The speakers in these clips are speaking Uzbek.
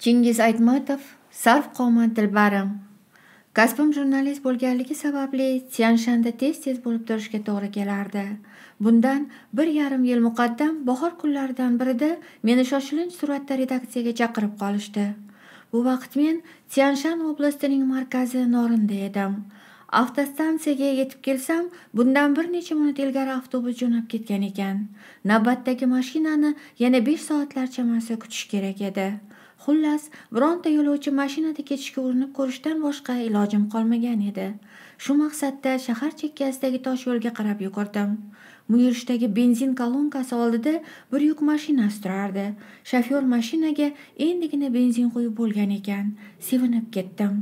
Chingiz Aytmatov, sarf qomi dilbarim. Kasbim jurnalist bo'lganligi sababli Tyanshan'da tez-tez bo'lib turishga to'g'ri kelardi. Bundan bir yarim yil muqaddam bahor kunlaridan birida meni shoshilinch suratda redaksiyaga chaqirib qolishdi. Bu vaqt men Tyanshan oblastining markazi Norinda edim. avtostansiyaga yetib kelsam bundan bir necha minut ilgari avtobus jo'nab ketgan ekan navbatdagi mashinani yana besh soatlar chamasi kutish kerak edi xullas bironta yo'lovchi mashinada ketishga urinib ko'rishdan boshqa ilojim qolmagan edi shu maqsadda shahar chekkasidagi tosh yo'lga qarab yugurdim muyirishdagi benzin kolonkasi oldida bir yuk mashinasi turardi shofyor mashinaga endigina benzin quyib bo'lgan ekan sevinib ketdim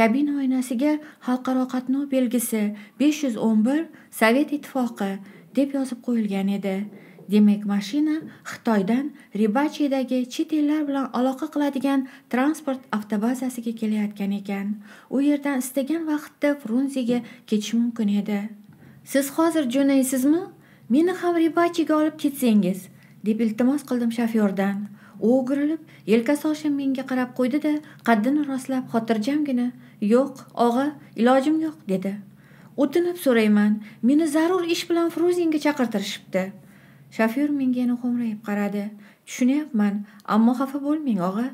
kabina oynasiga xalqaro qatnov belgisi besh yuz o'n bir sovet ittifoqi deb yozib qo'yilgan edi demak mashina xitoydan ribachidagi chet ellar bilan aloqa qiladigan transport avtobazasiga kelayotgan ekan u yerdan istagan vaqtda frunzega ketish mumkin edi siz hozir jo'naysizmi meni ham ribachiga olib ketsangiz deb iltimos qildim shofyordan u o'girilib yelkasi osha menga qarab qo'ydi da qaddini rostlab xotirjamgina yo'q og'a ilojim yo'q dedi o'tinib so'rayman meni zarur ish bilan fruzinga chaqirtirishibdi shofyor menga yana xo'mrayib qaradi tushunyapman ammo xafa bo'lmang og'a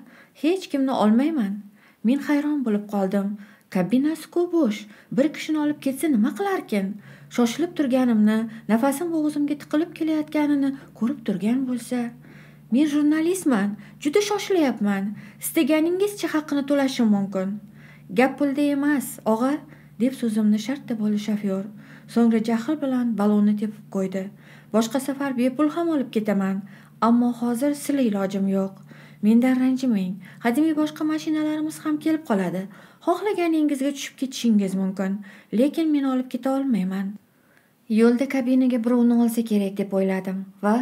hech kimni olmayman men hayron bo'lib qoldim kabinasiku bo'sh bir kishini olib ketsa nima qilarkin shoshilib turganimni nafasim bo'g'zimga tiqilib kelayotganini ko'rib turgan bo'lsa men jurnalistman juda shoshilyapman istaganingizcha haqini to'lashim mumkin gap pulda emas og'a deb so'zimni shartta bo'ldi shofyor so'ngra jahl bilan balonni tepib qo'ydi boshqa safar bepul ham olib ketaman ammo hozir sira ilojim yo'q mendan ranjimang hademay boshqa mashinalarimiz ham kelib qoladi xohlaganingizga tushib ketishingiz mumkin lekin men olib keta olmayman yo'lda kabinaga birovni olsa kerak deb o'yladim va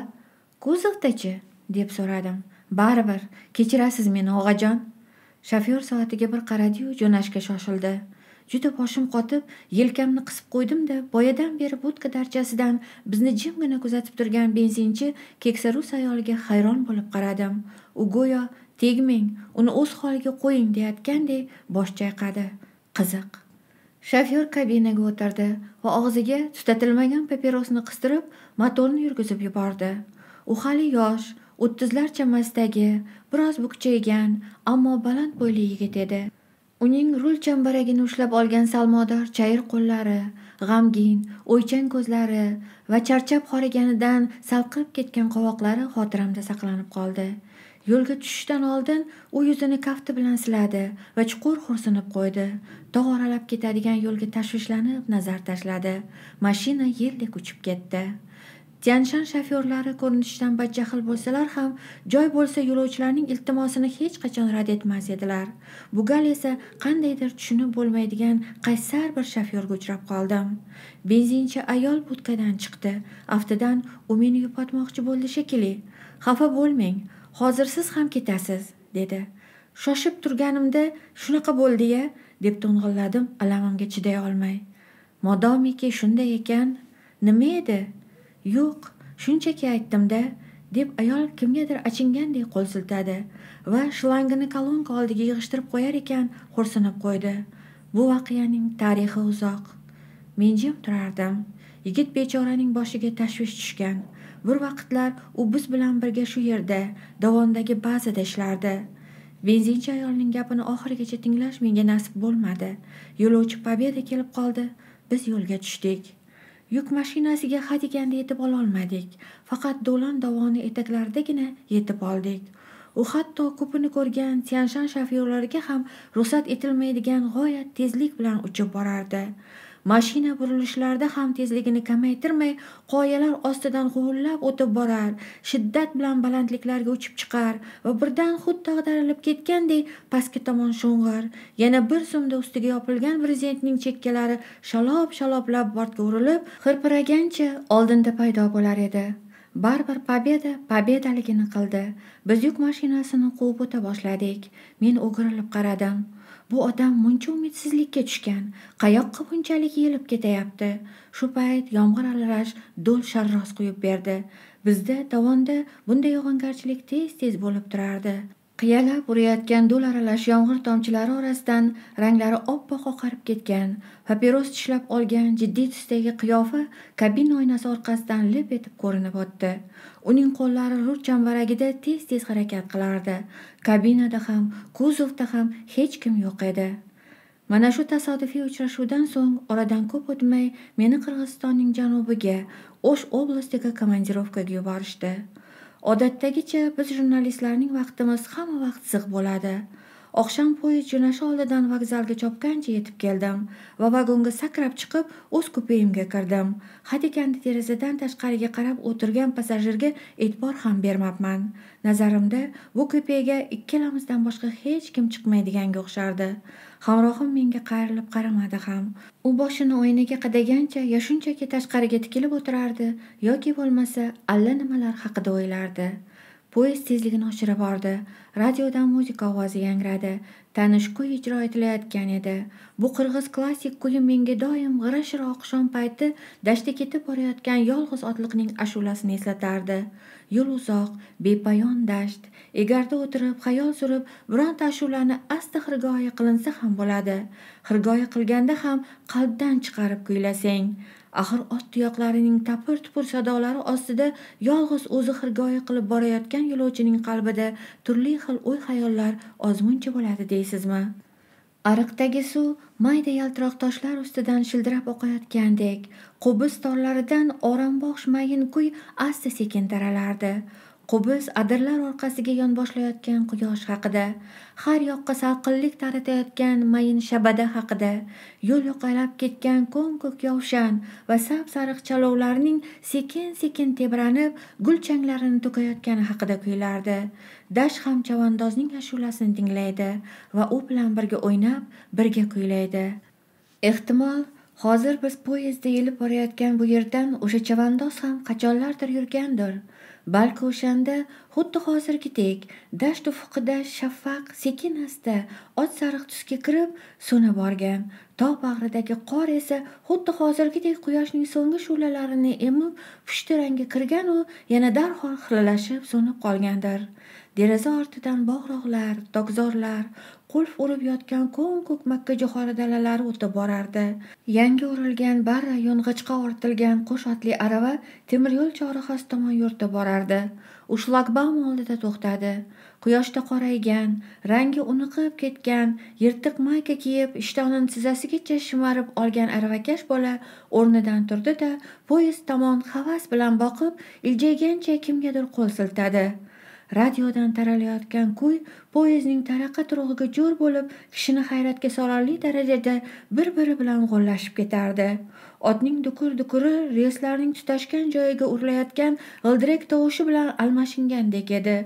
kuzovdachi deb so'radim baribir kechirasiz meni og'ajon shofyor soatiga bir qaradiyu jo'nashga shoshildi juda boshim qotib yelkamni qisib qo'ydimda boyadan beri budka darchasidan bizni jimgina kuzatib turgan benzinchi keksarus ayoliga hayron bo'lib qaradim u go'yo tegmang uni o'z holiga qo'ying deyayotgandek bosh chayqadi qiziq shofyor kabinaga o'tirdi va og'ziga tutatilmagan papirosni qistirib motorni yurgizib yubordi u hali yosh o'ttizlar chamasidagi biroz bukchaygan ammo baland bo'yli yigit edi uning rul chambaragini ushlab olgan salmodor chayir qo'llari g'amgin o'ychan ko'zlari va charchab horiganidan salqib ketgan qovoqlari xotiramda saqlanib qoldi yo'lga tushishdan oldin u yuzini kafti bilan siladi va chuqur xo'rsinib qo'ydi tog' oralab ketadigan yo'lga tashvishlanib nazar tashladi mashina yeldek uchib ketdi tyanshan shofyorlari ko'rinishidan badjahl bo'lsalar ham joy bo'lsa yo'lovchilarning iltimosini hech qachon rad etmas edilar gal esa qandaydir tushunib bo'lmaydigan qaysar bir shofyorga uchrab qoldim benzinchi ayol budkadan chiqdi aftidan u meni yupatmoqchi bo'ldi shekilli xafa bo'lmang hozir siz ham ketasiz dedi shoshib turganimda shunaqa bo'ldiya deb to'ng'illadim alamimga chiday olmay modomiki shunday ekan nima edi yo'q shunchaki aytdimda deb ayol kimgadir achingandek qo'l siltadi va shlangini kolonka oldiga yig'ishtirib qo'yar ekan xo'rsinib qo'ydi bu voqeaning tarixi uzoq men jim turardim yigit bechoraning boshiga tashvish tushgan bir vaqtlar u biz bilan birga shu yerda dovondagi bazada ishlardi benzinchi ayolning gapini oxirigacha tinglash menga nasib bo'lmadi yo'lovchi pobeda kelib qoldi biz yo'lga tushdik yuk mashinasiga hadiganda yetib ololmadik faqat do'lon dovoni etaklaridagina yetib oldik u hatto ko'pini ko'rgan tyanshan shafyorlariga ham ruxsat etilmaydigan g'oyat tezlik bilan uchib borardi mashina burilishlarida ham tezligini kamaytirmay qoyalar ostidan g'uvillab o'tib borar shiddat bilan balandliklarga uchib chiqar va birdan xuddi ag'darilib ketgandek pastga tomon sho'ng'ir yana bir zumda ustiga yopilgan brezentning chekkalari shalob shaloblab bortga urilib xirpiragancha oldinda paydo bo'lar edi baribir pobeda pobedaligini qildi biz yuk mashinasini quvib o'ta boshladik men o'girilib qaradim bu odam muncha umidsizlikka tushgan qayoqqa bunchalik yelib ketayapti shu payt yomg'ir aralash do'l sharros quyib berdi bizda tovonda bunday yog'ingarchilik tez tez bo'lib turardi qiyalab urayotgan do'l aralash yomg'ir tomchilari orasidan ranglari oppoq oqarib ketgan papiros tishlab olgan jiddiy tusdagi qiyofa kabina oynasi orqasidan lip etib ko'rinib o'tdi uning qo'llari rul chambaragida tez tez harakat qilardi kabinada ham kuzovda ham hech kim yo'q edi mana shu tasodifiy uchrashuvdan so'ng oradan ko'p o'tmay meni qirg'izistonning janubiga o'sh oblastiga komandirovkaga yuborishdi odatdagicha biz jurnalistlarning vaqtimiz hamma vaqt ziq bo'ladi oqshom poyezd jo'nashi oldidan vokzalga chopgancha yetib keldim va vagonga sakrab chiqib o'z kupeimga kirdim hadikandi derazadan tashqariga qarab o'tirgan passajirga e'tibor ham bermabman nazarimda bu kupega ikkalamizdan boshqa hech kim chiqmaydiganga o'xshardi hamrohim menga qayrilib qaramadi ham u boshini oynaga qadagancha yo shunchaki tashqariga tikilib o'tirardi yoki bo'lmasa alla nimalar haqida o'ylardi poyezd tezligini oshirib bordi radiodan muzika ovozi yangradi tanish kuy ijro etilayotgan edi bu qirg'iz klassik kuyi menga doim g'ira shira oqshom payti dashtda ketib borayotgan yolg'iz otliqning ashulasini eslatardi yo'l uzoq bepoyon dasht egarda o'tirib xayol surib bironta ashulani asta xirgoyi qilinsa ham bo'ladi xirgoyi qilganda ham qalbdan chiqarib kuylasang axir ot tuyoqlarining tapir tupur sadolari ostida yolg'iz o'zi xirgoyi qilib borayotgan yo'lovchining qalbida turli xil o'y xayollar ozmuncha bo'ladi deysizmi ariqdagi suv mayda yaltiroq toshlar ustidan shildirab oqayotgandek qo'biz torlaridan oromboxsh mayin kuy asta sekin taralardi qubis adirlar orqasiga yonboshlayotgan quyosh haqida har yoqqa salqinlik taratayotgan mayin shabada haqida yo'l yoqalab ketgan ko'm ko'k yovshan va sap sariq chalovlarning sekin sekin tebranib gul changlarini to'kayotgani haqida kuylardi dash ham chavandozning ashulasini tinglaydi va u bilan birga o'ynab birga kuylaydi ehtimol hozir biz poyezdda yelib borayotgan bu yerdan o'sha chavandoz ham qachonlardir yurgandir balki o'shanda xuddi hozirgidek dasht ufuqida shaffaq sekin asta och sariq tusga kirib so'na borgan tog' bag'ridagi qor esa xuddi hozirgidek quyoshning so'nggi shu'lalarini emib pushti rangga kirganu yana darhol xiralashib so'nib qolgandir deraza ortidan bog'roqlar tokzorlar qulf urib yotgan ko'm ko'k makka dalalari o'tib borardi yangi o'rilgan barra yong'ichqa ortilgan qo'sh otli arava temiryo'l chorihasi tomon yurtib borardi u shlagbaum oldida to'xtadi quyoshda qoraygan rangi uniqib ketgan yirtiq mayka kiyib ishtonini tizzasigacha shimarib olgan aravakash bola o'rnidan turdi da poyezd tomon havas bilan boqib iljaygancha kimgadir qo'l siltadi radiodan taralayotgan kuy poyezdning taraqa turug'iga jo'r bo'lib kishini hayratga solarli darajada bir biri bilan g'o'llashib ketardi otning dukur dukuri relslarning tutashgan joyiga urilayotgan g'ildirak tovushi bilan almashingandek edi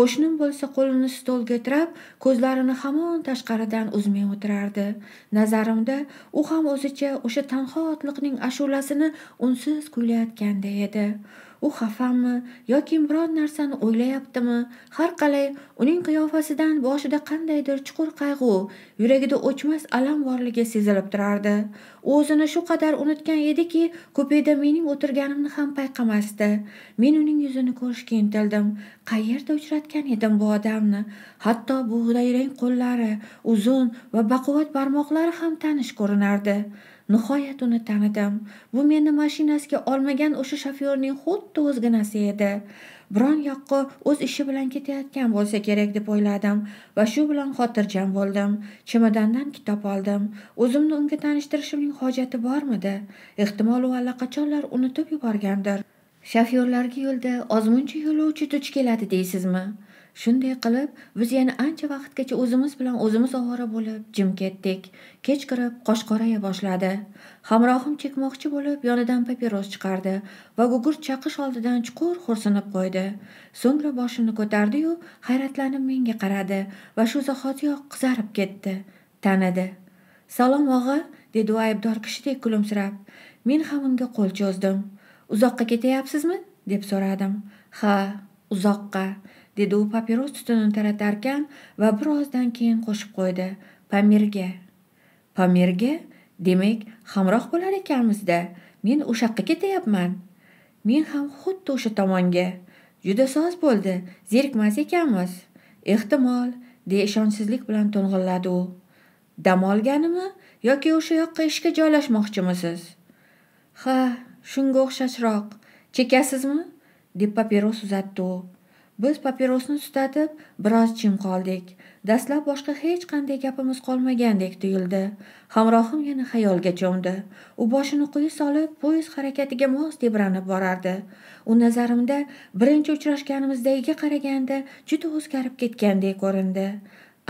qo'shnim bo'lsa qo'lini stolga tirab ko'zlarini hamon tashqaridan uzmay o'tirardi nazarimda u ham o'zicha o'sha tanho otliqning ashulasini unsiz kuylayotganday edi u xafami yoki biron narsani o'ylayaptimi har qalay uning qiyofasidan boshida qandaydir chuqur qayg'u yuragida o'chmas alam borligi sezilib turardi u o'zini shu qadar unutgan ediki kupeda mening o'tirganimni ham payqamasdi men uning yuzini ko'rishga intildim qayerda uchratgan edim bu odamni hatto bug'doyrang qo'llari uzun va baquvvat barmoqlari ham tanish ko'rinardi nihoyat uni tanidim bu meni mashinasiga olmagan o'sha shofyorning xuddi o'zginasi edi biron yoqqa o'z ishi bilan ketayotgan bo'lsa kerak deb o'yladim va shu bilan xotirjam bo'ldim chemodandan kitob oldim o'zimni unga tanishtirishimning hojati bormidi ehtimol u allaqachonlar unutib yuborgandir shofyorlarga yo'lda ozmuncha yo'lovchi duch keladi deysizmi shunday qilib biz yana ancha vaqtgacha o'zimiz bilan o'zimiz ovora bo'lib jim ketdik kech kirib qosh qoraya boshladi hamrohim chekmoqchi bo'lib yonidan papiros chiqardi va gugurt chaqish oldidan chuqur xo'rsinib qo'ydi so'ngra boshini ko'tardiyu hayratlanib menga qaradi va shu zahotiyoq qizarib ketdi tanidi salom og'a dedi u aybdor kishidek kulimsirab men ham unga qo'l cho'zdim uzoqqa ketyapsizmi deb so'radim ha uzoqqa dedi u papiros tutunini taratarkan va birozdan keyin qo'shib qo'ydi pamirga pamirga demak hamroh bo'lar ekanmizda men o'sha yoqqa ketyapman men ham xuddi o'sha tomonga juda soz bo'ldi zerikmas ekanmiz ehtimol deya ishonchsizlik bilan to'ng'illadi u dam olganimi yoki o'sha yoqqa ishga joylashmoqchimisiz ha shunga o'xshashroq chekasizmi deb papiros uzatdi u biz papirosni tutatib biroz jim qoldik dastlab boshqa hech qanday gapimiz qolmagandek tuyuldi hamrohim yana xayolga cho'mdi u boshini quyi solib poyezd harakatiga mos tebranib borardi u nazarimda birinchi uchrashganimizdagiga qaraganda juda o'zgarib ketgandek ko'rindi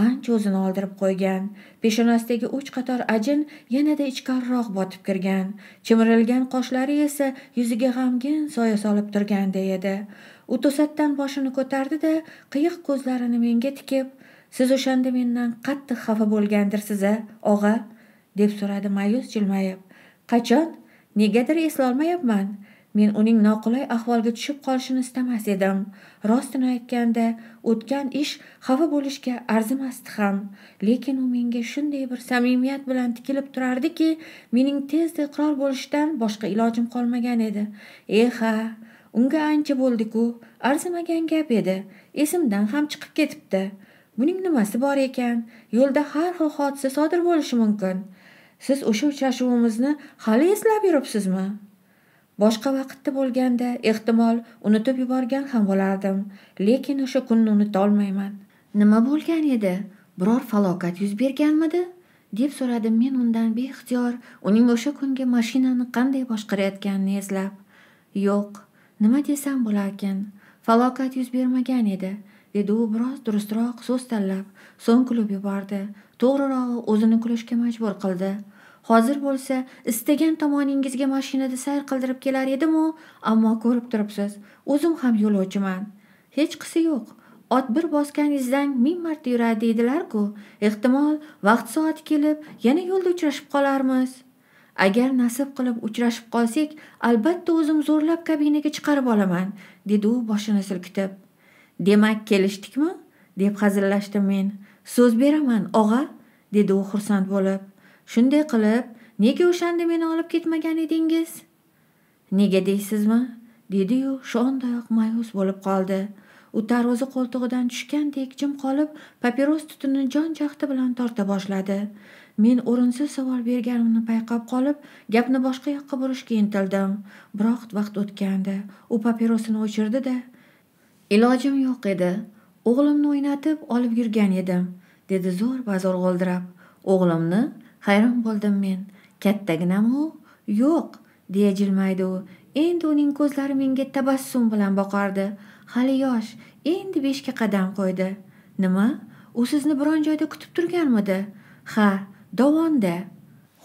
ancha o'zini oldirib qo'ygan peshonasidagi uch qator ajin yanada ichkariroq botib kirgan chimirilgan qoshlari esa yuziga g'amgin soya solib turganday edi u to'satdan boshini ko'tardi da qiyiq ko'zlarini menga tikib siz o'shanda mendan qattiq xafa bo'lgandirsiz a og'a deb so'radi ma'yus jilmayib qachon negadir eslolmayapman men uning noqulay ahvolga tushib qolishini istamas edim rostini aytganda o'tgan ish xafa bo'lishga arzimasdi ham lekin u menga shunday bir samimiyat bilan tikilib turardiki mening tezda iqror bo'lishdan boshqa ilojim qolmagan edi e ha unga ancha bo'ldi-ku, arzimagan gap edi esimdan ham chiqib ketibdi buning nimasi bor ekan yo'lda har xil hodisa sodir bo'lishi mumkin siz o'sha uchrashuvimizni hali eslab yuribsizmi boshqa vaqtda bo'lganda ehtimol unutib yuborgan ham bo'lardim lekin o'sha kunni olmayman. nima bo'lgan edi biror falokat yuz berganmidi deb so'radim men undan beixtiyor uning o'sha kungi mashinani qanday boshqarayotganini eslab yo'q nima desam bo'larkan falokat yuz bermagan edi dedi u biroz durustroq so'z tanlab so'ng kulib yubordi to'g'rirog'i o'zini kulishga majbur qildi hozir bo'lsa istagan tomoningizga mashinada sayr qildirib kelar edimu ammo ko'rib turibsiz o'zim ham yo'lovchiman hech qisi yo'q ot bir bosganingizdan ming marta yuradi deydilarku ehtimol vaqt soati kelib yana yo'lda uchrashib qolarmiz agar nasib qilib uchrashib qolsak albatta o'zim zo'rlab kabinaga chiqarib olaman dedi u boshini silkitib demak kelishdikmi deb hazillashdim men so'z beraman og'a dedi u xursand bo'lib shunday qilib nega o'shanda meni olib ketmagan edingiz nega deysizmi dediyu shondayoq mayus bo'lib qoldi u tarvuzi qo'ltig'idan tushgandek jim qolib papiros tutunini jon jahdi bilan torta boshladi men o'rinsiz savol berganimni payqab qolib gapni boshqa yoqqa burishga intildim biroq vaqt o'tgandi u papirosini o'chirdi da ilojim yo'q edi o'g'limni o'ynatib olib yurgan edim dedi zo'r bazo'r g'o'ldirab o'g'limni hayron bo'ldim men u yo'q deya jilmaydi u endi uning ko'zlari menga tabassum bilan boqardi hali yosh endi beshga qadam qo'ydi nima u sizni biron joyda kutib turganmidi ha dovonda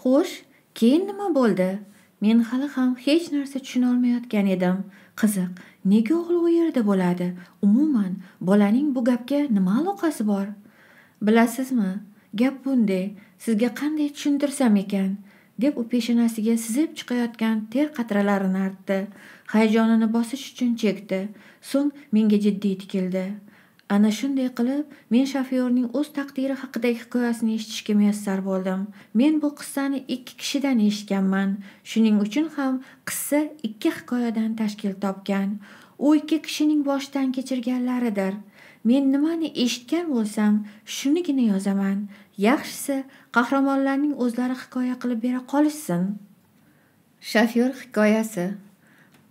xo'sh keyin nima bo'ldi men hali ham hech narsa tushunolmayotgan edim qiziq nega o'g'il u yerda bo'ladi umuman bolaning bu gapga nima aloqasi bor bilasizmi gap bunday sizga qanday tushuntirsam ekan deb u peshonasiga sizib chiqayotgan ter qatralarini artdi hayajonini bosish uchun chekdi so'ng menga jiddiy tikildi ana shunday qilib men shofyorning o'z taqdiri haqidagi hikoyasini eshitishga muyassar bo'ldim men bu qissani ikki kishidan eshitganman shuning uchun ham qissa ikki hikoyadan tashkil topgan u ikki kishining boshidan kechirganlaridir men nimani eshitgan bo'lsam shunigina yozaman yaxshisi qahramonlarning o'zlari hikoya qilib bera qolishsin shofyor hikoyasi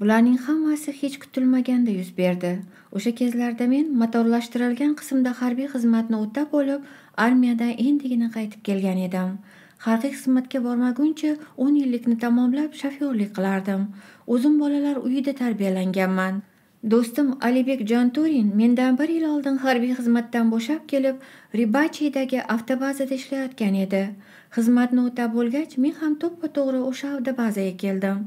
Bularning hammasi hech kutilmaganda yuz berdi. O'sha kezlarda men motorlashtirilgan qismda harbiy xizmatni o'tab olib, armiyadan endigina qaytib kelgan edim. Harbiy xizmatga bormaguncha 10 yillikni tamomlab shofyorlik qilardim. O'zim bolalar uyida tarbiyalanganman. Do'stim Alibek Jonturin mendan 1 yil oldin harbiy xizmatdan bo'shab kelib, Ribachidagi avtobazada ishlayotgan edi. Xizmatni o'tab bo'lgach, men ham to'ppa-to'g'ri o'sha avtobazaga keldim.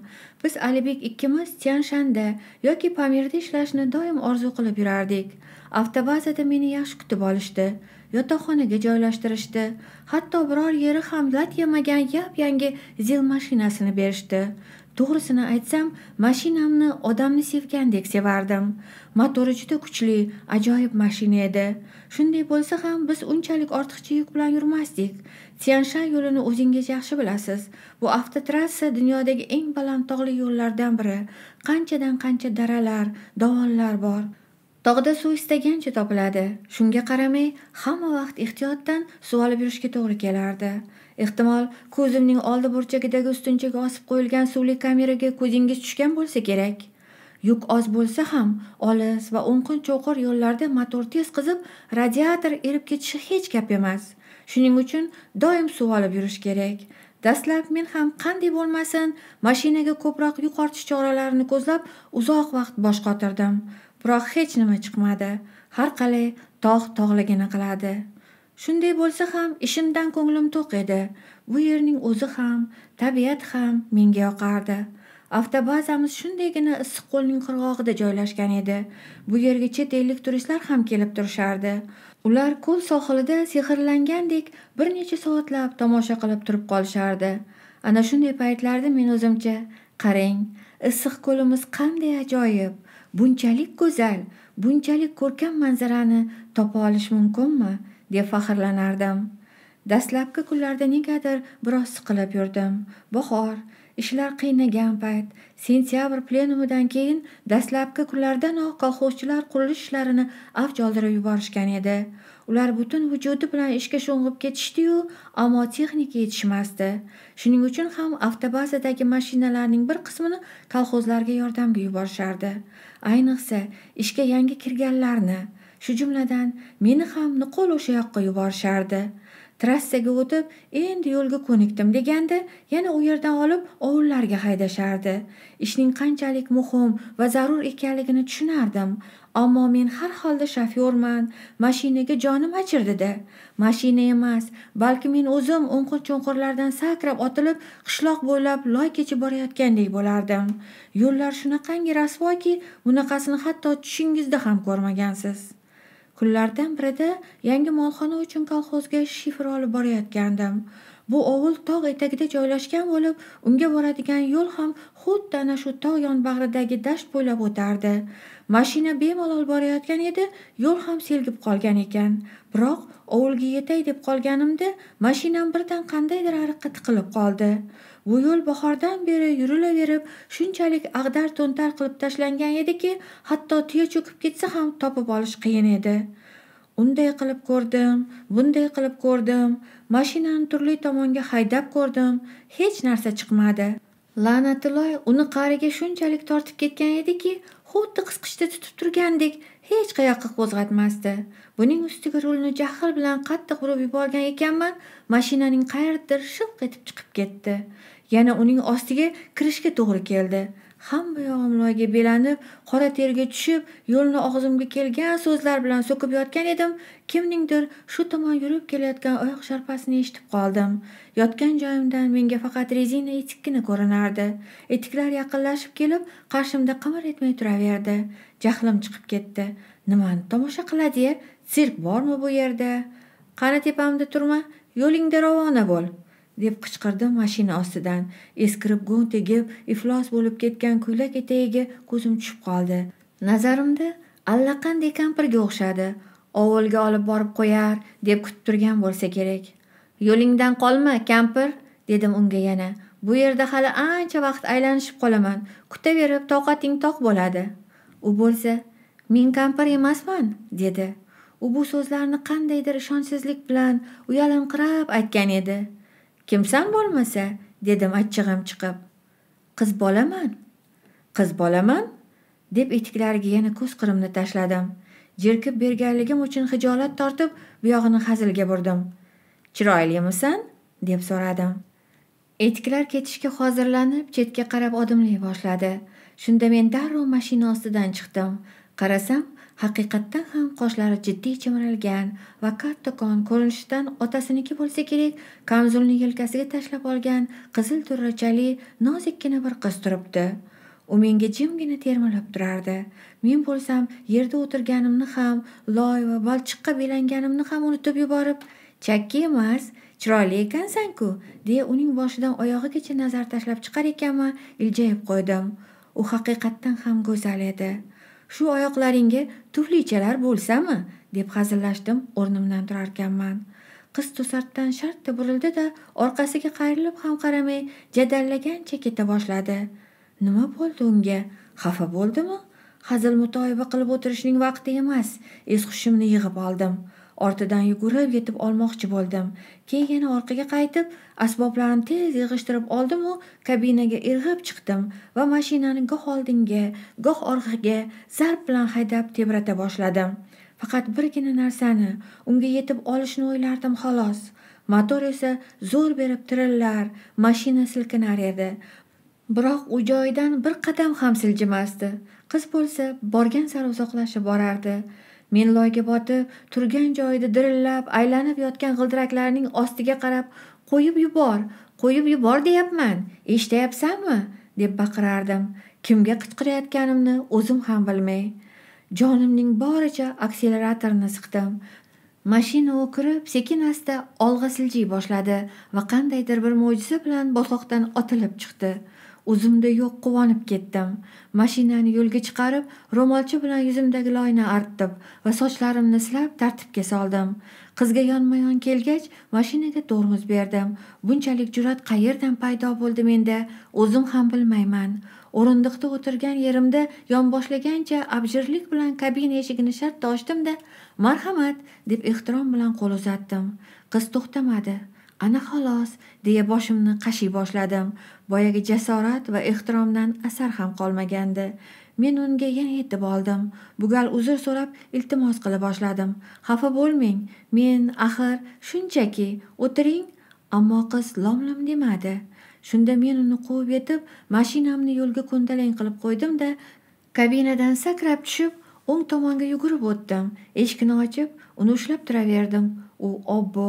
biz alibek ikkimiz tyanshanda yoki pamirda ishlashni doim orzu qilib yurardik avtobazada meni yaxshi kutib olishdi yotoqxonaga joylashtirishdi hatto biror yeri ham lat yemagan yap yangi zil mashinasini berishdi to'g'risini aytsam mashinamni odamni sevgandek sevardim motori juda kuchli ajoyib mashina edi shunday bo'lsa ham biz unchalik ortiqcha yuk bilan yurmasdik tianshan yo'lini o'zingiz yaxshi bilasiz bu avtotrassa dunyodagi eng baland tog'li yo'llardan biri qanchadan qancha daralar dovonlar bor tog'da suv istagancha topiladi shunga qaramay hamma vaqt ehtiyotdan suv olib yurishga to'g'ri kelardi ehtimol ko'zimning oldi burchagidagi ustunchaga osib qo'yilgan suvli kameraga ko'zingiz tushgan bo'lsa kerak yuk oz bo'lsa ham olis va o'nqin cho'qir yo'llarda motor tez qizib radiator erib ketishi hech gap emas shuning uchun doim suv olib yurish kerak dastlab men ham qanday bo'lmasin mashinaga ko'proq yuk ortish choralarini ko'zlab uzoq vaqt bosh qotirdim biroq hech nima chiqmadi har qalay tog' tog'ligini qiladi shunday bo'lsa ham ishimdan ko'nglim to'q edi bu yerning o'zi ham tabiat ham menga yoqardi avtobazamiz shundaygina issiq ko'lning qirg'og'ida joylashgan edi bu yerga chet ellik turistlar ham kelib turishardi ular ko'l sohilida sehrlangandek bir necha soatlab tomosha qilib turib qolishardi ana shunday paytlarda men o'zimcha qarang issiq ko'limiz qanday ajoyib bunchalik go'zal bunchalik ko'rkam manzarani topa olish mumkinmi deb faxrlanardim dastlabki kunlarda negadir biroz siqilib yurdim bahor ishlar qiynagan payt sentyabr plenumidan keyin dastlabki kunlardanoq kolxozchilar qurilish ishlarini avj oldirib yuborishgan edi ular butun vujudi bilan ishga sho'ng'ib ketishdiyu ammo texnika yetishmasdi shuning uchun ham avtobazadagi mashinalarning bir qismini kolxozlarga yordamga yuborishardi ayniqsa ishga yangi kirganlarni shu jumladan meni ham nuqul o'sha yoqqa yuborishardi trassaga o'tib endi yo'lga ko'nikdim deganda yana u yerdan olib ovullarga haydashardi ishning qanchalik muhim va zarur ekanligini tushunardim ammo men har holda shofyorman mashinaga jonim achirdida mashina emas balki men o'zim o'nqir cho'nqirlardan sakrab otilib qishloq bo'ylab loy kechib borayotgandek bo'lardim yo'llar shunaqangi rasvoki bunaqasini hatto tushingizda ham ko'rmagansiz kunlardan birida yangi molxona uchun kolxozga shifr olib borayotgandim bu ovul tog' etagida joylashgan bo'lib unga boradigan yo'l ham xuddi ana shu tog' yonbag'ridagi dasht bo'ylab o'tardi mashina bemalol borayotgan edi yo'l ham selgib qolgan ekan biroq ovulga yetay deb qolganimda mashinam birdan qandaydir ariqqa tiqilib qoldi bu yo'l bahordan beri yurilaverib shunchalik ag'dar to'ntar qilib tashlangan ediki hatto tuya cho'kib ketsa ham topib olish qiyin edi unday qilib ko'rdim bunday qilib ko'rdim mashinani turli tomonga haydab ko'rdim hech narsa chiqmadi la'natiloy uni qariga shunchalik tortib ketgan ediki xuddi qisqichda tutib turgandek hech qayoqqa qo'zg'atmasdi buning ustiga rulni jahl bilan qattiq urib yuborgan ekanman mashinaning qayerdir shilq etib chiqib ketdi yana uning ostiga kirishga to'g'ri keldi hamma yog'im loyga belanib qora terga tushib yo'lni og'zimga kelgan so'zlar bilan so'kib yotgan edim kimningdir shu tomon yurib kelayotgan oyoq sharpasini eshitib qoldim yotgan joyimdan menga faqat rezina etikkina ko'rinardi etiklar yaqinlashib kelib qarshimda qimir etmay turaverdi jahlim chiqib ketdi nimani tomosha qiladi sirk bormi bu yerda qani tepamda turma yo'lingda ravona bo'l deb qichqirdi mashina ostidan eskirib go'ng tegib iflos bo'lib ketgan ko'ylak etagiga ko'zim tushib qoldi nazarimda allaqanday kampirga o'xshadi ovulga olib borib qo'yar deb kutib turgan bo'lsa kerak yo'lingdan qolma kampir dedim unga yana bu yerda hali ancha vaqt aylanishib qolaman kutaverib toqating toq bo'ladi u bo'lsa men kampir emasman dedi u bu so'zlarni qandaydir ishonchsizlik bilan uyalinqirab aytgan edi kimsan bo'lmasa dedim achchig'im chiqib qiz bolaman qiz bolaman deb etiklariga yana ko'z qirimni tashladim jerkib berganligim uchun xijolat tortib buyog'ini hazilga burdim chiroylimisan deb so'radim etiklar ketishga hozirlanib chetga qarab odimlay boshladi shunda men darrov mashina ostidan chiqdim qarasam haqiqatdan ham qoshlari jiddiy chimirilgan va kattakon ko'rinishidan otasiniki bo'lsa kerak kamzulni yelkasiga tashlab olgan qizil turrachali nozikkina bir qiz turibdi u menga jimgina termilib turardi men bo'lsam yerda o'tirganimni ham loy va balchiqqa belanganimni ham unutib yuborib chakki emas chiroyli ekansanku deya uning boshidan oyog'igacha nazar tashlab chiqar ekanman iljayib qo'ydim u haqiqatdan ham go'zal edi shu oyoqlaringga tuflichalar bo'lsami deb hazillashdim o'rnimdan turarkanman qiz to'satdan shartta burildi da orqasiga qayrilib ham qaramay jadallagancha keta boshladi nima bo'ldi unga xafa bo'ldimi hazil mutoyiba qilib o'tirishning vaqti emas es hushimni yig'ib oldim ortidan yugurib yetib olmoqchi bo'ldim keyin yana orqaga qaytib asboblarimni tez yig'ishtirib oldimu kabinaga irg'ib chiqdim va mashinani goh oldinga goh orqaga zarb bilan haydab tebrata boshladim faqat birgina narsani unga yetib olishni o'ylardim xolos motor esa zo'r berib tirillar mashina silkinar edi biroq u joyidan bir qadam ham siljimasdi qiz bo'lsa borgan sari uzoqlashib borardi men loyga botib turgan joyida dirillab aylanib yotgan g'ildiraklarning ostiga qarab qo'yib yubor qo'yib yubor deyapman eshityapsanmi deb baqirardim kimga qichqirayotganimni o'zim ham bilmay jonimning boricha akseleratorni siqdim mashina o'kirib sekin asta olg'a siljiy boshladi va qandaydir bir mo'jiza bilan botqoqdan otilib chiqdi o'zimda yo'q quvonib ketdim mashinani yo'lga chiqarib ro'molcha bilan yuzimdagi loyni artdim va sochlarimni silab tartibga soldim qizga yonma yon kelgach mashinaga tormoz berdim bunchalik jur'at qayerdan paydo bo'ldi menda o'zim ham bilmayman o'rindiqda o'tirgan yerimda yonboshlagancha abjirlik bilan kabina eshigini shartta ochdimda marhamat deb ehtirom bilan qo'l uzatdim qiz to'xtamadi ana xolos deya boshimni qashiy boshladim boyagi jasorat va ehtiromdan asar ham qolmagandi men unga yana yetib oldim bu gal uzr so'rab iltimos qila boshladim xafa bo'lmang men axir shunchaki o'tiring ammo qiz lom lom demadi shunda men uni quvib yetib mashinamni yo'lga ko'ndalang qilib qo'ydimda kabinadan sakrab tushib o'ng tomonga yugurib o'tdim eshikni ochib uni ushlab turaverdim u obbo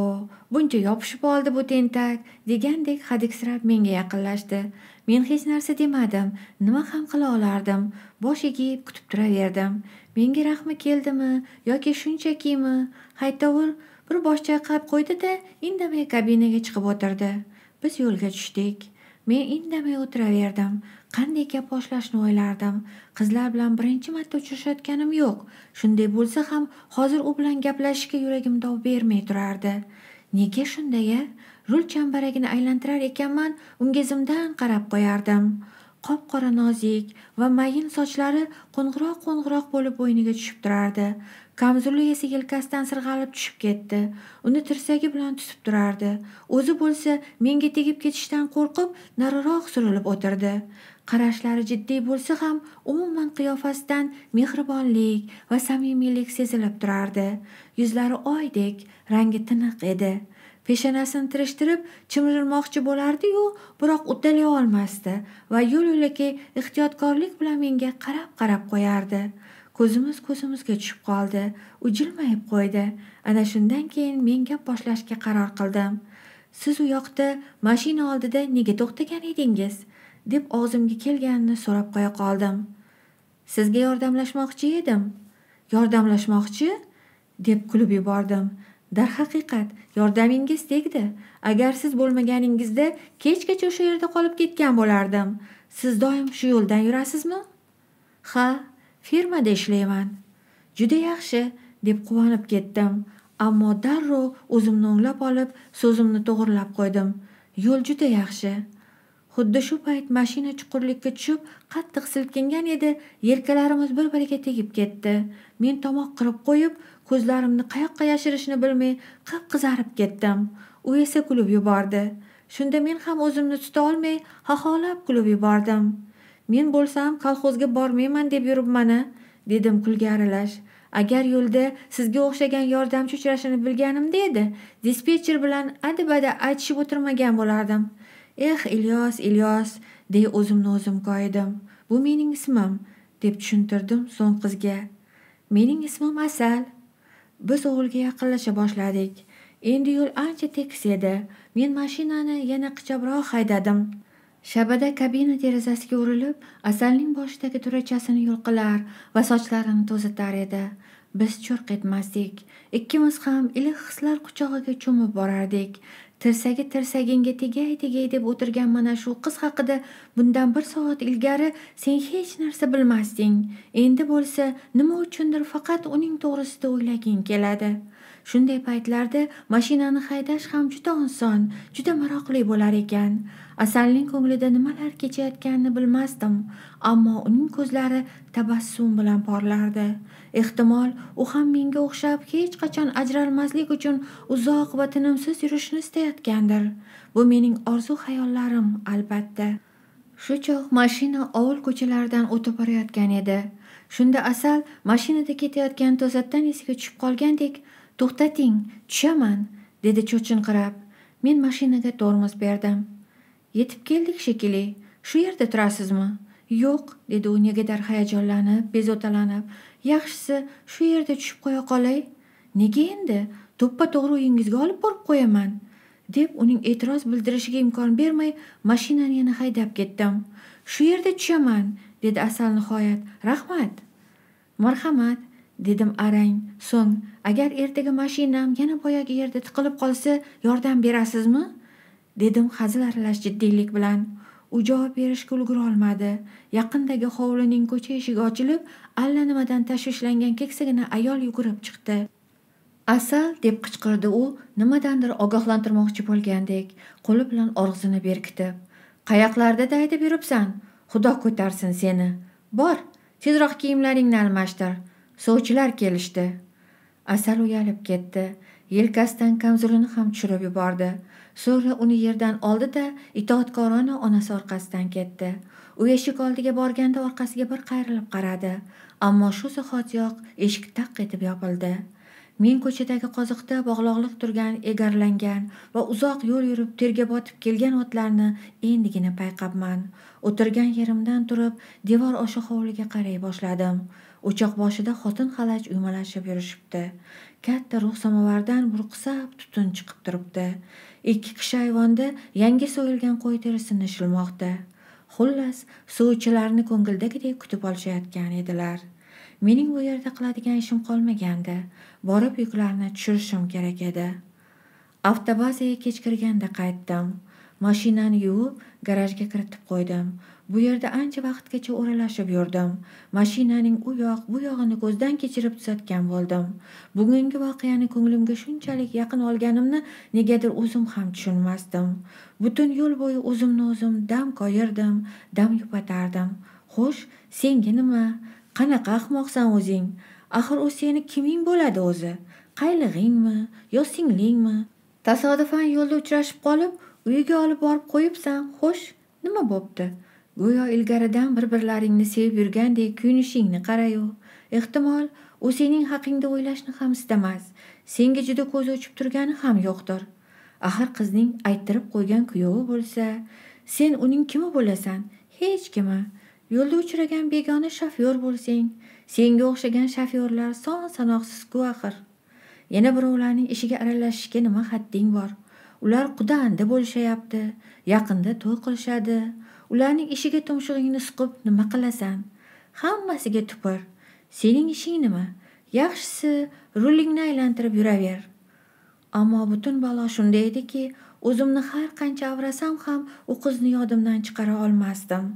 buncha yopishib oldi bu tentak degandek hadiksirab menga yaqinlashdi men hech narsa demadim nima ham qila olardim bosh egib kutib turaverdim menga rahmi keldimi yoki shunchakimi haytovur bir bosh chayqab qo'ydida indamay kabinaga chiqib o'tirdi biz yo'lga tushdik men indamay o'tiraverdim qanday gap boshlashni o'ylardim qizlar bilan birinchi marta uchrashayotganim yo'q shunday bo'lsa ham hozir u bilan gaplashishga yuragim dov bermay turardi nega shunday a rul chambaragini aylantirar ekanman unga zimdan qarab qo'yardim qop qora nozik va mayin sochlari qo'ng'iroq qo'ng'iroq bo'lib bo'yniga tushib turardi kamzuli esa yelkasidan sirg'alib tushib ketdi uni tirsagi bilan tutib turardi o'zi bo'lsa menga tegib ketishdan qo'rqib nariroq surilib o'tirdi qarashlari jiddiy bo'lsa ham umuman qiyofasidan mehribonlik va samimiylik sezilib turardi yuzlari oydek rangi tiniq edi peshanasini tirishtirib chimirilmoqchi bo'lardi-yu, biroq uddalay olmasdi va yo'l yo'lakay ehtiyotkorlik bilan menga qarab-qarab qo'yardi ko'zimiz ko'zimizga tushib qoldi u jilmayib qo'ydi ana shundan keyin men gap boshlashga qaror qildim siz u yoqda mashina oldida nega to'xtagan edingiz deb og'zimga kelganini so'rab qo'ya qoldim sizga yordamlashmoqchi edim yordamlashmoqchi deb kulib yubordim darhaqiqat yordamingiz tegdi agar siz bo'lmaganingizda kechgacha o'sha yerda qolib ketgan bo'lardim siz doim shu yo'ldan yurasizmi ha firmada ishlayman juda yaxshi deb quvonib ketdim ammo darrov o'zimni o'nglab olib so'zimni to'g'irlab qo'ydim yo'l juda yaxshi xuddi shu payt mashina chuqurlikka tushib qattiq silkingan edi yelkalarimiz bir biriga tegib ketdi men tomoq qirib qo'yib ko'zlarimni qayoqqa yashirishni bilmay qip qizarib ketdim u esa kulib yubordi shunda men ham o'zimni tuta olmay xaxolab kulib yubordim men bo'lsam kolxozga bormayman deb yuribman a dedim kulga aralash agar yo'lda sizga o'xshagan yordamchi uchrashini bilganimda edi dispetcher bilan adabada aytishib o'tirmagan bo'lardim eh ilyos ilyos dey o'zimni o'zim koyidim bu mening ismim deb tushuntirdim so'ng qizga mening ismim asal biz o'g'ilga yaqinlasha boshladik endi yo'l ancha tekis edi men mashinani yana qichabroq haydadim shabada kabina derazasiga urilib asalning boshidagi turachasini yulqilar va sochlarini to'zitar edi biz churq etmasdik ikkimiz ham iliq hislar quchog'iga cho'mib borardik tirsagi tirsaginga tegay tegay deb o'tirgan mana shu qiz haqida bundan bir soat ilgari sen hech narsa bilmasding endi bo'lsa nima uchundir faqat uning to'g'risida o'ylaging keladi shunday paytlarda mashinani haydash ham juda oson juda maroqli bo'lar ekan asalning ko'nglida nimalar kechayotganini bilmasdim ammo uning ko'zlari tabassum bilan porlardi ehtimol u ham menga o'xshab hech qachon ajralmaslik uchun uzoq va tinimsiz yurishni istayotgandir bu mening orzu hayollarim albatta shu choq mashina ovul ko'chalaridan o'tib borayotgan edi shunda asal mashinada ketayotgan to'satdan esiga tushib qolgandek to'xtating tushaman dedi cho'chinqirab men mashinaga tormoz berdim yetib keldik shekilli shu yerda turasizmi yo'q dedi u negadir hayajonlanib bezovtalanib yaxshisi shu yerda tushib qo'ya qolay nega endi to'ppa to'g'ri uyingizga olib borib qo'yaman deb uning e'tiroz bildirishiga imkon bermay mashinani yana haydab ketdim shu yerda tushaman dedi asal nihoyat rahmat marhamat dedim arang so'ng agar ertaga mashinam yana boyagi yerda tiqilib qolsa yordam berasizmi dedim hazil aralash jiddiylik bilan u javob berishga ulgura olmadi yaqindagi hovlining ko'cha eshigi ochilib allanimadan tashvishlangan keksagina ayol yugurib chiqdi asal deb qichqirdi u nimadandir ogohlantirmoqchi bo'lgandek qo'li bilan og'zini berkitib qayoqlarda daydib yuribsan xudo ko'tarsin seni bor tezroq kiyimlaringni almashtir sovchilar kelishdi asal uyalib ketdi yelkasidan kamzulini ham tushirib yubordi so'ngra uni yerdan oldi da itoatkorona onasi orqasidan ketdi u eshik oldiga borganda orqasiga bir qayrilib qaradi ammo shu zahotiyoq eshik taq etib yopildi men ko'chadagi qoziqda bog'loqliq turgan egarlangan va uzoq yo'l yurib terga botib kelgan otlarni endigina payqabman o'tirgan yerimdan turib devor osha hovliga qaray boshladim o'choq boshida xotin xalaj uymalashib yurishibdi katta ruh samovardan burqsab tutun chiqib turibdi ikki kishi ayvonda yangi so'yilgan qo'y terisini shilmoqda xullas suvchilarni ko'ngildagidek kutib olishayotgan edilar mening bu yerda qiladigan ishim qolmagandi borib yuklarni tushirishim kerak edi avtobazaga kech kirganda qaytdim mashinani yuvib garajga kiritib qo'ydim bu yerda ancha vaqtgacha o'ralashib yurdim mashinaning u yoq bu yog'ini ko'zdan kechirib tuzatgan bo'ldim bugungi voqeani ko'nglimga shunchalik yaqin olganimni negadir o'zim ham tushunmasdim butun yo'l bo'yi o'zimni o'zim dam koyirdim dam yupatardim xo'sh senga nima qanaqa ahmoqsan o'zing axir u seni kiming bo'ladi o'zi qaylig'ingmi yo singlingmi tasodifan yo'lda uchrashib qolib uyiga olib borib qo'yibsan xo'sh nima bo'pti go'yo ilgaridan bir birlaringni sevib yurgandek kuyunishingni qarayu ehtimol u sening haqingda o'ylashni ham istamas senga juda ko'zi o'chib turgani ham yo'qdir axir qizning ayttirib qo'ygan kuyovi bo'lsa sen uning kimi bo'lasan hech kimi yo'lda uchragan begona shofyor bo'lsang senga o'xshagan shofyorlar son sanoqsizku axir yana birovlarning ishiga aralashishga nima hadding bor ular qudandi bo'lishayapti yaqinda to'y qilishadi ularning ishiga tumshug'ingni suqib nima qilasan hammasiga tupur sening ishing nima yaxshisi rulingni aylantirib yuraver ammo butun balo shunda ediki o'zimni har qancha avrasam ham u qizni yodimdan chiqara olmasdim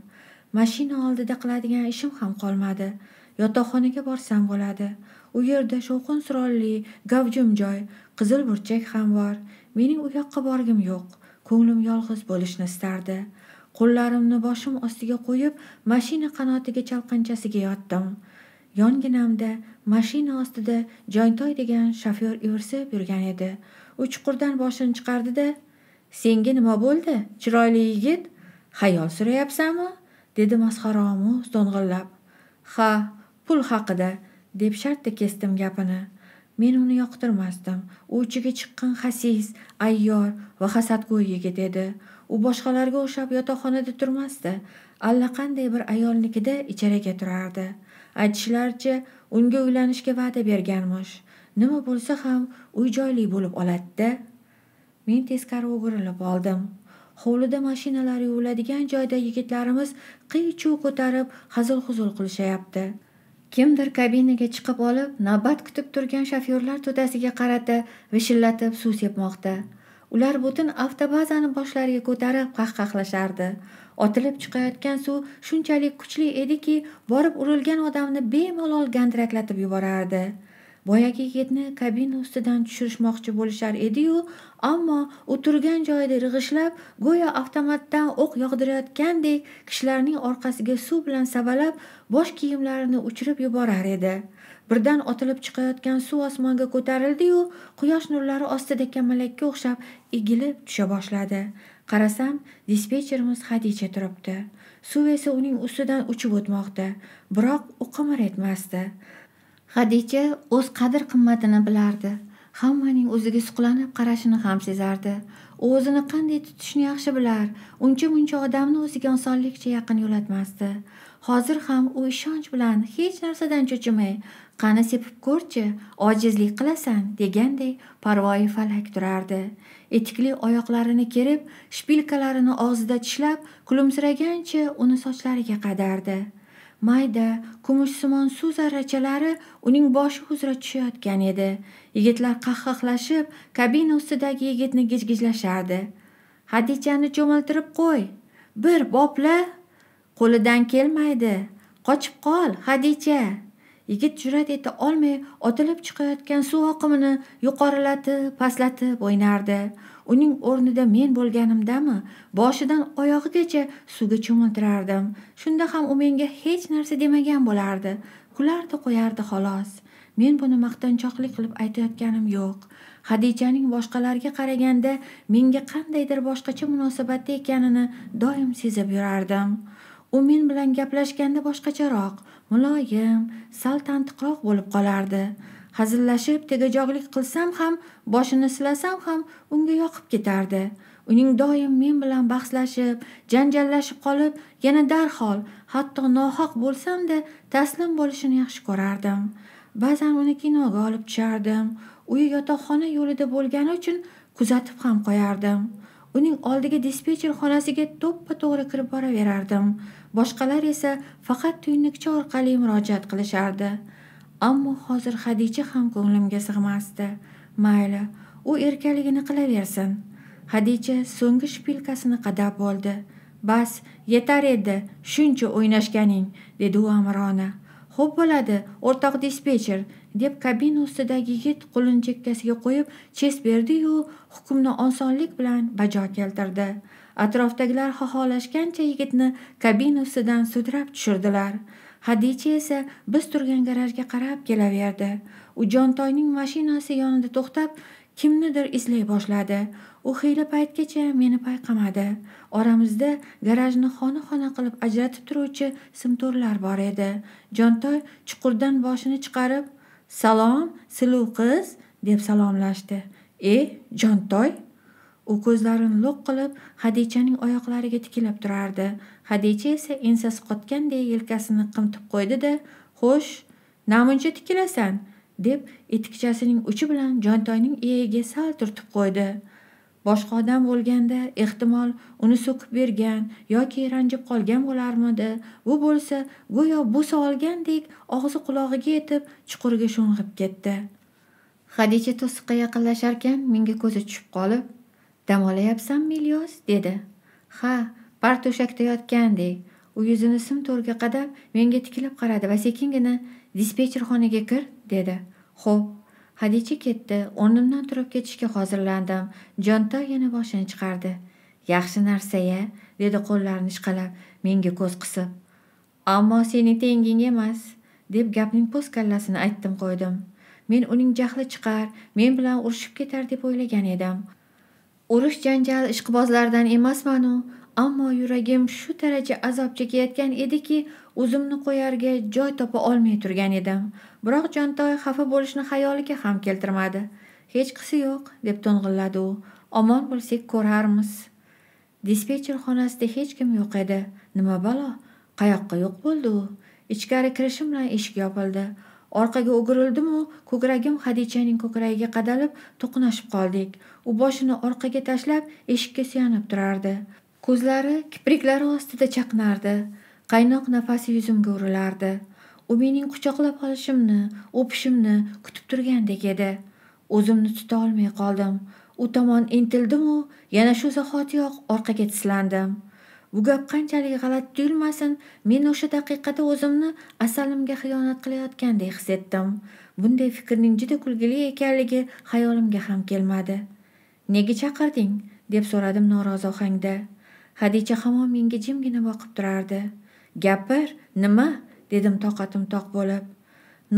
mashina oldida qiladigan ishim ham qolmadi yotoqxonaga borsam bo'ladi u yerda shovqin suronli gavjum joy qizil burchak ham bor mening u yoqqa borgim yo'q ko'nglim yolg'iz bo'lishni istardi qo'llarimni boshim ostiga qo'yib mashina qanotiga chalqanchasiga yotdim yonginamda mashina ostida jontoy degan shofyor ivirsib yurgan edi u chuqurdan boshini chiqardida senga nima bo'ldi chiroyli yigit xayol surayapsanmi dedi masxaraomuz to'ng'illab ha pul haqida deb shartta kesdim gapini men uni yoqtirmasdim u uchiga chiqqan xasis ayyor va hasadgo'y yigit edi u boshqalarga o'xshab yotoqxonada turmasdi allaqanday bir ayolnikida ijaraga turardi aytishlaricha unga uylanishga va'da berganmish nima bo'lsa ham uy joyli bo'lib oladida men teskari o'girilib oldim hovlida mashinalar yuviladigan joyda yigitlarimiz qiy chuv ko'tarib hazil huzul qilishayapti kimdir kabinaga chiqib olib navbat kutib turgan shofyorlar to'dasiga qarata vishillatib suv sepmoqda ular butun avtobazani boshlariga ko'tarib qahqahlashardi otilib chiqayotgan suv shunchalik kuchli ediki borib urilgan odamni bemalol gandiraklatib yuborardi boyagi yigitni kabina ustidan tushirishmoqchi bo'lishar ediyu ammo u turgan joyida irg'ishlab go'yo avtomatdan o'q yog'dirayotgandek kishilarning orqasiga suv bilan savalab bosh kiyimlarini uchirib yuborar edi birdan otilib chiqayotgan suv osmonga ko'tarildi-yu, quyosh nurlari ostida kamalakka o'xshab egilib tusha boshladi. Qarasam, dispetcherimiz Xadicha turibdi. Suv esa uning ustidan uchib o'tmoqda, biroq u qimir etmasdi. Xadicha o'z qadr-qimmatini bilardi. hammaning o'ziga suqlanib qarashini ham sezardi u o'zini qanday tutishni yaxshi bilar uncha muncha odamni o'ziga osonlikcha yaqin yo'latmasdi hozir ham u ishonch bilan hech narsadan cho'chimay qani sepib ko'rchi ojizlik qilasan deganday parvoyi falak turardi etikli oyoqlarini kerib shpilkalarini og'zida tishlab kulimsiragancha uni sochlariga qadardi mayda kumushsimon suv zarrachalari uning boshi uzra tushayotgan edi yigitlar qahqahlashib kabina ustidagi yigitni gijgijlashardi hadichani cho'miltirib qo'y bir bopla qo'lidan kelmaydi qochib qol hadicha yigit jur'at eta olmay otilib chiqayotgan suv oqimini yuqorilatib pastlatib o'ynardi uning o'rnida men bo'lganimdami boshidan oyog'igacha suvga cho'miltirardim shunda ham u menga hech narsa demagan bo'lardi kulardi qo'yardi xolos men buni maqtanchoqlik qilib aytayotganim yo'q hadichaning boshqalarga qaraganda menga qandaydir boshqacha munosabatda ekanini doim sezib yurardim u men bilan gaplashganda boshqacharoq muloyim sal tantiqroq bo'lib qolardi hazillashib tegajog'lik qilsam ham boshini silasam ham unga yoqib ketardi uning doim men bilan bahslashib janjallashib qolib yana darhol hatto nohaq bo'lsamda taslim bo'lishini yaxshi ko'rardim ba'zan uni kinoga olib tushardim uyi yotoqxona yo'lida bo'lgani uchun kuzatib ham qo'yardim uning oldiga dispetcher xonasiga to'ppa to'g'ri kirib boraverardim boshqalar esa faqat tuynukcha orqali murojaat qilishardi ammo hozir hadicha ham ko'nglimga sig'masdi mayli u erkaligini qilaversin hadicha so'nggi shpilkasini qadab oldi bas yetar edi shuncha o'ynashganing dedi u amirona xo'p bo'ladi o'rtoq dispetcher deb kabina ustidagi yigit qo'lini chekkasiga qo'yib ches berdiyu hukmni osonlik bilan bajo keltirdi atrofdagilar xoholashgancha yigitni kabina ustidan sudrab tushirdilar hadicha esa biz turgan garajga qarab kelaverdi u jontoyning mashinasi yonida to'xtab kimnidir izlay boshladi u xiyla paytgacha meni payqamadi oramizda garajni xona xona qilib ajratib turuvchi simtorlar bor edi jontoy chuqurdan boshini chiqarib salom siluv qiz deb salomlashdi e jontoy u ko'zlarini lo'q qilib hadichaning oyoqlariga tikilib turardi hadicha esa ensasi qotganday yelkasini qimtib qo'ydi da xo'sh namuncha tikilasan deb etikchasining uchi bilan jontoyning iyagiga sal turtib qo'ydi boshqa odam bo'lganda ehtimol uni so'kib bergan yoki ranjib qolgan bo'larmidi bu bo'lsa go'yo bu olgandek og'zi qulog'iga yetib chuqurga sho'ng'ib ketdi hadicha to'siqqa yaqinlasharkan menga ko'zi tushib qolib dam olayapsanmi ilyos dedi ha bar to'shakda yotgandek u yuzini sim to'rga qadab menga tikilib qaradi va sekingina dispetcherxonaga kir dedi xo'p hadicha ketdi o'rnimdan turib ketishga hozirlandim jonto yana boshini chiqardi yaxshi narsa ya dedi qo'llarini ishqalab menga ko'z qisib ammo sening tenging emas deb gapning po'st kallasini aytdim qo'ydim men uning jahli chiqar men bilan urushib ketar deb o'ylagan edim urush janjal ishqibozlardan emasmanu ammo yuragim shu daraja azob chekayotgan ediki o'zimni qo'yarga joy topa olmay turgan edim biroq jontoy xafa bo'lishni xayoliga ham keltirmadi hechqisi yo'q deb to'ng'illadi u omon bo'lsak ko'rarmiz dispetcher xonasida hech kim yo'q edi nima balo qayoqqa yo'q bo'ldi u ichkari kirishim bilan eshik yopildi orqaga o'girildimu ko'kragim hadichaning ko'kragiga qadalib to'qnashib qoldik u boshini orqaga tashlab eshikka suyanib turardi ko'zlari kipriklari ostida chaqnardi qaynoq nafasi yuzimga urilardi u mening quchoqlab olishimni o'pishimni kutib turgandek edi o'zimni tuta olmay qoldim u tomon intildimu yana shu zahotiyoq orqaga tislandim bu gap qanchalik g'alati tuyulmasin men o'sha daqiqada o'zimni asalimga xiyonat qilayotgandek his etdim bunday fikrning juda kulgili ekanligi xayolimga ham kelmadi nega chaqirding deb so'radim norozi ohangda hadicha hamon menga jimgina boqib turardi gapir nima dedim toqatim toq bo'lib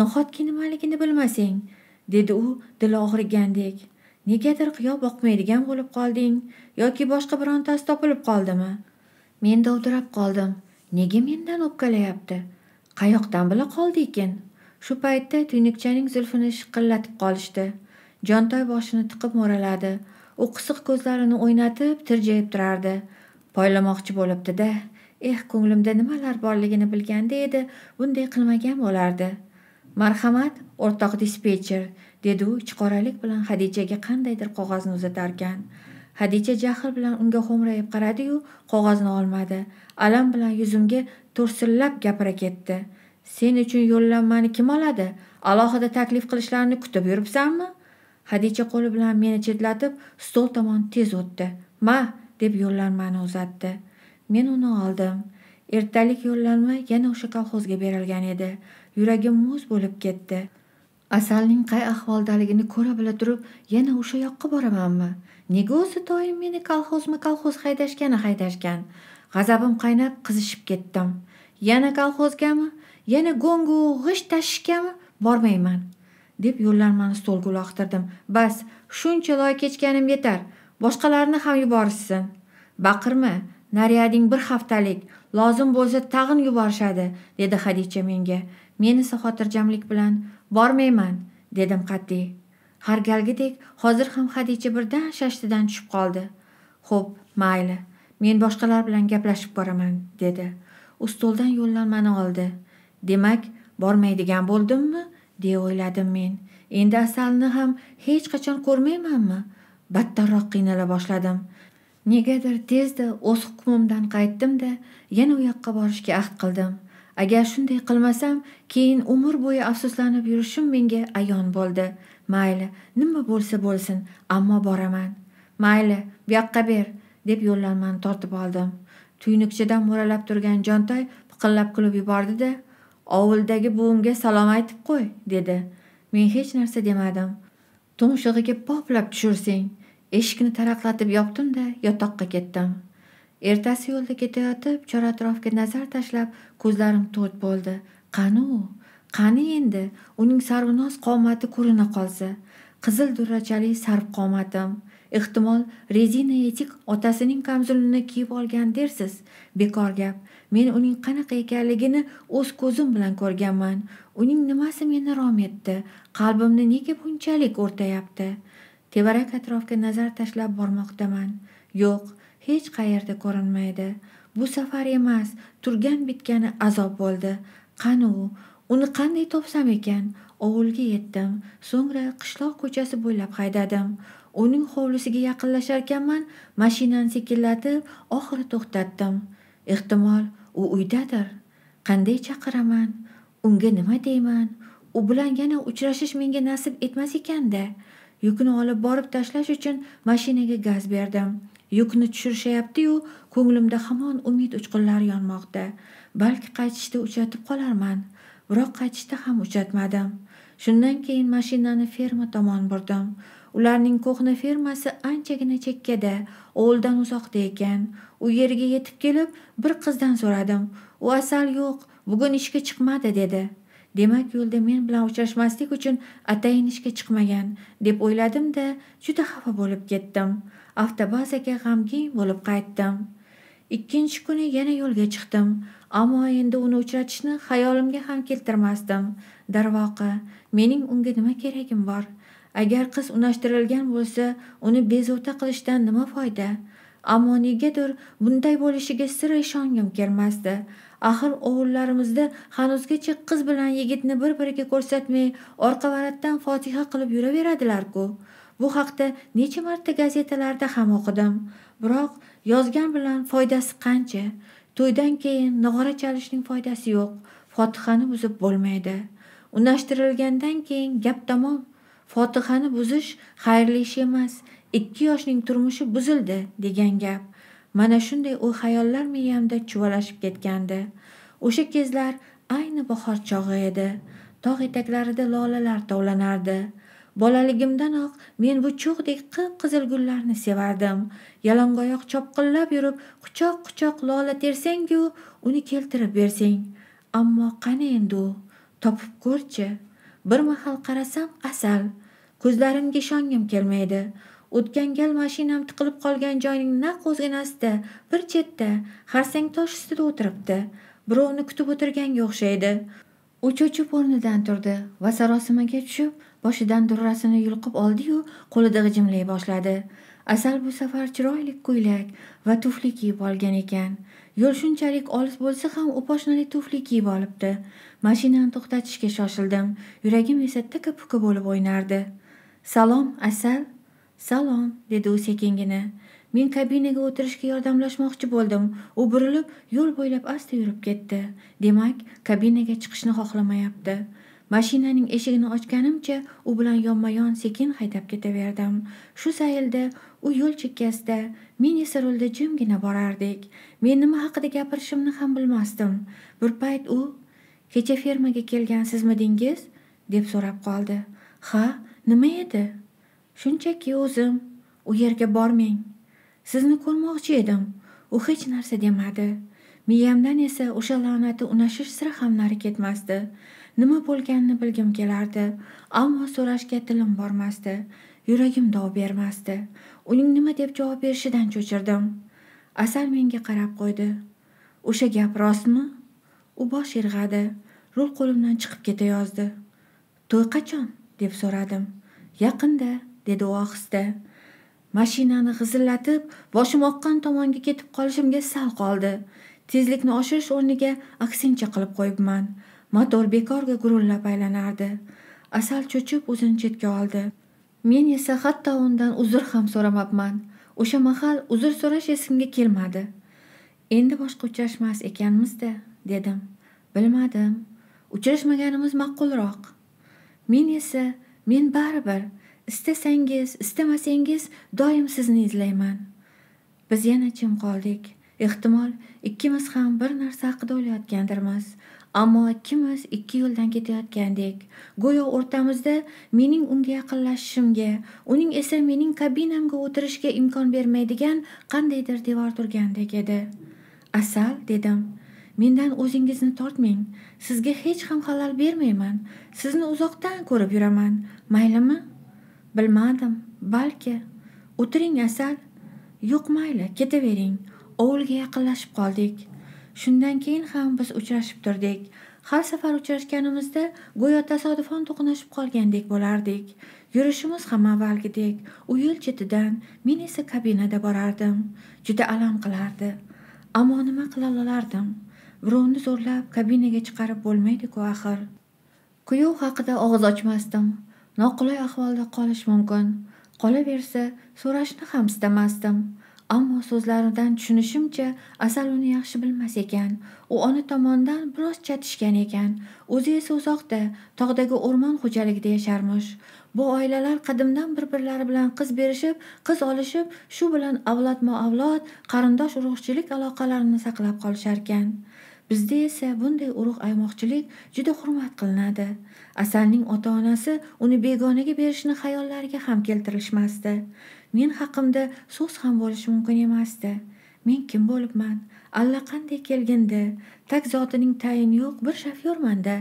nahotki nimaligini bilmasang dedi u dili og'rigandek negadir qiyo boqmaydigan bo'lib qolding yoki boshqa birontasi topilib qoldimi men dovdirab qoldim nega mendan o'pkalayapti qayoqdan bila qoldi ekan shu paytda tuynukchaning zulfini shiqillatib qolishdi jontoy boshini tiqib mo'raladi u qisiq ko'zlarini o'ynatib tirjayib turardi poylamoqchi bo'libdi-da. eh ko'nglimda nimalar borligini bilganda edi bunday qilmagan bo'lardi marhamat o'rtoq dispetcher dedi u ichqoralik bilan hadichaga qandaydir qog'ozni uzatarkan hadicha jahl bilan unga xo'mrayib qaradiyu qog'ozni olmadi alam bilan yuzimga to'rsillab gapira ketdi sen uchun yo'llanmani kim oladi alohida taklif qilishlarini kutib yuribsanmi hadicha qo'li bilan meni chetlatib stol tomon tez o'tdi ma deb yo'llanmani uzatdi men uni oldim ertalik yo'llanma yana o'sha kolxozga berilgan edi yuragim muz bo'lib ketdi asalning qay ahvoldaligini ko'ra bila turib yana o'sha yoqqa boramanmi nega o'zi doim meni kolxozma kolxoz haydashgani haydashgan g'azabim qaynab qizishib ketdim yana kolxozgami yana go'ngu g'isht tashishgami bormayman deb yo'llanmani stolga uloqtirdim bas shuncha loy kechganim yetar boshqalarni ham yuborishsin baqirma naryading bir haftalik lozim bo'lsa tag'in yuborishadi dedi hadicha menga men esa xotirjamlik bilan bormayman dedim qat'iy har galgidek hozir ham hadicha birdan shashtidan tushib qoldi xo'p mayli men boshqalar bilan gaplashib boraman dedi ustoldan yo'llanmani oldi demak bormaydigan bo'ldimmi deya o'yladim men endi asalni ham hech qachon ko'rmaymanmi battarroq qiynala boshladim negadir tezda o'z hukmimdan qaytdimda yana u yoqqa borishga ahd qildim agar shunday qilmasam keyin umr bo'yi afsuslanib yurishim menga ayon bo'ldi mayli nima bo'lsa bo'lsin ammo boraman mayli bu yoqqa ber deb yo'llanmani tortib oldim tuynukchadan mo'ralab turgan jontoy piqillab kulib yubordi da ovuldagi buvimga salom aytib qo'y dedi men hech narsa demadim tumshug'iga poplab tushirsang eshikni taraqlatib yopdimda yotoqqa ketdim ertasi yo'lda ketayotib chor atrofga nazar tashlab ko'zlarim to'rt bo'ldi qani u qani endi uning sarvinoz qomati ko'rina qolsa qizil durrachali sarv qomatim ehtimol rezina etik otasining kamzulini kiyib olgan dersiz bekor gap men uning qanaqa ekanligini o'z ko'zim bilan ko'rganman uning nimasi meni rom etdi qalbimni nega bunchalik o'rtayapti tevarak atrofga nazar tashlab bormoqdaman yo'q hech qayerda ko'rinmaydi bu safar emas turgan bitgani azob bo'ldi qani u uni qanday topsam ekan ovulga yetdim so'ngra qishloq ko'chasi bo'ylab haydadim uning hovlisiga ekanman mashinani sekinlatib oxiri to'xtatdim ehtimol u uydadir qanday chaqiraman unga nima deyman u bilan yana uchrashish menga nasib etmas ekanda yukni olib borib tashlash uchun mashinaga gaz berdim yukni tushirishayaptiyu ko'nglimda hamon umid uchqunlari yonmoqda balki qaytishda uchratib qolarman biroq qaytishda ham uchratmadim shundan keyin mashinani ferma tomon burdim ularning ko'hna fermasi anchagina chekkada ovuldan uzoqda ekan u yerga yetib kelib bir qizdan so'radim u asal yo'q bugun ishga chiqmadi dedi demak yo'lda men bilan uchrashmaslik uchun atayin ishga chiqmagan deb o'yladim da juda xafa bo'lib ketdim avtobazaga g'amgin bo'lib qaytdim ikkinchi kuni yana yo'lga chiqdim ammo endi uni uchratishni xayolimga ham keltirmasdim darvoqa mening unga nima keragim bor agar qiz unashtirilgan bo'lsa uni bezovta qilishdan nima foyda ammo negadir bunday bo'lishiga sira ishongim kelmasdi axir ovullarimizda hanuzgacha qiz bilan yigitni bir biriga ko'rsatmay orqa varatdan fotiha qilib yuraveradilarku bu haqda necha marta gazetalarda ham o'qidim biroq yozgan bilan foydasi qancha to'ydan keyin nog'ora chalishning foydasi yo'q fotihani buzib bo'lmaydi unashtirilgandan keyin gap tamom fotihani buzish xayrli ish emas ikki yoshning turmushi buzildi degan gap mana shunday u xayollar miyamda chuvalashib ketgandi o'sha kezlar ayni bahor chog'i edi tog' etaklarida lolalar tovlanardi bolaligimdanoq men bu cho'g'dek qip qizil gullarni sevardim yalangoyoq chopqillab yurib quchoq quchoq lola tersangu uni keltirib bersang ammo qani endi u topib ko'rchi bir mahal qarasam asal ko'zlarimga ishongim kelmaydi o'tgan gal mashinam tiqilib qolgan joyning naq o'zginasida bir chetda xarsang tosh ustida o'tiribdi birovni kutib o'tirganga o'xshaydi u cho'chib o'rnidan turdi va sarosimaga tushib boshidan durrasini yulqib oldi-yu, qo'lida g'ijimlay boshladi. Asal bu safar chiroyli ko'ylak va tufli kiyib olgan ekan. Yo'l shunchalik olis bo'lsa ham u poshnali tufli kiyib olibdi. Mashinani to'xtatishga shoshildim. Yuragim esa tika puka bo'lib o'ynardi. "Salom, Asal." "Salom," dedi u sekingina. Men kabinaga o'tirishga yordamlashmoqchi bo'ldim. U burilib, yo'l bo'ylab asta yurib ketdi. Demak, kabinaga chiqishni xohlamayapti. mashinaning eshigini ochganimcha u bilan yonma yon sekin haydab ketaverdim shu zaylda u yo'l chekkasida men esa rulda jimgina borardik men nima haqida gapirishimni ham bilmasdim bir payt u kecha fermaga kelgansizmidingiz deb so'rab qoldi ha nima edi shunchaki o'zim u yerga bormang sizni ko'rmoqchi edim u hech narsa demadi miyamdan esa o'sha la'nati unashish sira ham nari ketmasdi nima bo'lganini bilgim kelardi ammo so'rashga tilim bormasdi yuragim dov bermasdi uning nima deb javob berishidan cho'chirdim asal menga qarab qo'ydi o'sha gap rostmi u bosh irg'adi rul qo'limdan chiqib ketayozdi to'y qachon deb so'radim yaqinda dedi u ohista mashinani g'izillatib boshim oqqan tomonga ketib qolishimga sal qoldi tezlikni oshirish o'rniga aksincha qilib qo'yibman motor bekorga gurullab aylanardi asal cho'chib o'zini chetga oldi men esa hatto undan uzr ham so'ramabman o'sha mahal uzr so'rash esimga kelmadi endi boshqa uchrashmas ekanmizda dedim bilmadim uchrashmaganimiz ma'qulroq men esa men baribir istasangiz istamasangiz doim sizni izlayman biz yana jim qoldik ehtimol ikkimiz ham bir narsa haqida o'ylayotgandirmiz ammo ikkimiz ikki yo'ldan ketayotgandek go'yo o'rtamizda mening unga yaqinlashishimga uning esa mening kabinamga o'tirishga imkon bermaydigan qandaydir devor turgandek edi asal dedim mendan o'zingizni tortmang sizga hech ham xalal bermayman sizni uzoqdan ko'rib yuraman maylimi bilmadim balki o'tiring asal yo'q mayli ketavering ovulga yaqinlashib qoldik shundan keyin ham biz uchrashib turdik har safar uchrashganimizda go'yo tasodifan to'qnashib qolgandek bo'lardik yurishimiz ham avvalgidek u yo'l chetidan men esa kabinada borardim juda alam qilardi ammo nima qila olardim birovni zo'rlab kabinaga chiqarib bo'lmaydi-ku axir kuyov haqida og'iz ochmasdim noqulay ahvolda qolish mumkin qolaversa so'rashni ham istamasdim ammo so'zlaridan tushunishimcha asal uni yaxshi bilmas ekan u ona tomondan biroz chatishgan ekan o'zi esa uzoqda tog'dagi o'rmon xo'jaligida yasharmish bu oilalar qadimdan bir birlari bilan qiz berishib qiz olishib shu bilan avlodma avlod qarindosh urug'chilik aloqalarini saqlab qolisharkan bizda esa bunday urug' aymoqchilik juda hurmat qilinadi asalning ota onasi uni begonaga berishni xayollariga ham keltirishmasdi men haqimda so'z ham bo'lishi mumkin emasdi men kim bo'libman allaqanday kelgindi tag zotining tayini yo'q bir shofyormanda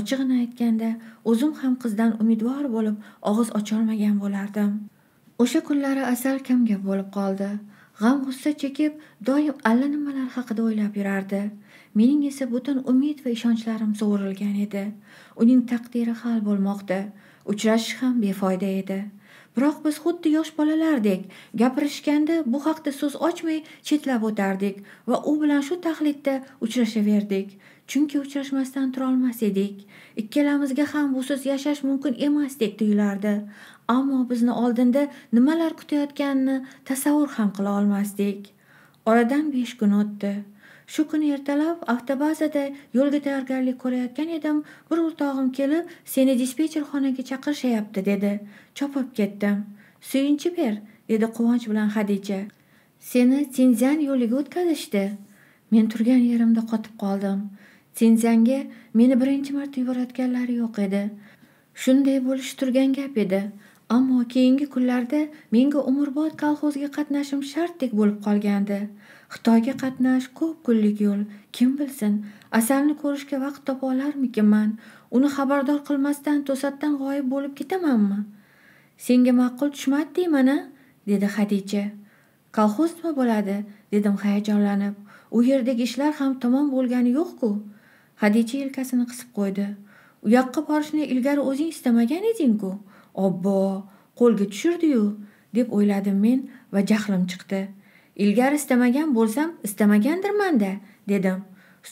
ochig'ini aytganda o'zim ham qizdan umidvor bo'lib og'iz ocholmagan bo'lardim o'sha kunlari asal kam gap bo'lib qoldi g'am g'ussa chekib doim allanimalar haqida o'ylab yurardi mening esa butun umid va ishonchlarim sovurilgan edi uning taqdiri hal bo'lmoqda uchrashish ham befoyda edi biroq biz xuddi yosh bolalardek gapirishganda bu haqda so'z ochmay chetlab o'tardik va u bilan shu taxlitda uchrashaverdik chunki uchrashmasdan turolmas edik ikkalamizga ham busiz yashash mumkin emasdek tuyulardi ammo bizni oldinda nimalar kutayotganini tasavvur ham qila olmasdik oradan besh kun o'tdi shu kuni ertalab avtobazada yo'lga tayyorgarlik ko'rayotgan edim bir o'rtog'im kelib seni dispetcher xonaga chaqirishyapti dedi chopib ketdim suyunchi ber dedi quvonch bilan hadicha seni sinzan yo'liga o'tkazishdi men turgan yerimda qotib qoldim sinzanga meni birinchi marta yuborayotganlari yo'q edi shunday bo'lishi turgan gap edi ammo keyingi kunlarda menga umrbod kolxozga qatnashim shartdek bo'lib qolgandi xitoyga qatnash ko'p kunlik yo'l kim bilsin asalni ko'rishga vaqt topa olarmikinman uni xabardor qilmasdan to'satdan g'oyib bo'lib ketamanmi senga ma'qul tushmadi deyman a dedi hadicha nima bo'ladi dedim hayajonlanib u yerdagi ishlar ham tamom bo'lgani yo'q-ku hadicha yelkasini qisib qo'ydi u yoqqa borishni ilgari o'zing istamagan eding-ku obbo qo'lga tushirdi-yu deb o'yladim men va jahlim chiqdi ilgari istamagan bo'lsam istamagandirmanda dedim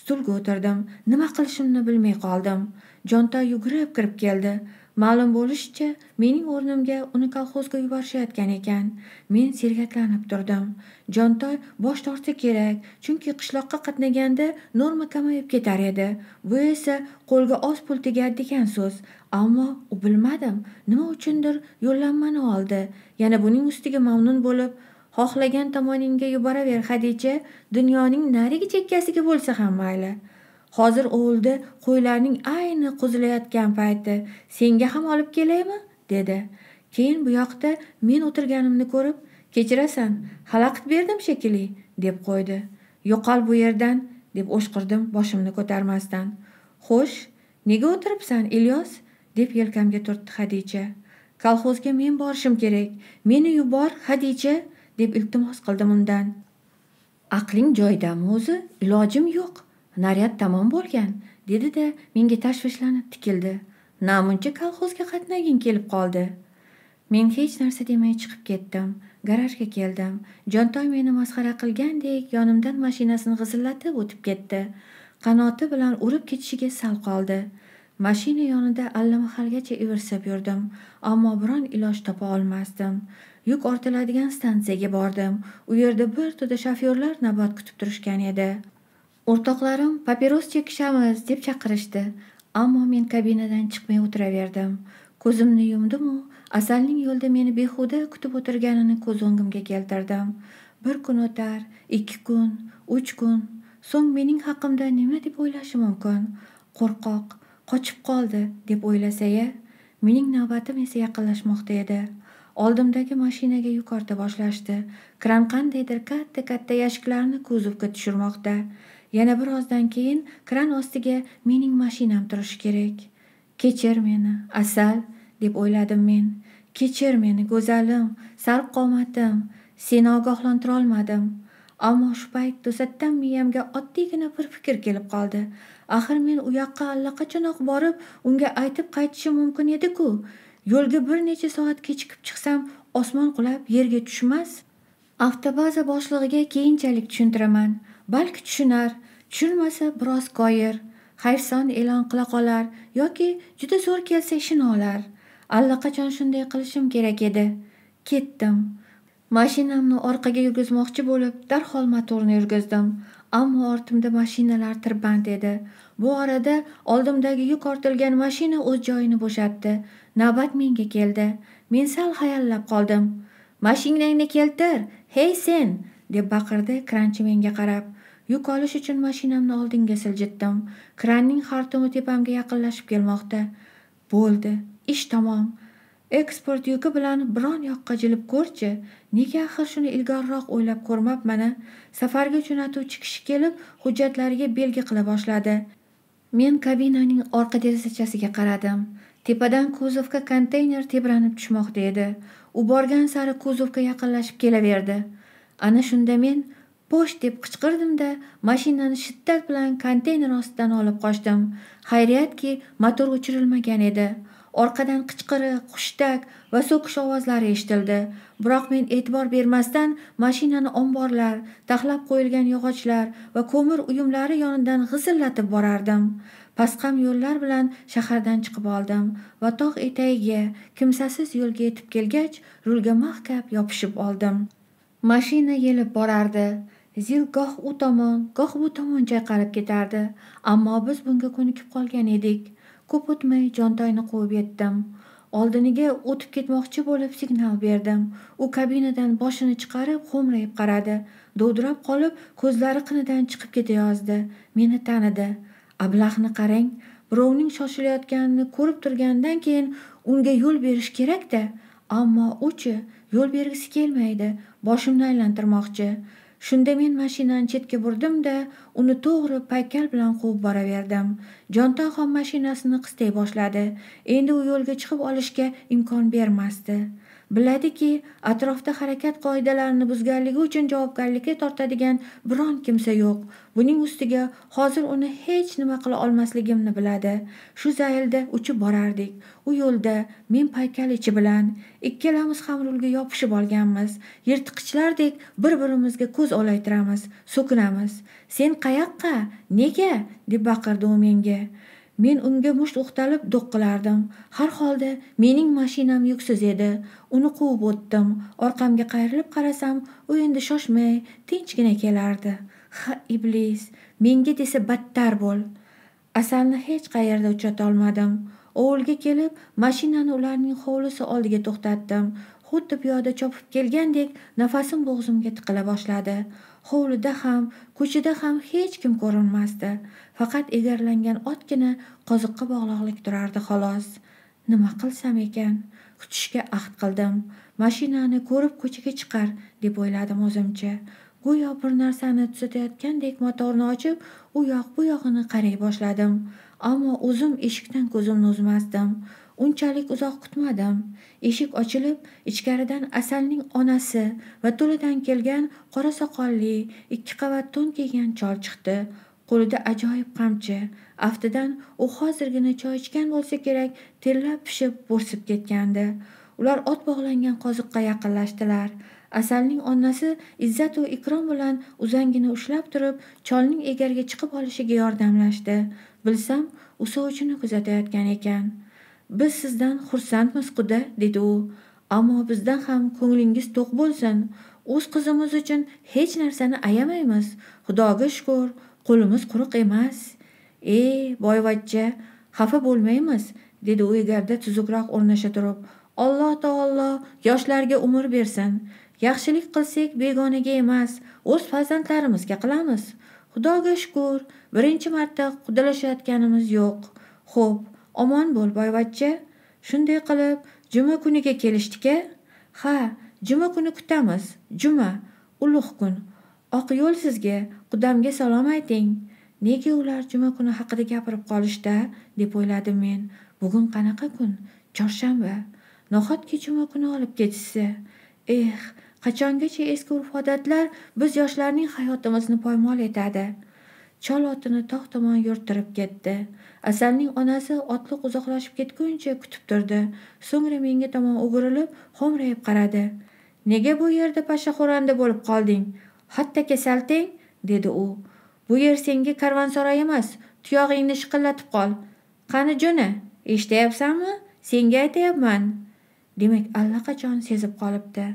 stulga o'tirdim nima qilishimni bilmay qoldim jontoy yugurib kirib keldi ma'lum bo'lishicha mening o'rnimga uni kolxozga yuborishayotgan ekan men sergaklanib turdim jontoy bosh tortsa kerak chunki qishloqqa qatnaganda norma kamayib ketar edi bu esa qo'lga oz pul tegadi degan so'z ammo u bilmadim nima uchundir yo'llanmani oldi yana buning ustiga mamnun bo'lib xohlagan tomoningga yuboraver hadicha dunyoning narigi chekkasiga bo'lsa ham mayli hozir ovulda qo'ylarning ayni quzilayotgan payti senga ham olib kelaymi dedi keyin bu yoqda men o'tirganimni ko'rib kechirasan xalaqit berdim shekilli deb qo'ydi yo'qol bu yerdan deb o'shqirdim boshimni ko'tarmasdan xo'sh nega o'tiribsan ilyos deb yelkamga turtdi hadicha kolxozga men borishim kerak meni yubor hadicha deb iltimos qildim undan aqling joyidami o'zi ilojim yo'q naryad tamom bo'lgan dedi da menga tashvishlanib tikildi namuncha kolxozga qatnaging kelib qoldi men hech narsa demay chiqib ketdim garajga keldim jontoy meni masxara qilgandek yonimdan mashinasini g'izillatib o'tib ketdi qanoti bilan urib ketishiga sal qoldi mashina yonida allamahalgacha ivirsib yurdim ammo biron iloj topa olmasdim yuk ortiladigan stansiyaga bordim u yerda bir to'da shofyorlar navbat kutib turishgan edi o'rtoqlarim papiros chekishamiz deb chaqirishdi ammo men kabinadan chiqmay o'tiraverdim ko'zimni yumdimu asalning yo'lda meni behuda kutib o'tirganini ko'z o'ngimga keltirdim bir kun o'tar ikki kun uch kun so'ng mening haqimda nima deb o'ylashi mumkin qo'rqoq qochib qoldi deb o'ylasa ya mening navbatim esa yaqinlashmoqda edi oldimdagi mashinaga yuqorida boshlashdi kran qandaydir katta katta yashiklarni kuzovga tushirmoqda yana birozdan keyin kran ostiga mening mashinam turishi kerak kechir meni asal deb o'yladim men kechir meni go'zalim sarv qomatim seni ogohlantirolmadim ammo shu payt to'satdan miyamga oddiygina bir fikr kelib qoldi axir men u yoqqa allaqachonoq borib unga aytib qaytishim mumkin edi-ku yo'lga bir necha soat kechikib chiqsam osmon qulab yerga tushmas avtobaza boshlig'iga keyinchalik tushuntiraman balki tushunar tushunmasa biroz koyir hayfson e'lon qila qolar yoki juda zo'r kelsa ishini olar allaqachon shunday qilishim kerak edi ketdim mashinamni orqaga yurgizmoqchi bo'lib darhol motorni yurgizdim ammo ortimda mashinalar tirband edi bu orada oldimdagi yuk ortilgan mashina o'z joyini bo'shatdi navbat menga keldi men sal hayallab qoldim mashinangni keltir hey sen deb baqirdi kranchi menga qarab yuk olish uchun mashinamni oldinga siljitdim kranning xartumi tepamga yaqinlashib kelmoqda bo'ldi ish tamom eksport yuki bilan biron yoqqa jilib ko'rchi nega axir shuni ilgariroq o'ylab mana? safarga jo'natuvchi kishi kelib hujjatlariga belgi qila boshladi men kabinaning orqa derazachasiga qaradim Tepadan kuzovga konteyner tebranib tushmoqda edi. U borgan sari kuzovga yaqinlashib kelaverdi. Ana shunda men posh deb qichqirdimda mashinani shiddat bilan konteyner ostidan olib qochdim. Xayriyatki, motor o'chirilmagan edi. Orqadan qichqiriq, hushtak va so'kish ovozlari eshitildi. Biroq men e'tibor bermasdan mashinani omborlar, taxlab qo'yilgan yog'ochlar va ko'mir uyumlari yonidan g'izillatib borardim. pasqam yo'llar bilan shahardan chiqib oldim va tog' etagiga kimsasiz yo'lga yetib kelgach rulga mahkam yopishib oldim mashina yelib borardi zil goh u tomon goh bu tomon chayqalib ketardi ammo biz bunga ko'nikib qolgan edik ko'p o'tmay jontoyni quvib yetdim oldiniga o'tib ketmoqchi bo'lib signal berdim u kabinadan boshini chiqarib xo'mrayib qaradi dovdirab qolib ko'zlari qinidan chiqib ketayozdi meni tanidi ablahni qarang birovning shoshilayotganini ko'rib turgandan keyin unga yo'l berish kerakda ammo uchi yo'l bergisi kelmaydi boshimni aylantirmoqchi shunda men mashinani chetga burdim da uni to'g'ri paykal bilan quvib boraverdim jonton xon mashinasini qistay boshladi endi u yo'lga chiqib olishga imkon bermasdi biladiki atrofda harakat qoidalarini buzganligi uchun javobgarlikka tortadigan biron kimsa yo'q buning ustiga hozir uni hech nima qila olmasligimni biladi shu zaylda uchib borardik u yo'lda men paykalichi bilan ikkalamiz ham rulga yopishib olganmiz yirtqichlardek bir birimizga ko'z olaytiramiz so'kinamiz sen qayoqqa nega deb baqirdi u menga men unga musht o'qtalib do'qqilardim har holda mening mashinam yuksiz edi uni quvib o'tdim orqamga qayrilib qarasam u endi shoshmay tinchgina kelardi ha iblis menga desa battar bo'l asalni hech qayerda uchratolmadim ovulga kelib mashinani ularning hovlisi oldiga to'xtatdim xuddi piyoda chopib kelgandek nafasim bo'g'zimga tiqila boshladi hovlida ham ko'chada ham hech kim ko'rinmasdi faqat egarlangan otgina qoziqqa bog'liqlik turardi xolos nima qilsam ekan kutishga ahd qildim mashinani ko'rib ko'chaga chiqar deb o'yladim o'zimcha go'yo bir narsani tuzatayotgandek motorni ochib u yoq bu yog'ini qaray boshladim ammo o'zim eshikdan ko'zimni uzmasdim unchalik uzoq kutmadim eshik ochilib ichkaridan asalning onasi va to'ladan kelgan qora soqolli ikki qavat to'n kiygan chol chiqdi qo'lida ajoyib qamchi aftidan u hozirgina choy ichgan bo'lsa kerak terlab pishib bo'rsib ketgandi ular ot bog'langan qoziqqa yaqinlashdilar asalning onasi izzat va ikrom bilan uzangini ushlab turib cholning egarga chiqib olishiga yordamlashdi bilsam u sovchini kuzatayotgan ekan biz sizdan xursandmiz quda dedi u ammo bizdan ham ko'nglingiz to'q bo'lsin o'z qizimiz uchun hech narsani ayamaymiz xudoga shukur qo'limiz quruq emas e boyvachcha xafa bo'lmaymiz dedi u egarda tuzukroq o'rnasha turib olloh taolo yoshlarga umr bersin yaxshilik qilsak begonaga emas o'z farzandlarimizga qilamiz xudoga shukur birinchi marta qudalashayotganimiz yo'q xo'p omon bo'l boyvachcha shunday qilib juma kuniga kelishdika ha juma kuni kutamiz juma ulug' kun oq yo'l sizga qudamga salom ayting nega ular juma kuni haqida gapirib qolishda deb o'yladim men bugun qanaqa kun chorshanba nahotki juma kuni olib ketishsa eh qachongacha eski urf odatlar biz yoshlarning hayotimizni poymol etadi chol otini tog' tomon yurttirib ketdi asalning onasi otliq uzoqlashib ketguncha kutib turdi so'ngra menga tomon o'girilib xo'mrayib qaradi nega bu yerda pashaxo'randa bo'lib qolding hatto kasalting dedi u bu yer senga karvonsaroy emas tuyog'ingni shiqillatib qol qani jo'na eshityapsanmi senga aytayapman demak allaqachon sezib qolibdi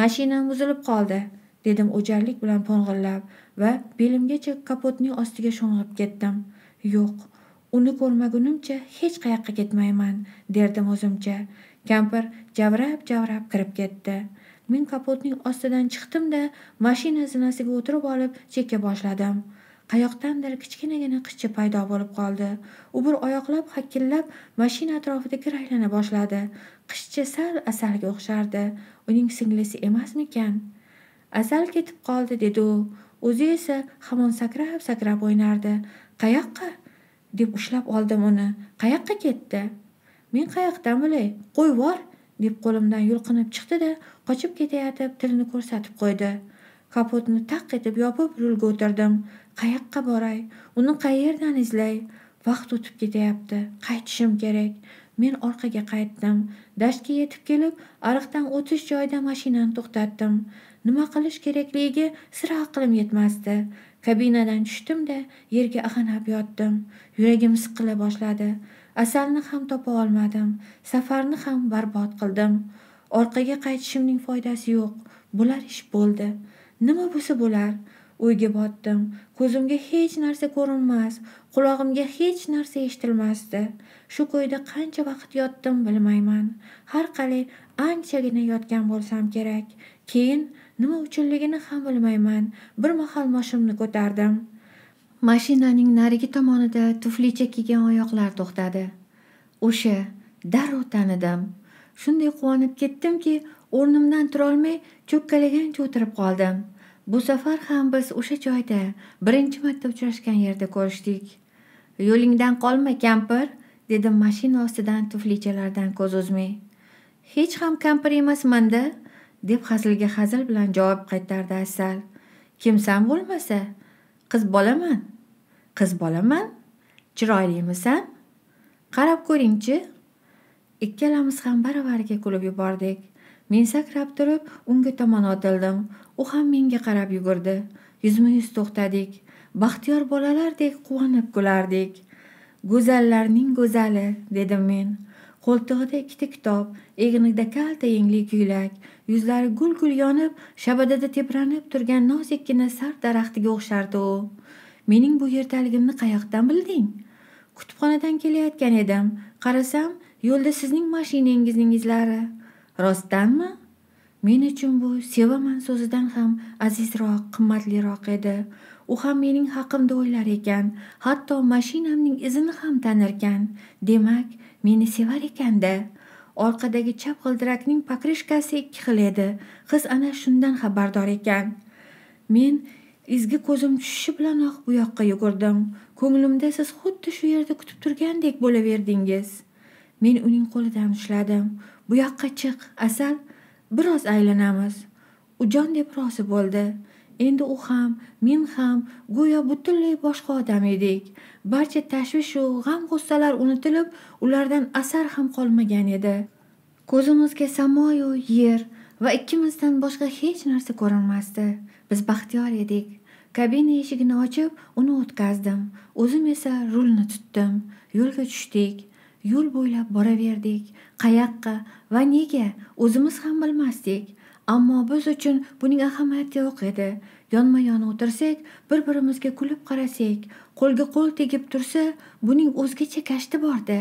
mashinam buzilib qoldi dedim o'jarlik bilan po'ng'illab va belimgacha kapotning ostiga sho'ng'ib ketdim yo'q uni ko'rmagunimcha hech qayoqqa ketmayman derdim o'zimcha kampir javrab javrab kirib ketdi men kapotning ostidan chiqdimda mashina zinasiga o'tirib olib cheka boshladim qayoqdandir kichkinagina qizcha paydo bo'lib qoldi u bir oyoqlab hakillab mashina atrofida aylana boshladi qizcha sal asalga o'xshardi uning singlisi emasmikan asal ketib qoldi dedi u o'zi esa hamon sakrab sakrab o'ynardi qayoqqa deb ushlab oldim uni qayoqqa ketdi men qayoqdan bilay qo'y yubor deb qo'limdan yulqinib chiqdida qochib ketayotib tilini ko'rsatib qo'ydi kapotni taq etib yopib rulga o'tirdim qayoqqa boray uni qayerdan izlay vaqt o'tib ketyapti qaytishim kerak men orqaga qaytdim dashtga yetib kelib ariqdan o'tish joyida mashinani to'xtatdim nima qilish kerakligi sira aqlim yetmasdi kabinadan tushdimda yerga ag'anab yotdim yuragim siqila boshladi asalni ham topa olmadim safarni ham barbod qildim orqaga qaytishimning foydasi yo'q bular ish bo'ldi nima bo'lsa bo'lar o'yga botdim ko'zimga hech narsa ko'rinmas qulog'imga hech narsa eshitilmasdi shu qo'yda qancha vaqt yotdim bilmayman har qalay anchagina yotgan bo'lsam kerak keyin nima uchunligini ham bilmayman bir mahal mashimni ko'tardim mashinaning narigi tomonida tuflicha kiygan oyoqlar to'xtadi o'sha darrov tanidim shunday quvonib ketdimki o'rnimdan turolmay cho'kkalagancha o'tirib qoldim bu safar ham biz o'sha joyda birinchi marta uchrashgan yerda ko'rishdik yo'lingdan qolma kampir dedim mashina ostidan tuflichalardan ko'z uzmay hech ham kampir emasmanda deb hazilga hazil bilan javob qaytardi asal kimsan bo'lmasa qiz bolaman qiz bolaman chiroylimisan qarab ko'ringchi ikkalamiz ham baravariga kulib yubordik men sakrab turib unga tomon otildim u ham menga qarab yugurdi yuzma yuz to'xtadik baxtiyor bolalardek quvonib kulardik go'zallarning go'zali dedim men qo'ltig'ida ikkita kitob egnida kalta yengli ko'ylak yuzlari gul gul yonib shabadada tebranib turgan nozikkina sar daraxtiga o'xshardi u mening bu yerdaligimni qayoqdan bilding kutubxonadan kelayotgan edim qarasam yo'lda sizning mashinangizning izlari rostdanmi men uchun bu sevaman so'zidan ham azizroq qimmatliroq edi u ham mening haqimda o'ylar ekan hatto mashinamning izini ham tanirkan demak meni sevar ekanda orqadagi chap g'ildirakning pokrishkasi ikki xil edi qiz ana shundan xabardor ekan men izgi ko'zim tushishi bilanoq u yoqqa yugurdim ko'nglimda siz xuddi shu yerda kutib turgandek bo'laverdingiz men uning qo'lidan ushladim bu yoqqa chiq asal biroz aylanamiz u jon deb rozi bo'ldi endi u ham men ham go'yo butunlay boshqa odam edik barcha tashvishu g'am g'ussalar unutilib ulardan asar ham qolmagan edi ko'zimizga samoyu yer va ikkimizdan boshqa hech narsa ko'rinmasdi biz baxtiyor edik kabina eshigini ochib uni o'tkazdim o'zim esa rulni tutdim yo'lga tushdik yo'l bo'ylab boraverdik qayoqqa va nega o'zimiz ham bilmasdik ammo biz uchun buning ahamiyati yo'q edi yonma yon o'tirsak bir birimizga kulib qarasak qo'lga qo'l tegib tursa buning o'zgacha kashti bordi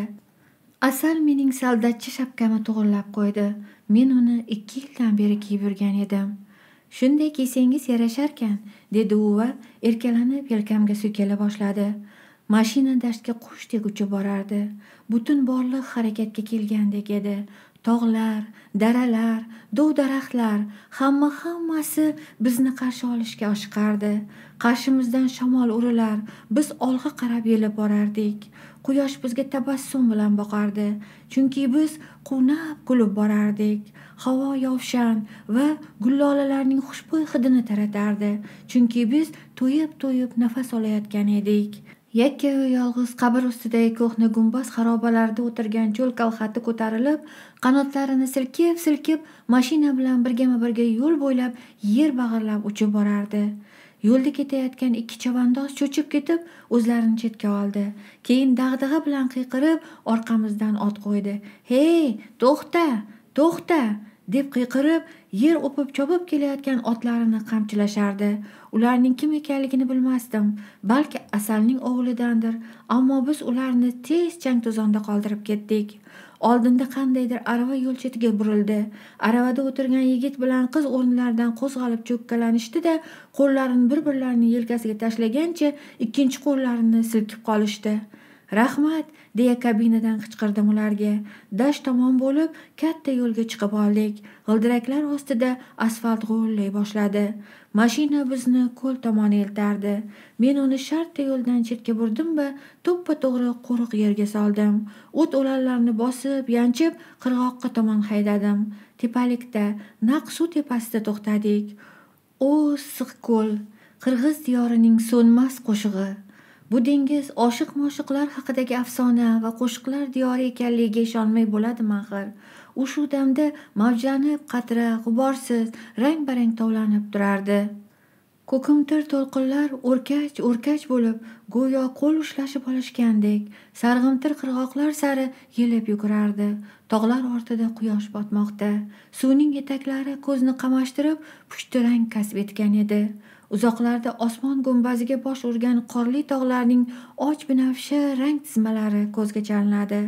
asal mening saldatchi shapkami to'g'irlab qo'ydi men uni ikki yildan beri kiyib yurgan edim shunday kiysangiz yarasharkan dedi uva erkalanib yelkamga suykala boshladi mashina dashtga qushdek uchib borardi butun borliq harakatga kelgandek edi tog'lar daralar dov daraxtlar hamma hammasi bizni qarshi olishga oshiqardi qarshimizdan shamol urilar biz olg'a qarab yelib borardik quyosh bizga tabassum bilan boqardi chunki biz quvnab kulib borardik havo yovshan va gullolalarning xushbo'y hidini taratardi chunki biz to'yib to'yib nafas olayotgan edik yakkayu yolg'iz qabr ustidagi ko'hna gumbaz xarobalarida o'tirgan cho'l kalxati ko'tarilib qanotlarini silkib silkib mashina bilan birgama birga yo'l bo'ylab yer bag'irlab uchib borardi yo'lda ketayotgan ikki chavandoz cho'chib ketib o'zlarini chetga oldi keyin dag'dag'a bilan qiyqirib orqamizdan ot qo'ydi hey to'xta to'xta deb qiyqirib yer o'pib chopib kelayotgan otlarini qamchilashardi ularning kim ekanligini bilmasdim balki asalning o'g'lidandir ammo biz ularni tez chang to'zonda qoldirib ketdik oldinda qandaydir arava yo'l chetiga burildi aravada o'tirgan yigit bilan qiz o'rnlaridan qo'zg'alib cho'kkalanishdi da qo'llarini bir birlarining yelkasiga tashlagancha ikkinchi qo'llarini silkib qolishdi rahmat deya kabinadan qichqirdim ularga dasht tomon bo'lib katta yo'lga chiqib oldik g'ildiraklar ostida asfalt g'uvillay boshladi mashina bizni ko'l tomon eltardi men uni shartta yo'ldan chetga burdim va to'ppa to'g'ri qo'riq yerga soldim o't o'lanlarni bosib yanchib qirg'oqqa tomon haydadim tepalikda naq suv tepasida to'xtadik o issiq ko'l qirg'iz diyorining so'nmas qo'shig'i bu dengiz oshiq moshiqlar haqidagi afsona va qo'shiqlar diyori ekanligiga ishonmay bo'ladimi axir u shu damda mavjlanib qatra g'uborsiz rang barang tovlanib turardi ko'kimtir to'lqinlar o'rkach o'rkach bo'lib go'yo qo'l ushlashib olishgandek sarg'imtir qirg'oqlar sari yelib yugurardi tog'lar ortida quyosh botmoqda suvning etaklari ko'zni qamashtirib pushti rang kasb etgan edi uzoqlarda osmon gumbaziga bosh urgan qorli tog'larning och binafsha rang tizmalari ko'zga chalinadi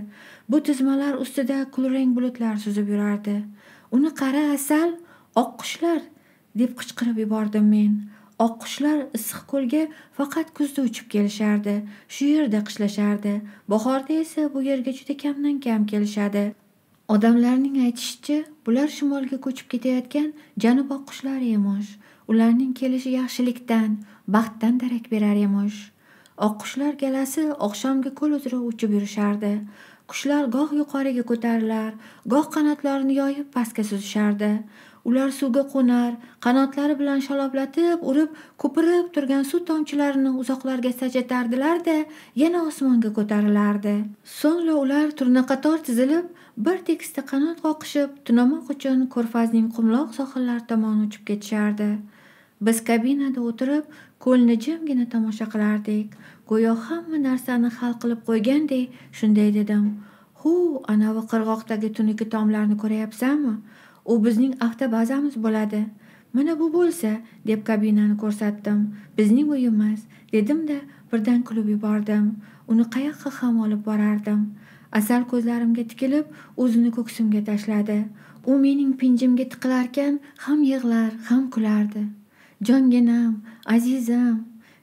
bu tizmalar ustida kulrang bulutlar suzib yurardi uni qara asal oq qushlar deb qichqirib yubordim men oq qushlar issiqko'lga faqat kuzda uchib kelishardi shu yerda qishlashardi bahorda esa bu yerga juda kamdan kam kelishadi odamlarning aytishicha bular shimolga ko'chib ketayotgan janub qushlari emish ularning kelishi yaxshilikdan baxtdan darak berar emish oqqushlar galasi oqshomgi ko'l uzra uchib yurishardi qushlar goh yuqoriga ko'tarilar goh qanotlarini yoyib pastga suzishardi ular suvga qo'nar qanotlari bilan shaloblatib urib ko'pirib turgan suv tomchilarini uzoqlarga sajatardilarda yana osmonga ko'tarilardi so'ngra ular turna qator tizilib bir tekisda qanot qoqishib tunamoq uchun ko'rfazning qumloq sohillari tomon uchib ketishardi biz kabinada o'tirib ko'lni jimgina tomosha qilardik go'yo hamma narsani hal qilib qo'ygandek shunday dedim hu anavi qirg'oqdagi tuniki tomlarni ko'ryapsanmi u bizning avtobazamiz bo'ladi mana bu bo'lsa deb kabinani ko'rsatdim bizning uyimiz dedimda birdan kulib yubordim uni qayoqqa ham olib borardim asal ko'zlarimga tikilib o'zini ko'ksimga tashladi u mening pinjimga tiqilarkan ham yig'lar ham kulardi jonginam azizam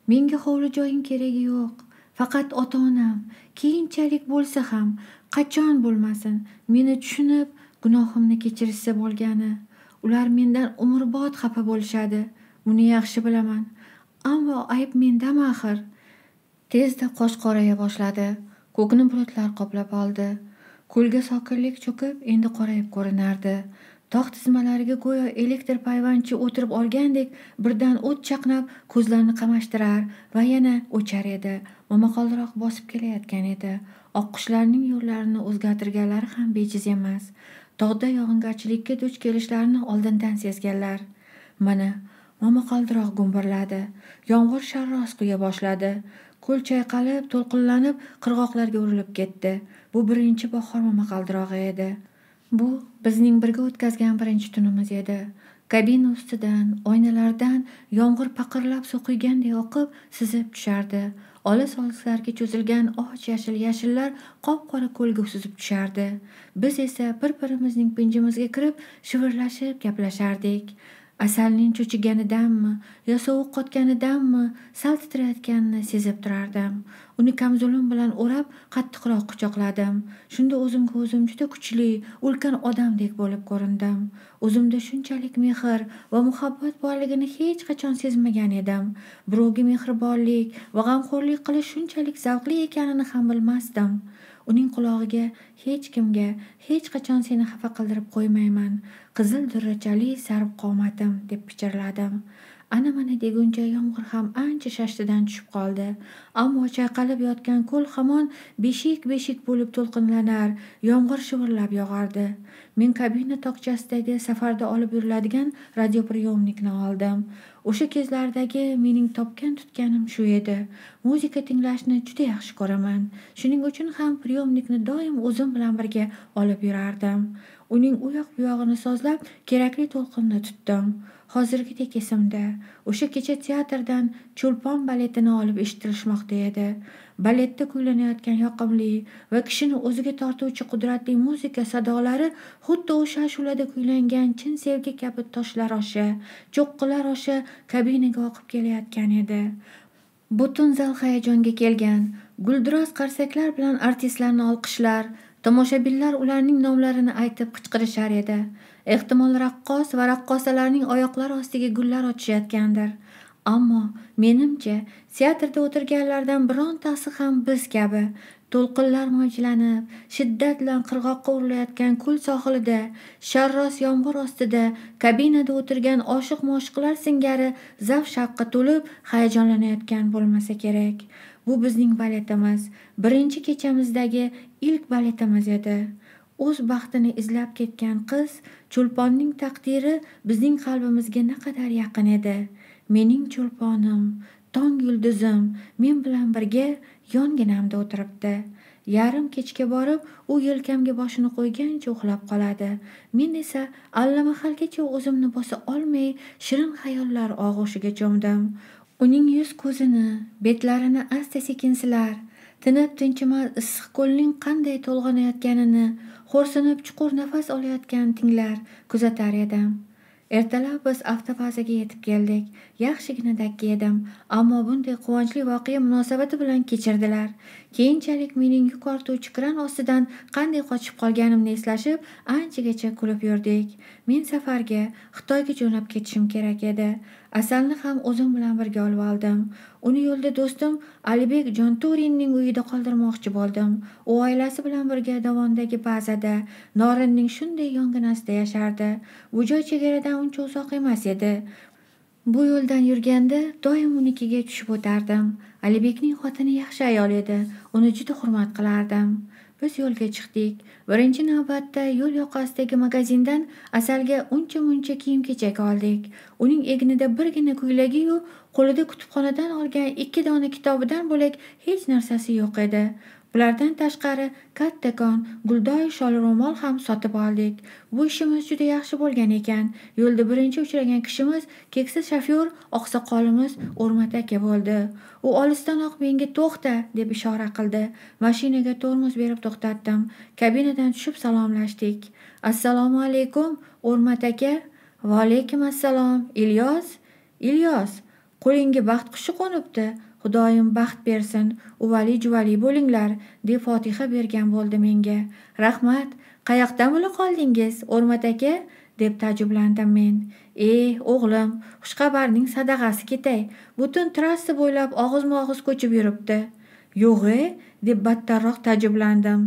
menga hovli joyim keragi yo'q faqat ota onam keyinchalik bo'lsa ham qachon bo'lmasin meni tushunib gunohimni kechirishsa bo'lgani ular mendan umrbod xafa bo'lishadi buni yaxshi bilaman ammo ayb mendami axir tezda qosh qoraya boshladi ko'kni bulutlar qoplab oldi ko'lga sokinlik cho'kib endi qorayib ko'rinardi tog' tizmalariga go'yo elektr payvandchi o'tirib olgandek birdan o't chaqnab ko'zlarni qamashtirar va yana o'char edi momaqoldiroq bosib kelayotgan edi oqqushlarning yo'llarini o'zgartirganlari ham bejiz emas tog'da yog'ingarchilikka duch kelishlarini oldindan sezganlar mana momaqoldiroq gumburladi yomg'ir sharros quya boshladi ko'l chayqalib to'lqinlanib qirg'oqlarga urilib ketdi bu birinchi bahor momaqaldirog'i edi bu bizning birga o'tkazgan birinchi tunimiz edi kabina ustidan oynalardan yomg'ir paqirlab so'qiyganday oqib sizib tushardi ola solzlarga cho'zilgan och yashil yashillar qop qora ko'lga suzib tushardi biz esa bir birimizning pinjimizga kirib shivirlashib gaplashardik asalning cho'chiganidanmi yo sovuq qotganidanmi sal titrayotganini sezib turardim uni kamzulim bilan o'rab qattiqroq quchoqladim shunda o'zimga o'zim juda kuchli ulkan odamdek bo'lib ko'rindim o'zimda shunchalik mehr va muhabbat borligini hech qachon sezmagan edim birovga mehribonlik va g'amxo'rlik qilish shunchalik zavqli ekanini ham bilmasdim uning qulog'iga hech kimga hech qachon seni xafa qildirib qo'ymayman qizil durrachali qomatim deb pichirladim ana mana deguncha yomg'ir ham ancha shashtidan tushib qoldi ammo chayqalib yotgan ko'l hamon beshik beshik bo'lib to'lqinlanar yomg'ir shivirlab yog'ardi men kabina tokchasidagi safarda olib yuriladigan radiopriyomnikni oldim o'sha kezlardagi mening topgan tutganim shu edi muzika tinglashni juda yaxshi ko'raman shuning uchun ham priyomnikni doim o'zim bilan birga olib yurardim uning u yoq bu yog'ini sozlab kerakli to'lqinni tutdim hozirgidek esimda o'sha kecha teatrdan cho'lpon baletini olib eshittirishmoqda edi baletda kuylanayotgan yoqimli va kishini o'ziga tortuvchi qudratli muzika sadolari xuddi o'sha ashulada kuylangan chin sevgi kabi toshlar osha cho'qqilar osha kabinaga oqib kelayotgan edi butun zal hayajonga kelgan gulduros qarsaklar bilan artistlarni olqishlar tomoshabinlar ularning nomlarini aytib qichqirishar edi ehtimol raqqos va raqqosalarning oyoqlari ostiga gullar ochishayotgandir ammo menimcha teatrda o'tirganlardan birontasi ham biz kabi to'lqinlar mavjlanib shiddat bilan qirg'oqqa urilayotgan kul sohilida sharros yomg'ir ostida kabinada o'tirgan oshiq moshiqlar singari zavq shavqqa to'lib hayajonlanayotgan bo'lmasa kerak bu bizning baletimiz birinchi kechamizdagi ilk baletimiz edi o'z baxtini izlab ketgan qiz cho'lponning taqdiri bizning qalbimizga naqadar yaqin edi mening cho'lponim tong yulduzim men bilan birga yonginamda o'tiribdi yarim kechga borib u yelkamga boshini qo'ygancha uxlab qoladi men esa allamahalgacha o'zimni bosa olmay shirin xayollar og'ushiga cho'mdim uning yuz ko'zini betlarini asta sekin silar tinib tinchimas issiq ko'lning qanday to'lg'anayotganini xo'rsinib chuqur nafas olayotganini tinglar kuzatar edim ertalab biz avtobazaga yetib keldik yaxshigina dakki edim ammo bunday quvonchli voqea munosabati bilan kechirdilar keyinchalik mening yuk ortuvchi kran ostidan qanday qochib qolganimni eslashib anchagacha kulib yurdik men safarga xitoyga jo'nab ketishim kerak edi asalni ham o'zim bilan birga olib oldim uni yo'lda do'stim alibek jonturinning uyida qoldirmoqchi bo'ldim u oilasi bilan birga dovondagi bazada norinning shunday yonginasida yashardi bu joy chegaradan uncha uzoq emas edi bu yo'ldan yurganda doim unikiga tushib o'tardim alibekning xotini yaxshi ayol edi uni juda hurmat qilardim biz yo'lga chiqdik birinchi navbatda yo'l yoqasidagi magazindan asalga uncha muncha kiyim kechak oldik uning egnida birgina ko'ylagiyu qo'lida kutubxonadan olgan ikki dona kitobidan bo'lak hech narsasi yo'q edi bulardan tashqari kattakon guldoy sholro'mol ham sotib oldik bu ishimiz juda yaxshi bo'lgan ekan yo'lda birinchi uchragan kishimiz keksa shofyor oqsoqolimiz o'rmat aka bo'ldi u olisdanoq menga to'xta deb ishora qildi mashinaga tormoz berib to'xtatdim kabinadan tushib salomlashdik assalomu alaykum o'rmat aka va alaykum assalom ilyos ilyos qo'lingga baxt qushi qo'nibdi xudoyim baxt bersin uvali juvali bo'linglar deb fotiha bergan bo'ldi menga rahmat qayoqdan bilib qoldingiz o'rmat aka deb taajjublandim men e o'g'lim xushxabarning sadag'asi ketay butun trassa bo'ylab og'izma og'iz ko'chib yuribdi yo'g'e deb battarroq taajjublandim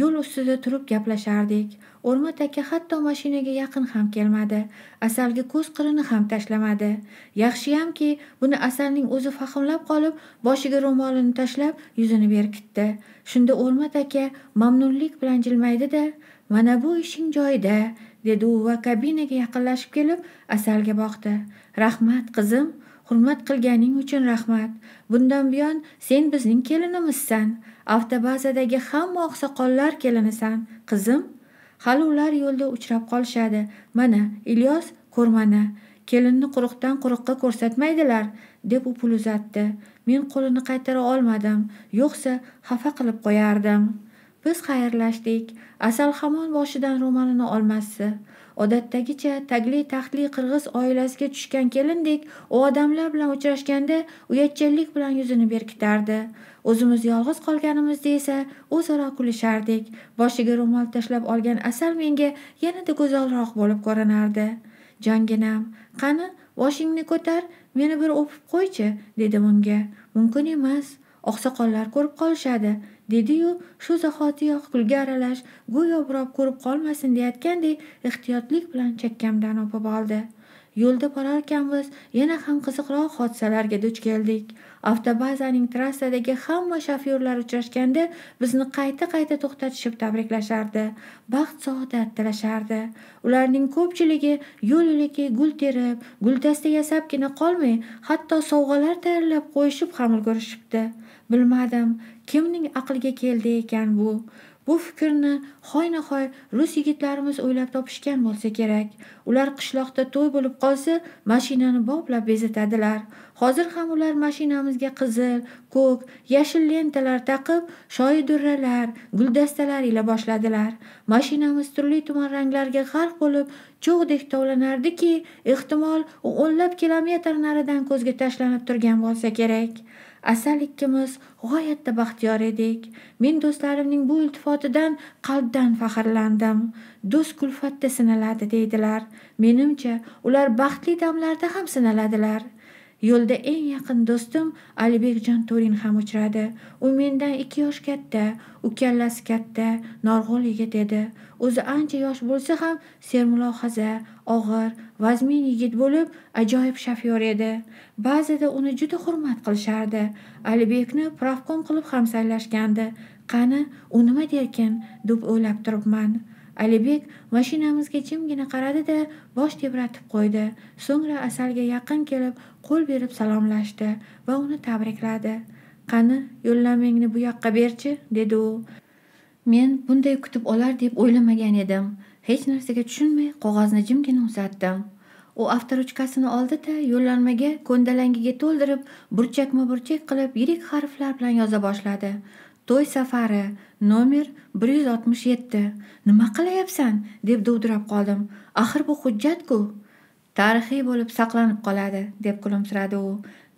yo'l ustida turib gaplashardik o'rmat aka hatto mashinaga yaqin ham kelmadi asalga ko'z qirini ham tashlamadi yaxshiyamki buni asalning o'zi fahmlab qolib boshiga ro'molini tashlab yuzini berkitdi shunda o'rmat aka mamnunlik bilan jilmaydi da mana bu ishing joyida dedi u va kabinaga yaqinlashib kelib asalga boqdi rahmat qizim hurmat qilganing uchun rahmat bundan buyon sen bizning kelinimizsan avtobazadagi hamma oqsoqollar kelinisan qizim hali ular yo'lda uchrab qolishadi mana ilyos ko'rmani kelinni quruqdan quruqqa ko'rsatmaydilar deb u pul uzatdi men qo'lini qaytara olmadim yo'qsa xafa qilib qo'yardim biz xayrlashdik asal hamon boshidan ro'molini olmasdi odatdagicha tagli taxtli qirg'iz oilasiga tushgan kelindek u odamlar bilan uchrashganda uyatchanlik bilan yuzini berkitardi o'zimiz yolg'iz qolganimizda esa o'zaro kulishardik boshiga ro'mol tashlab olgan asal menga yanada go'zalroq bo'lib ko'rinardi jonginam qani boshingni ko'tar meni bir o'pib qo'ychi dedim unga mumkin emas oqsoqollar ko'rib qolishadi dediyu shu zahotiyoq kulga aralash go'yo birov ko'rib qolmasin deyayotgandek ehtiyotlik bilan chakkamdan o'pib oldi yo'lda borarkanmiz yana ham qiziqroq hodisalarga duch keldik avtobazaning trassadagi hamma shofyorlar uchrashganda bizni qayta qayta to'xtatishib tabriklashardi baxt saodat tilashardi ularning ko'pchiligi yo'l yo'lakay gul terib guldasta yasabgina qolmay hatto sovg'alar tayyorlab qo'yishib ham ulgurishibdi bilmadim kimning aqliga keldi ekan bu bu fikrni hoynahoy rus yigitlarimiz o'ylab topishgan bo'lsa kerak ular qishloqda to'y bo'lib qolsa mashinani boplab bezatadilar hozir ham ular mashinamizga qizil ko'k yashil lentalar taqib durralar guldastalar ila boshladilar mashinamiz turli tuman ranglarga g'arq bo'lib cho'g'dek tovlanardiki ehtimol u o'nlab kilometr naridan ko'zga tashlanib turgan bo'lsa kerak asal ikkimiz g'oyatda baxtiyor edik men do'stlarimning bu iltifotidan qalbdan faxrlandim do'st kulfatda sinaladi deydilar menimcha ular baxtli damlarda ham sinaladilar yo'lda eng yaqin do'stim alibekjon to'rin ham uchradi u mendan ikki yosh katta u kallasi katta norg'ul yigit edi o'zi ancha yosh bo'lsa ham sermulohaza og'ir vazmin yigit bo'lib ajoyib shofyor edi ba'zida uni juda hurmat qilishardi alibekni profkom qilib ham saylashgandi qani u nima derkin deb o'ylab turibman alibek mashinamizga jimgina qaradi da bosh tebratib qo'ydi so'ngra asalga yaqin kelib qo'l berib salomlashdi va uni tabrikladi qani yo'llanmangni bu yoqqa berchi dedi u men bunday kutib olar deb o'ylamagan edim hech narsaga tushunmay qog'ozni jimgina uzatdim u avtoruchkasini oldida yo'llanmaga ko'ndalangiga to'ldirib burchakma burchak qilib yirik harflar bilan yoza boshladi to'y safari nomer bir yuz oltmish yetti nima qilyapsan deb dovdirab qoldim axir bu hujjatku tarixiy bo'lib saqlanib qoladi deb kulimsiradi u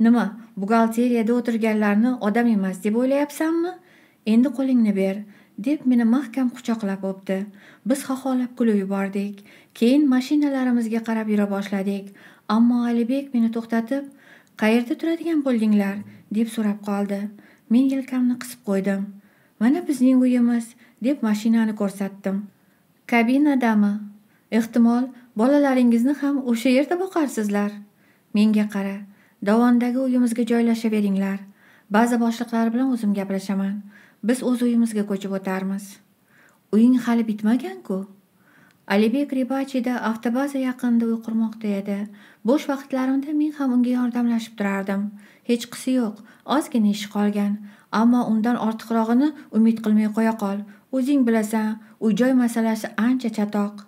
nima buxgalteriyada o'tirganlarni odam emas deb o'ylayapsanmi endi qo'lingni ber deb meni mahkam quchoqlab o'pdi biz xaxolab kulib yubordik keyin mashinalarimizga qarab yura boshladik ammo alibek meni to'xtatib qayerda turadigan bo'ldinglar deb so'rab qoldi men yelkamni qisib qo'ydim mana bizning uyimiz deb mashinani ko'rsatdim kabinadami ehtimol bolalaringizni ham o'sha yerda boqarsizlar menga qara dovondagi uyimizga joylashaveringlar ba'zi boshliqlar bilan o'zim gaplashaman biz o'z uyimizga ko'chib o'tarmiz uying hali bitmagan-ku. alibek ribachida avtobaza yaqinida uy qurmoqda edi bo'sh vaqtlarimda men ham unga yordamlashib turardim hechqisi yo'q ozgina ish qolgan ammo undan ortiqrog'ini umid qilmay qo'ya qol o'zing bilasan uy joy masalasi ancha chatoq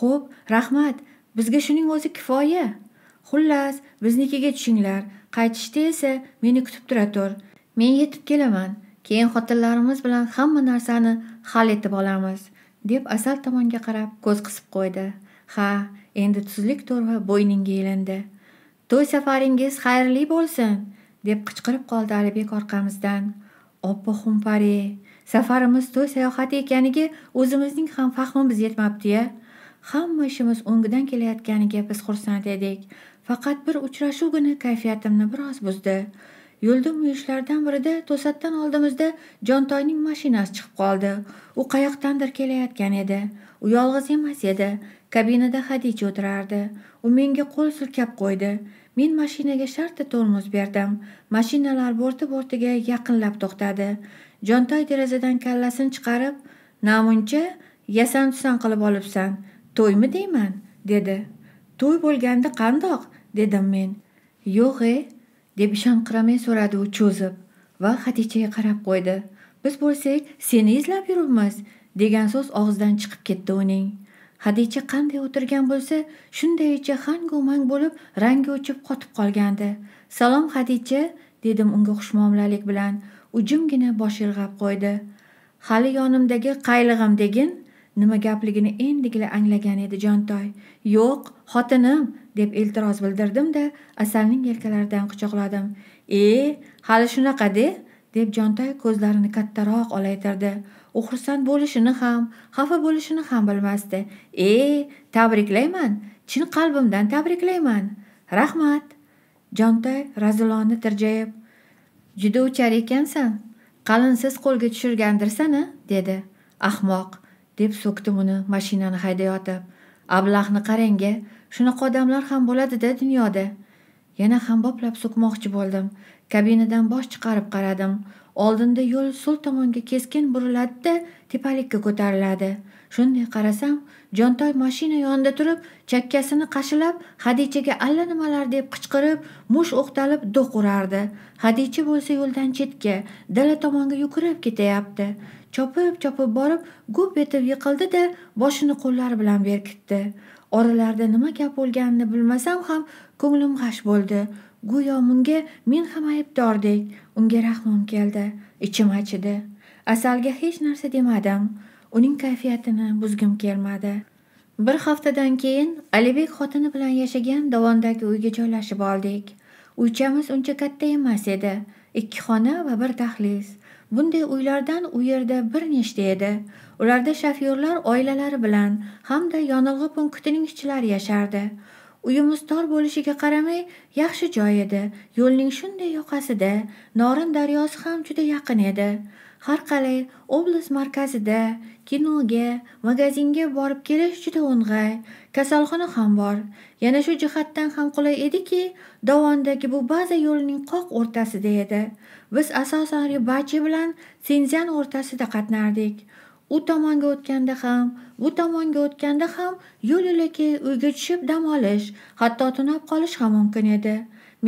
xo'p rahmat bizga shuning o'zi kifoya xullas biznikiga tushinglar qaytishda esa meni kutib tura tur men yetib kelaman keyin xotinlarimiz bilan hamma narsani hal etib olamiz deb asal tomonga qarab ko'z qisib qo'ydi ha endi tuzlik to'rva bo'yningga ilindi to'y safaringiz xayrli bo'lsin deb qichqirib qoldi alibek orqamizdan oppo xumpare safarimiz to'y sayohati ekaniga o'zimizning ham fahmimiz yetmabdi ya hamma ishimiz o'ngidan kelayotganiga biz xursand edik faqat bir uchrashuvgina kayfiyatimni biroz buzdi yo'lda muyishlardan birida to'satdan oldimizda jontoyning mashinasi chiqib qoldi u qayoqdandir kelayotgan edi u yolg'iz emas edi kabinada hadicha o'tirardi u menga qo'l silkab qo'ydi men mashinaga shartta tormoz berdim mashinalar bo'rti bo'rtiga yaqinlab to'xtadi jontoy derazadan kallasini chiqarib namuncha yasan tusan qilib olibsan to'ymi deyman dedi to'y bo'lganda qandoq dedim men yo'g'e deb ishonqiramay so'radi u cho'zib va xadichaga qarab qo'ydi biz bo'lsak seni izlab yuribmiz degan so'z og'zidan chiqib ketdi uning hadicha qanday o'tirgan bo'lsa shundaycha hangu mang bo'lib rangi o'chib qotib qolgandi salom hadicha dedim unga xushmuomalalik bilan u jimgina bosh irg'ab qo'ydi hali yonimdagi qaylig'im degin nima gapligini endigina anglagan edi jontoy yo'q xotinim deb iltiros bildirdimda asalning yelkalaridan quchoqladim e hali shunaqa de deb jontoy ko'zlarini kattaroq olaytirdi u xursand bo'lishini ham xafa bo'lishini ham bilmasdi e tabriklayman chin qalbimdan tabriklayman rahmat jontoy raziloni tirjayib juda o'char ekansan qalinsiz qo'lga tushirgandirsan a dedi ahmoq deb so'kdim uni mashinani haydayotib ablahni qarang shunaqa odamlar ham bo'ladida dunyoda yana ham boplab so'kmoqchi bo'ldim kabinadan bosh chiqarib qaradim oldinda yo'l so'l tomonga keskin buriladida tepalikka ko'tariladi shunday qarasam jontoy mashina yonida turib chakkasini qashilab hadichaga allanimalar deb qichqirib mush o'qtalib do'q urardi hadicha bo'lsa yo'ldan chetga dala tomonga yugurib ketayapti chopib chopib borib gup etib yiqildi da boshini qo'llari bilan berkitdi oralarida nima gap bo'lganini bilmasam ham ko'nglim g'ash bo'ldi go'yo bunga men ham aybdordek unga rahmim keldi ichim achidi asalga hech narsa demadim uning kayfiyatini buzgim kelmadi bir haftadan keyin alibek xotini bilan yashagan dovondagi uyga joylashib oldik uychamiz uncha katta emas edi ikki xona va bir dahliz bunday uylardan u yerda bir nechta edi ularda shofyorlar oilalari bilan hamda yonilg'i punktining ishchilari yashardi uyimiz tor bo'lishiga qaramay yaxshi joy edi yo'lning shunday yoqasida norin daryosi ham juda yaqin edi har qalay oblast markazida kinoga magazinga borib kelish juda o'ng'ay kasalxona ham bor yana shu jihatdan ham qulay ediki dovondagi bu baza yo'lining qoq o'rtasida edi biz asosan ribachi bilan sinzyan o'rtasida qatnardik u tomonga o'tganda ham bu tomonga o'tganda ham yo'l yo'lakay uyga tushib dam olish hatto tunab qolish ham mumkin edi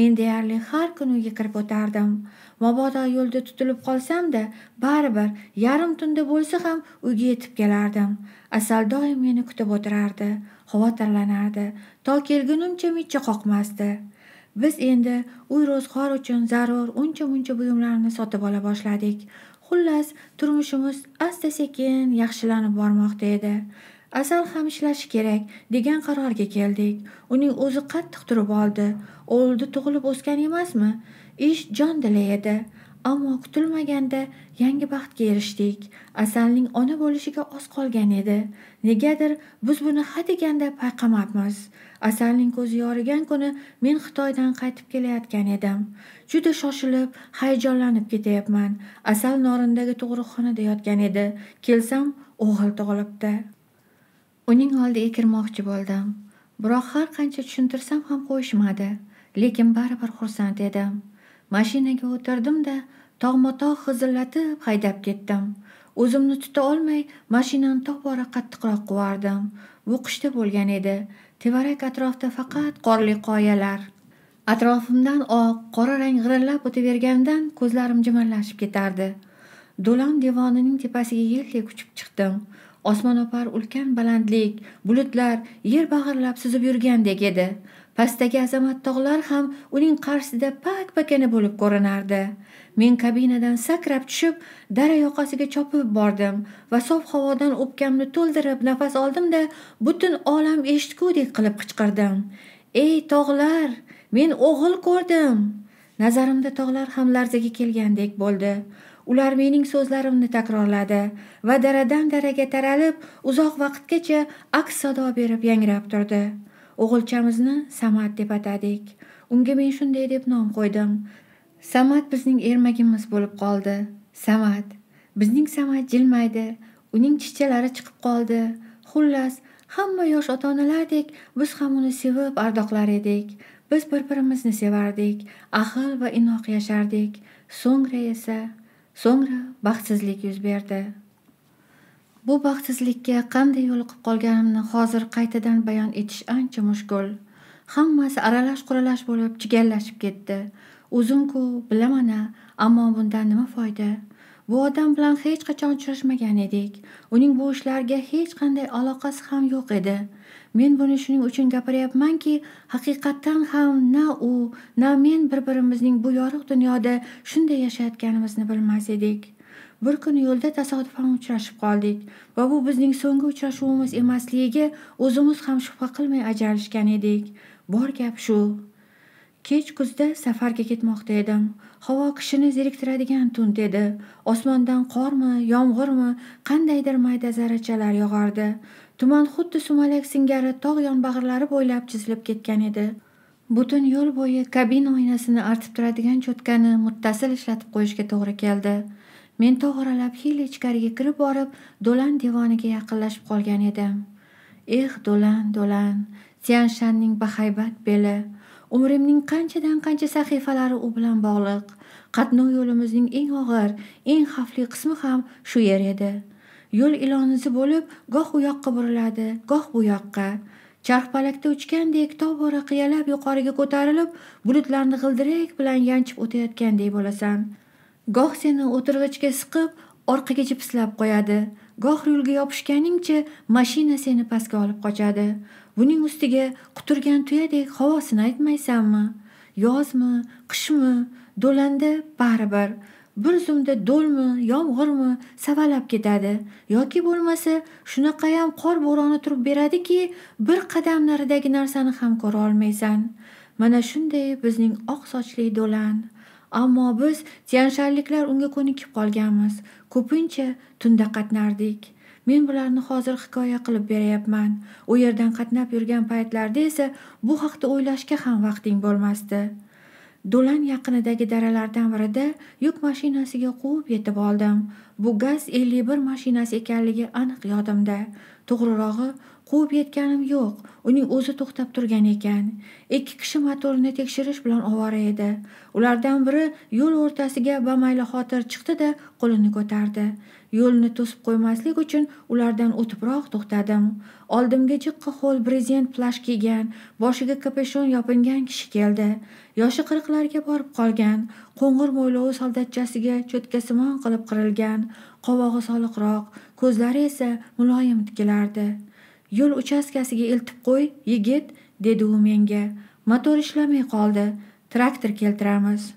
men deyarli har kuni uyga kirib o'tardim mabodo yo'lda tutilib qolsamda baribir yarim tunda bo'lsa ham uyga yetib kelardim asal doim meni kutib o'tirardi xavotirlanardi to kelgunimcha mijja qoqmasdi biz endi uy ro'zg'or uchun zarur uncha muncha buyumlarni sotib ola boshladik xullas turmushimiz asta sekin yaxshilanib bormoqda edi asal ham ishlashi kerak degan qarorga keldik uning o'zi qattiq turib oldi o'ldi tug'ilib o'sgan emasmi ish jon dili edi ammo kutilmaganda yangi baxtga erishdik asalning ona bo'lishiga oz qolgan edi negadir biz buni hadeganda payqamabmiz asalning ko'zi yorigan kuni men xitoydan qaytib kelayotgan edim juda shoshilib hayajonlanib ketyapman asal norindagi tug'ruqxonada yotgan edi kelsam o'g'il tug'ilibdi uning oldiga kirmoqchi bo'ldim biroq har qancha tushuntirsam ham qo'yishmadi lekin baribir xursand edim mashinaga o'tirdim da tog'ma tog' xizillatib haydab ketdim o'zimni tuta olmay mashinani tobora qattiqroq quvardim bu qishda bo'lgan edi tevarak atrofda faqat qorli qoyalar atrofimdan oq qora rang g'irillab o'tavergandan ko'zlarim jimirlashib ketardi do'lon devonining tepasiga yeldek uchib chiqdim osmonopar ulkan balandlik bulutlar yer bag'irlab suzib yurgandek edi pastdagi azamat tog'lar ham uning qarshisida pak pakana bo'lib ko'rinardi men kabinadan sakrab tushib dara yoqasiga chopib bordim va sof havodan o'pkamni to'ldirib nafas oldimda butun olam eshitgudek qilib qichqirdim ey tog'lar men o'g'il ko'rdim nazarimda tog'lar ham larzaga kelgandek bo'ldi ular mening so'zlarimni takrorladi va daradan daraga taralib uzoq vaqtgacha aks sado berib yangrab turdi o'g'ilchamizni samat deb atadik unga men shunday deb nom qo'ydim samat bizning ermagimiz bo'lib qoldi samat bizning samat jilmaydi uning chichalari chiqib qoldi xullas hamma yosh ota onalardek biz ham uni sevib ardoqlar edik biz bir birimizni sevardik ahil va inoq yashardik so'ngra esa so'ngra baxtsizlik yuz berdi bu baxtsizlikka qanday yo'liqib qolganimni hozir qaytadan bayon etish ancha mushkul hammasi aralash quralash bo'lib chigallashib ketdi o'zimku bilaman a ammo bundan nima foyda bu odam bilan hech qachon uchrashmagan edik uning bu ishlarga hech qanday aloqasi ham yo'q edi men buni shuning uchun gapiryapmanki haqiqatdan ham na u na men bir birimizning bu yorug' dunyoda shunday yashayotganimizni bilmas edik bir kuni yo'lda tasodifan uchrashib qoldik va bu bizning so'nggi uchrashuvimiz emasligiga o'zimiz ham shubha qilmay ajralishgan edik bor gap shu kech kuzda safarga ketmoqda edim havo kishini zeriktiradigan tund edi osmondan qormi yomg'irmi qandaydir mayda zarrachalar yog'ardi tuman xuddi sumalak singari tog' yonbag'irlari bo'ylab chizilib ketgan edi butun yo'l bo'yi kabina oynasini artib turadigan cho'tkani muttasil ishlatib qo'yishga to'g'ri keldi men tog' oralab xiyla ichkariga kirib borib do'lan devoniga yaqinlashib qolgan edim eh do'lan do'lan sian shanning bahaybat beli umrimning qanchadan qancha sahifalari u bilan bog'liq qatnov yo'limizning eng og'ir eng xavfli qismi ham shu yer edi yo'l ilonisi bo'lib goh u yoqqa buriladi goh bu yoqqa charxpalakda uchgandek tobora qiyalab yuqoriga ko'tarilib bulutlarni g'ildirak bilan yanchib o'tayotgandek bo'lasan goh seni o'tirg'ichga siqib orqaga jipslab qo'yadi goh rulga yopishganingcha mashina seni pastga olib qochadi buning ustiga quturgan tuyadek havosini aytmaysanmi yozmi qishmi do'landa baribir bir zumda do'lmi yomg'irmi savalab ketadi yoki bo'lmasa shunaqayam qor bo'roni turib beradiki bir qadam naridagi narsani ham ko'ra olmaysan mana shunday bizning oq sochli do'lan ammo biz tyanshanliklar unga ko'nikib qolganmiz ko'pincha tunda qatnardik men bularni hozir hikoya qilib beryapman u yerdan qatnab yurgan paytlarda esa bu haqda o'ylashga ham vaqting bo'lmasdi do'lan yaqinidagi daralardan birida yuk mashinasiga quvib yetib oldim bu gaz 51 mashinasi ekanligi aniq yodimda to'g'rirog'i quvib yetganim yo'q uning o'zi to'xtab turgan ekan ikki kishi motorini tekshirish bilan ovora edi ulardan biri yo'l o'rtasiga xotir chiqdi da qo'lini ko'tardi yo'lni to'sib qo'ymaslik uchun ulardan o'tibroq to'xtadim oldimga jiqqa ho'l brezent plash kiygan boshiga kapeshon yopingan kishi keldi yoshi qirqlarga borib qolgan qo'ng'ir mo'ylovi soldatchasiga cho'tkasimon qilib qirilgan qovog'i soliqroq ko'zlari esa muloyim tikilardi yo'l uchastkasiga eltib qo'y yigit dedi u menga motor ishlamay qoldi traktor keltiramiz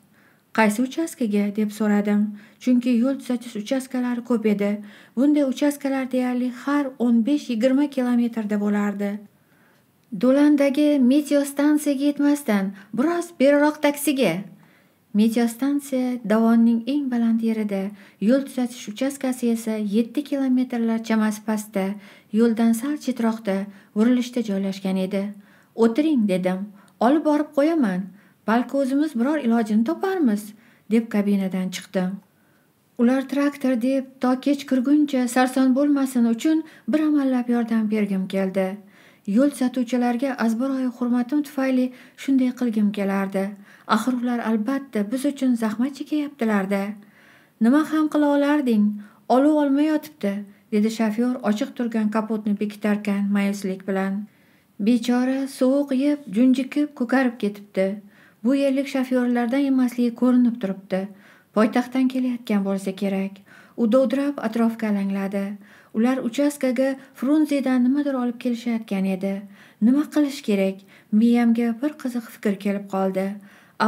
qaysi uchastkaga deb so'radim chunki yo'l tuzatish uchastkalari ko'p edi bunday uchastkalar deyarli har o'n besh yigirma kilometrda bo'lardi do'landagi meteostansiyaga yetmasdan biroz beriroq taksiga meteostansiya dovonning eng baland yerida yo'l tuzatish uchastkasi esa yetti kilometrlar chamasi pastda yo'ldan sal chetroqda burilishda joylashgan edi o'tiring dedim olib borib qo'yaman balki o'zimiz biror ilojini toparmiz deb kabinadan chiqdim ular traktor deb to kech kirguncha sarson bo'lmasin uchun bir amallab yordam bergim keldi yo'l sotuvchilarga azbaroyi hurmatim tufayli shunday qilgim kelardi axir ular albatta biz uchun zahmat chekayaptilarda nima ham qila olarding olov olmayotibdi dedi shofyor ochiq turgan kapotni bekitarkan mayuslik bilan bechora sovuq yeb junjikib ko'karib ketibdi bu yerlik shofyorlardan emasligi ko'rinib turibdi poytaxtdan kelayotgan bo'lsa kerak u dovdirab atrofga alangladi ular uchastkaga frunzedan nimadir olib kelishayotgan edi nima qilish kerak miyamga bir qiziq fikr kelib qoldi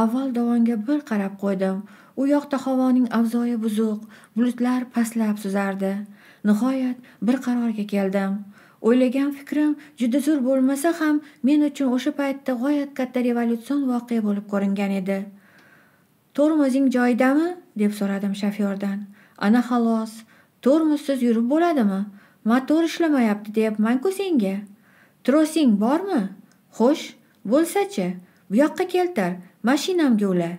avval dovonga bir qarab qo'ydim u yoqda havoning avzoyi buzuq bulutlar pastlab suzardi nihoyat bir qarorga keldim o'ylagan fikrim juda zo'r bo'lmasa ham men uchun o'sha paytda g'oyat katta revolyutsion voqea bo'lib ko'ringan edi tormozing joyidami deb so'radim shofyordan ana xolos tormozsiz yurib bo'ladimi motor ishlamayapti deyapmanku senga trosing bormi xo'sh bo'lsachi bu yoqqa keltir mashinamga ula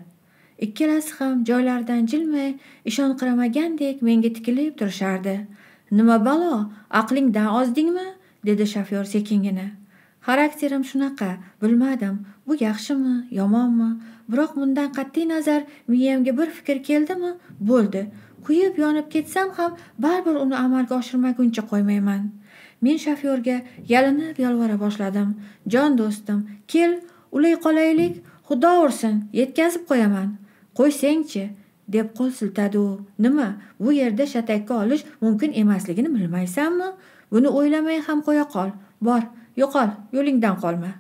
ikkalasi ham joylaridan jilmay ishonqiramagandek menga tikilib turishardi nima balo aqlingdan ozdingmi dedi shofyor sekingina xarakterim shunaqa bilmadim bu yaxshimi yomonmi biroq bundan qat'iy nazar miyamga bir fikr keldimi bo'ldi kuyib yonib ketsam ham baribir uni amalga oshirmaguncha qo'ymayman men shofyorga yalinib yolvora boshladim jon do'stim kel ulay qolaylik xudo ursin yetkazib qo'yaman qo'ysangchi deb qo'l siltadi u nima bu yerda shatakka olish mumkin emasligini bilmaysanmi buni o'ylamay ham qo'ya qol bor yo'qol yo'lingdan qolma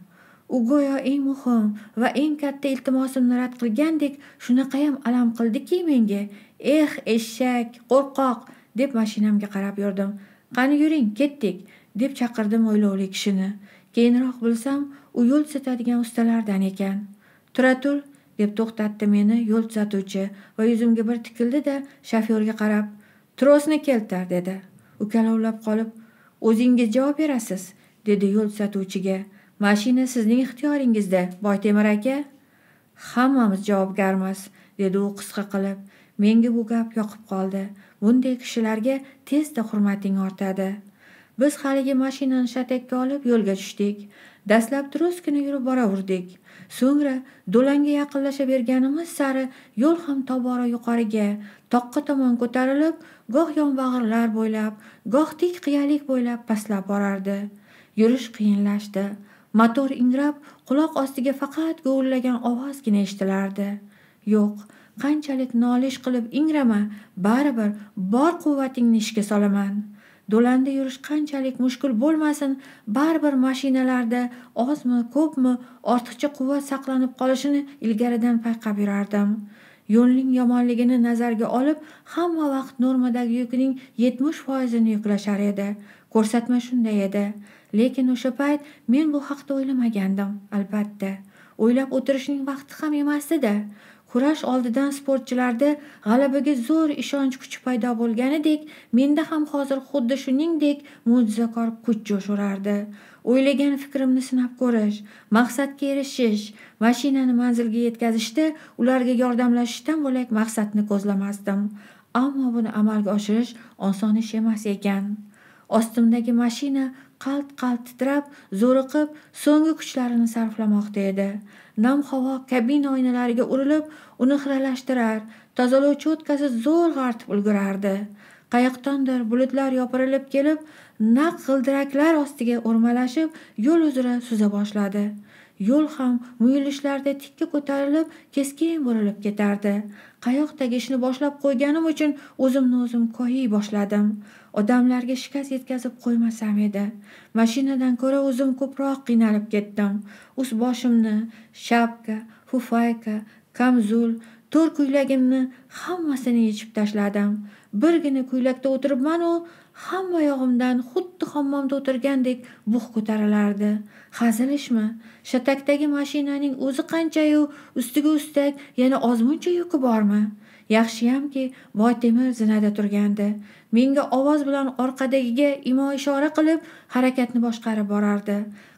u go'yo eng muhim va eng katta iltimosimni rad qilgandek shunaqayam alam qildiki menga eh eshak qo'rqoq deb mashinamga qarab yurdim qani yuring ketdik deb chaqirdim o'ylovli kishini keyinroq bilsam u yo'l sepadigan ustalardan ekan tura tur deb to'xtatdi meni yo'l tuzatuvchi va yuzimga bir tikildi da shofyorga qarab trosni keltir dedi ukalovlab qolib o'zingiz javob berasiz dedi yo'l tuzatuvchiga mashina sizning ixtiyoringizda boytemir aka hammamiz javobgarmiz dedi u qisqa qilib menga bu gap yoqib qoldi bunday kishilarga tezda hurmating ortadi biz haligi mashinani shatakka olib yo'lga tushdik dastlab troskini yurib boraverdik so'ngra do'langa yaqinlashaverganimiz sari yo'l ham tobora yuqoriga toqqa tomon ko'tarilib goh yonbag'irlar bo'ylab goh tik qiyalik bo'ylab pastlab borardi yurish qiyinlashdi motor ingrab quloq ostiga faqat guvillagan ovozgina eshitilardi yo'q qanchalik nolish qilib ingrama baribir bor quvvatingni ishga solaman do'landa yurish qanchalik mushkul bo'lmasin baribir mashinalarda ozmi ko'pmi ortiqcha quvvat saqlanib qolishini ilgaridan payqab yurardim yo'lning yomonligini nazarga olib hamma vaqt normadagi yukining yetmish foizini yuklashar edi ko'rsatma shunday edi lekin o'sha payt men bu haqda o'ylamagandim albatta o'ylab o'tirishning vaqti ham emasdida kurash oldidan sportchilarda g'alabaga zo'r ishonch kuchi paydo bo'lganidek menda ham hozir xuddi shuningdek mo'jizakor kuch jo'sh urardi o'ylagan fikrimni sinab ko'rish maqsadga erishish mashinani manzilga yetkazishda ularga yordamlashishdan bo'lak maqsadni ko'zlamasdim ammo buni amalga oshirish oson ish emas ekan ostimdagi mashina qalt qalt titrab zo'riqib so'nggi kuchlarini sarflamoqda edi nam havo kabina oynalariga urilib uni xiralashtirar tozalovchi o'tkasi zo'r g'artib ulgurardi qayoqdandir bulutlar yopirilib kelib naq g'ildiraklar ostiga o'rmalashib yo'l uzra suza boshladi yo'l ham muyulishlarda tikka ko'tarilib keskin burilib ketardi qayoqdagi ishni boshlab qo'yganim uchun o'zimni o'zim koyiy boshladim odamlarga shikast yetkazib qo'ymasam edi mashinadan ko'ra o'zim ko'proq qiynalib ketdim ust boshimni shapka fufayka kamzul to'r ko'ylagimni hammasini yechib tashladim birgina ko'ylakda o'tiribmanu hamma yog'imdan xuddi hammomda o'tirgandek bug' ko'tarilardi hazil ishmi shatakdagi mashinaning o'zi qanchayu ustiga ustak yana ozmuncha yuki bormi yaxshiyamki boytemir zinada turgandi menga ovoz bilan orqadagiga imo ishora qilib harakatni boshqarib borardi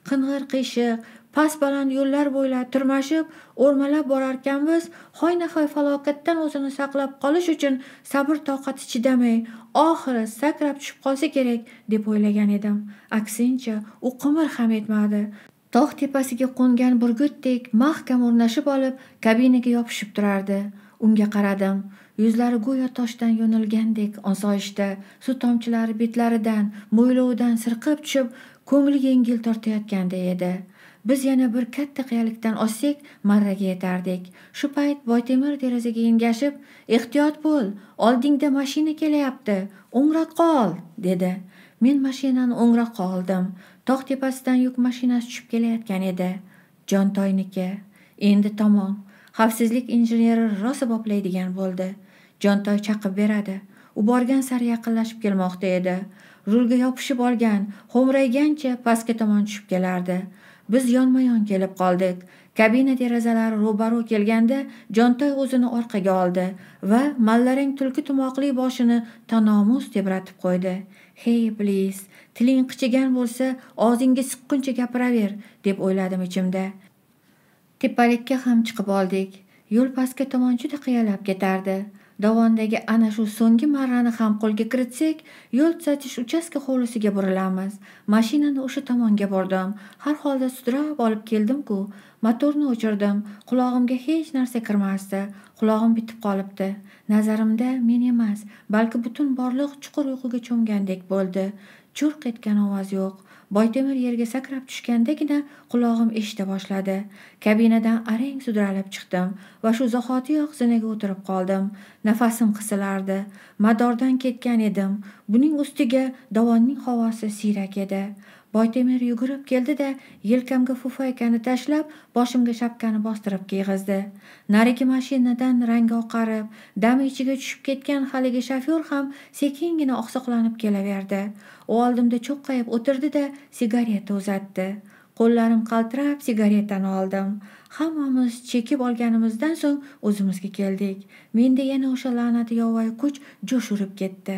qing'ir qiyshiq past baland yo'llar bo'ylab tirmashib o'rmalab borarkanmiz hoynahoy falokatdan o'zini saqlab qolish uchun sabr toqati chidamay oxiri sakrab tushib qolsa kerak deb o'ylagan edim aksincha u qimir ham etmadi tog' tepasiga qo'ngan burgutdek mahkam o'rnashib olib kabinaga yopishib turardi unga qaradim yuzlari go'yo toshdan yo'nilgandek osoyishta suv tomchilari betlaridan mo'ylovidan sirqib tushib ko'ngli yengil tortayotganday edi biz yana bir katta qiyalikdan ossak marraga yetardik shu payt boytemir derazaga engashib ehtiyot bo'l oldingda mashina kelyapti o'ngra qol dedi men mashinani o'ngra qoldim tog' tepasidan yuk mashinasi tushib kelayotgan edi jontoyniki endi tamom xavfsizlik injeneri rosa boplaydigan bo'ldi jontoy chaqib beradi u borgan sari yaqinlashib kelmoqda edi rulga yopishib olgan xo'mraygancha pastga tomon tushib kelardi biz yonma yon kelib qoldik kabina derazalari ro'baru kelganda jontoy o'zini orqaga oldi va mallarang tulki tumoqli boshini tanomus tebratib qo'ydi hey iblis tiling qichigan bo'lsa og'zingga siqquncha gapiraver deb o'yladim ichimda tepalikka ham chiqib oldik yo'l pastga tomon juda qiyalab ketardi dovondagi ana shu so'nggi marrani ham qo'lga kiritsak yo'l tuzatish uchastka hovlisiga burilamiz mashinani o'sha tomonga burdim har holda sudrab olib keldim-ku. motorni o'chirdim qulog'imga hech narsa kirmasdi qulog'im bitib qolibdi nazarimda men emas balki butun borliq chuqur uyquga cho'mgandek bo'ldi churq etgan ovoz yo'q boytemir yerga sakrab tushgandagina qulog'im eshita boshladi kabinadan arang sudralib chiqdim va shu zahotiyoq zinaga o'tirib qoldim nafasim qisilardi madordan ketgan edim buning ustiga dovonning havosi siyrak edi boytemir yugurib keldi da yelkamga fufaykani tashlab boshimga shapkani bostirib kiyg'izdi narigi mashinadan rangi oqarib dami ichiga tushib ketgan haligi shofyor ham sekingina oqsoqlanib kelaverdi u oldimda cho'qqayib o'tirdi da sigareta uzatdi qo'llarim qaltirab sigaretani oldim hammamiz chekib olganimizdan so'ng o'zimizga keldik menda yana o'sha la'nati yovvoyi kuch jo'sh urib ketdi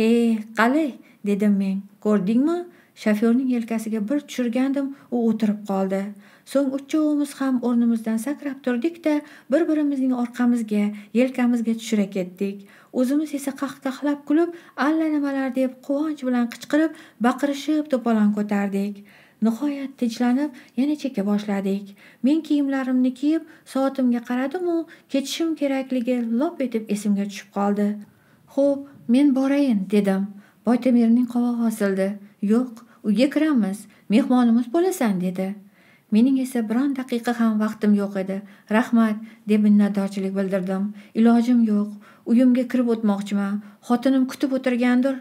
he qalay dedim men ko'rdingmi shofyorning yelkasiga bir tushirgandim u o'tirib qoldi so'ng uchovimiz ham o'rnimizdan sakrab turdikda bir birimizning orqamizga yelkamizga tushira ketdik o'zimiz esa qahqahlab kulib allanimalar deb quvonch bilan qichqirib baqirishib to'polon ko'tardik nihoyat tinchlanib yana cheka boshladik men kiyimlarimni kiyib soatimga qaradimu ketishim kerakligi lop etib esimga tushib qoldi xo'p men borayin dedim boytemirning qovog'i osildi yo'q uyga kiramiz mehmonimiz bo'lasan dedi mening esa biron daqiqa ham vaqtim yo'q edi rahmat deb minnatdorchilik bildirdim ilojim yo'q uyimga kirib o'tmoqchiman xotinim kutib o'tirgandir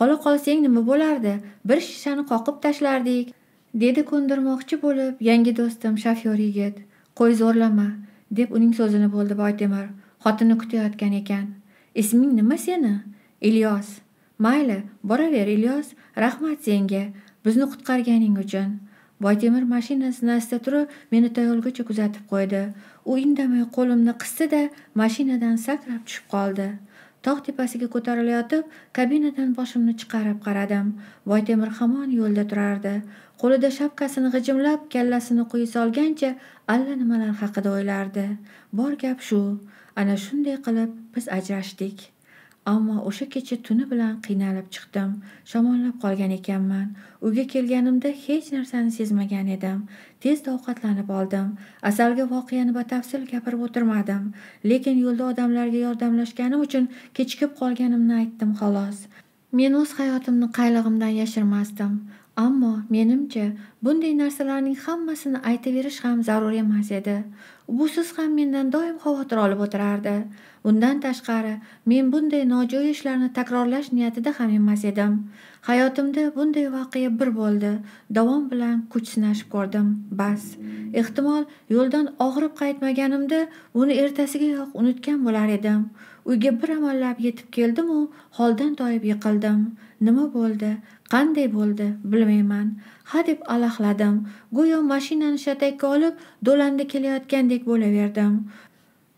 qola qolsang nima bo'lardi bir shishani qoqib tashlardik dedi ko'ndirmoqchi bo'lib yangi do'stim shofyor yigit qo'y zo'rlama deb uning so'zini bo'ldi boytemir xotini kutayotgan ekan isming nima seni ilyos mayli boraver ilyos rahmat senga bizni qutqarganing uchun boytemir mashinasini asta turib meni tayolgacha kuzatib qo'ydi u indamay qo'limni qisdi da mashinadan sakrab tushib qoldi tog' tepasiga ko'tarilayotib kabinadan boshimni chiqarib qaradim boytemir hamon yo'lda turardi qo'lida shapkasini g'ijimlab kallasini quyi solgancha allanimalar haqida o'ylardi bor gap shu ana shunday qilib biz ajrashdik ammo o'sha kecha tuni bilan qiynalib chiqdim shamollab qolgan ekanman uyga kelganimda hech narsani sezmagan edim tezda ovqatlanib oldim asalga voqeani batafsil gapirib o'tirmadim lekin yo'lda odamlarga yordamlashganim uchun kechikib qolganimni aytdim xolos men o'z hayotimni qaylig'imdan yashirmasdim ammo menimcha bunday narsalarning hammasini aytaverish ham zarur emas edi busiz ham mendan doim xavotir olib o'tirardi bundan tashqari men bunday nojo'ya ishlarni takrorlash niyatida ham emas edim hayotimda bunday voqea bir bo'ldi davom bilan kuch sinashib ko'rdim bas ehtimol yo'ldan og'rib qaytmaganimda uni ertasigayoq unutgan bo'lar edim uyga bir amallab yetib keldimu holdan toyib yiqildim nima bo'ldi qanday bo'ldi bilmayman ha deb alahladim go'yo mashinani shatakka olib do'landa kelayotgandek bo'laverdim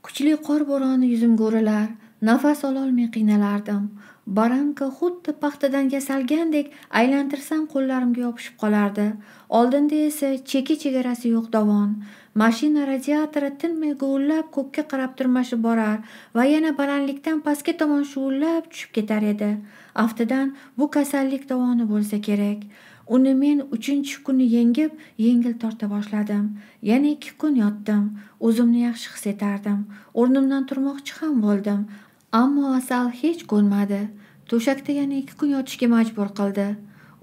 kuchli qor bo'roni yuzimga urilar nafas ololmay qiynalardim baranka xuddi paxtadan yasalgandek aylantirsam qo'llarimga yopishib qolardi oldinda esa cheki chegarasi yo'q dovon mashina radiatori tinmay guvillab ko'kka qarab tirmashib borar va yana balandlikdan pastga tomon shuvillab tushib ketar edi aftidan bu kasallik davoni bo'lsa kerak uni men uchinchi kuni yengib yengil torta boshladim yana ikki kun yotdim o'zimni yaxshi his etardim o'rnimdan turmoqchi ham bo'ldim ammo asal hech ko'nmadi to'shakda yana ikki kun yotishga majbur qildi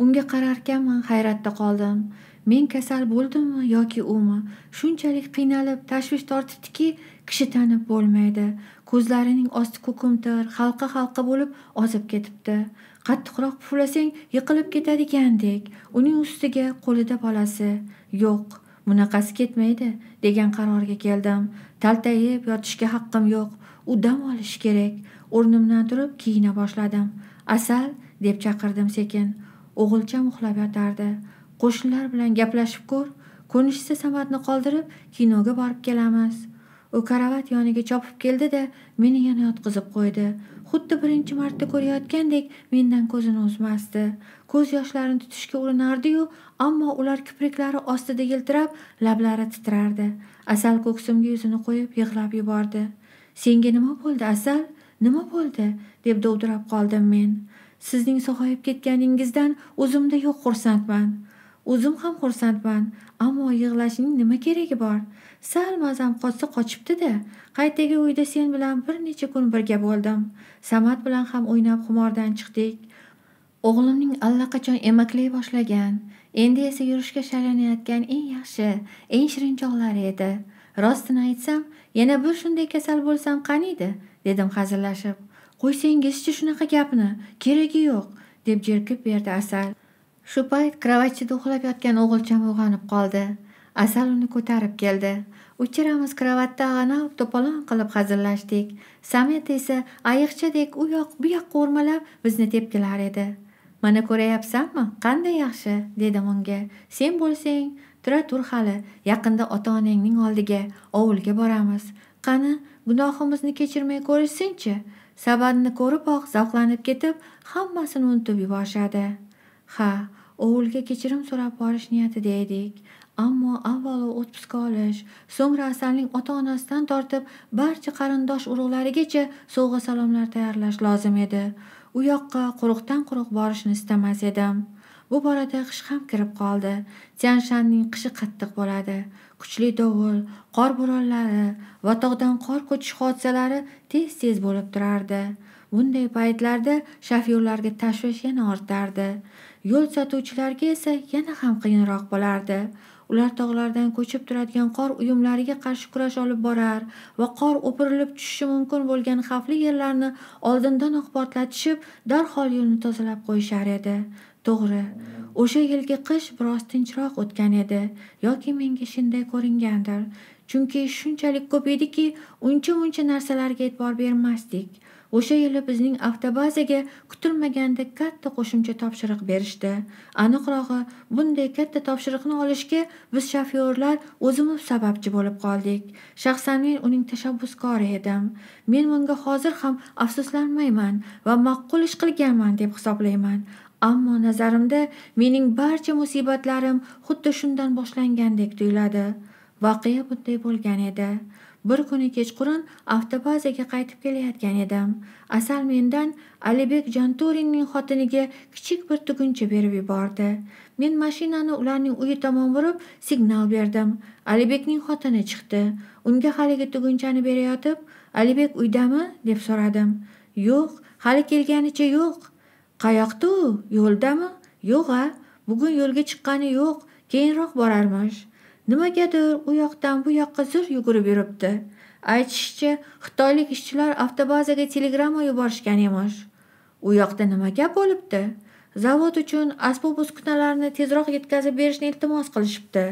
unga qararkanman hayratda qoldim men kasal bo'ldimmi yoki umi shunchalik qiynalib tashvish tortibdiki kishi tanib bo'lmaydi ko'zlarining osti ko'kimtir halqa halqa bo'lib ozib ketibdi qattiqroq puflasang yiqilib ketadigandek uning ustiga qo'lida bolasi yo'q bunaqasi ketmaydi degan qarorga keldim taltayib yotishga haqqim yo'q u dam olishi kerak o'rnimdan turib kiyina boshladim asal deb chaqirdim sekin o'g'ilcham uxlab yotardi qo'shnilar bilan gaplashib ko'r ko'nishsa samatni qoldirib kinoga borib kelamiz u karavat yoniga chopib keldi da meni yana yotqizib qo'ydi xuddi birinchi marta ko'rayotgandek mendan ko'zini uzmasdi ko'z yoshlarini tutishga urinardiyu ammo ular kipriklari ostida yiltirab lablari titrardi asal ko'ksimga yuzini qo'yib yig'lab yubordi senga nima bo'ldi asal nima bo'ldi deb dovdirab qoldim men sizning sog'ayib ketganingizdan o'zimda yo'q xursandman o'zim ham xursandman ammo yig'lashning nima keragi bor sal mazam qotsa qochibdida qaytagi uyda sen bilan bir necha kun birga bo'ldim samat bilan ham o'ynab xumordan chiqdik o'g'limning allaqachon emaklay boshlagan endi esa yurishga shaylanayotgan eng yaxshi eng shirin chog'lari edi rostini aytsam yana bir shunday kasal bo'lsam qaniydi dedim hazillashib qo'ysangizchi shunaqa gapni keragi yo'q deb jerkib berdi asal shu payt kravatchada uxlab yotgan o'g'ilcham uyg'onib qoldi asal uni ko'tarib keldi uchiramiz kravatda ag'anab to'polon qilib hazillashdik samet esa ayiqchadek u yoq bu yoqqa o'rmalab bizni tepkilar edi mana ko'rayapsanmi qanday yaxshi dedim unga sen bo'lsang tura tur hali yaqinda ota onangning oldiga ovulga boramiz qani gunohimizni kechirmay ko'rishsinchi sababni ko'riboq zavqlanib ketib hammasini unutib yuborishadi ha ovulga kechirim so'rab borish niyatida edik ammo avvalo отпускка olish so'ngra asalning ota onasidan tortib barcha qarindosh urug'larigacha sovg'a salomlar tayyorlash lozim edi u yoqqa quruqdan quruq borishni istamas edim bu borada qish ham kirib qoldi tyanshanning qishi qattiq bo'ladi kuchli dovul qor bo'ronlari va tog'dan qor ko'chish hodisalari tez tez bo'lib turardi bunday paytlarda shofyorlarga tashvish yana ortardi yo'l sotuvchilarga esa yana ham qiyinroq bo'lardi ular tog'lardan ko'chib turadigan qor uyumlariga qarshi kurash olib borar va qor o'pirilib tushishi mumkin bo'lgan xavfli yerlarni oldindanoq portlatishib darhol yo'lni tozalab qo'yishar edi to'g'ri o'sha yilgi qish biroz tinchroq o'tgan edi yoki menga shunday ko'ringandir chunki shunchalik ko'p ediki uncha muncha narsalarga e'tibor bermasdik o'sha yili bizning avtobazaga kutilmaganda katta qo'shimcha topshiriq berishdi aniqrog'i bunday katta topshiriqni olishga biz shofyorlar o'zimiz sababchi bo'lib qoldik shaxsan men uning tashabbuskori edim men bunga hozir ham afsuslanmayman va maqbul ish qilganman deb hisoblayman ammo nazarimda mening barcha musibatlarim xuddi shundan boshlangandek tuyuladi voqea bunday bo'lgan edi bir kuni kechqurun avtobazaga qaytib kelayotgan edim asal mendan alibek janturinning xotiniga kichik bir tuguncha berib yubordi men mashinani ularning uyi tomon burib signal berdim alibekning xotini chiqdi unga haligi tugunchani berayotib alibek uydami deb so'radim yo'q hali kelganicha yo'q qayoqda u yo'ldami yo'g'a bugun yo'lga chiqqani yo'q keyinroq borarmish nimagadir u yoqdan bu yoqqa zur yugurib yuribdi aytishicha xitoylik ishchilar avtobazaga telegramma yuborishgan emish u yoqda nima gap bo'libdi zavod uchun asbob uskunalarni tezroq yetkazib berishni iltimos qilishibdi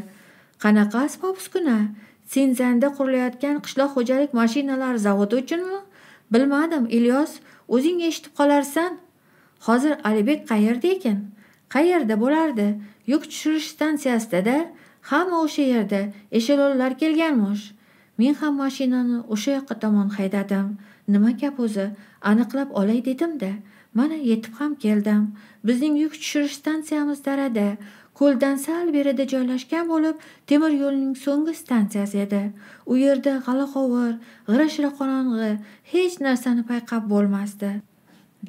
qanaqa asbob uskuna sinzanda qurilayotgan qishloq xo'jalik mashinalari zavodi uchunmi bilmadim ilyos o'zing eshitib qolarsan hozir alibek qayerda ekan qayerda bo'lardi yuk tushirish stansiyasidada da hamma o'sha yerda eshelonlar kelganmish men ham mashinani o'sha yoqqa tomon haydadim nima gap o'zi aniqlab olay dedimda mana yetib ham keldim bizning yuk tushirish stansiyamiz darada ko'ldan sal berida joylashgan bo'lib temir yo'lning so'nggi stansiyasi edi u yerda g'ala hovur g'ira shira qorong'i hech narsani payqab bo'lmasdi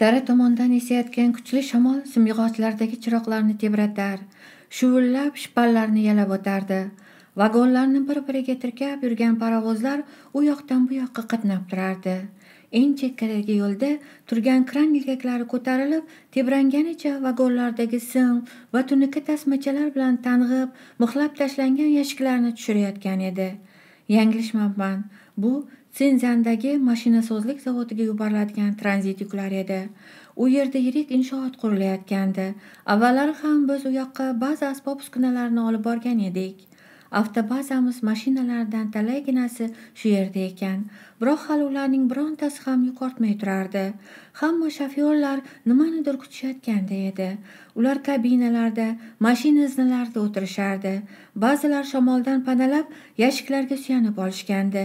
dara tomondan esayotgan kuchli shamol simyog'ochlardagi chiroqlarni tebratar shuvillab shpallarni yalab o'tardi vagonlarni bir biriga tirkab yurgan parovozlar u yoqdan bu yoqqa qatnab turardi eng chekkadagi yo'lda turgan kran ilgaklari ko'tarilib tebranganicha vagonlardagi sim va tunuka tasmachalar bilan tang'ib mixlab tashlangan yashiklarni tushirayotgan edi yanglishmabman bu senzandagi mashinasozlik zavodiga yuboriladigan tranzit yuklar edi u yerda yirik inshoot qurilayotgandi avvallari ham biz u yoqqa ba'zi asbob uskunalarni olib borgan edik avtobazamiz mashinalaridan talayginasi shu yerda ekan biroq hali ularning birontasi ham yo'qotmay turardi hamma shofyorlar nimanidir kutishayotganda edi ular kabinalarda mashina iznalarida o'tirishardi ba'zilar shamoldan panalab yashiklarga suyanib olishgandi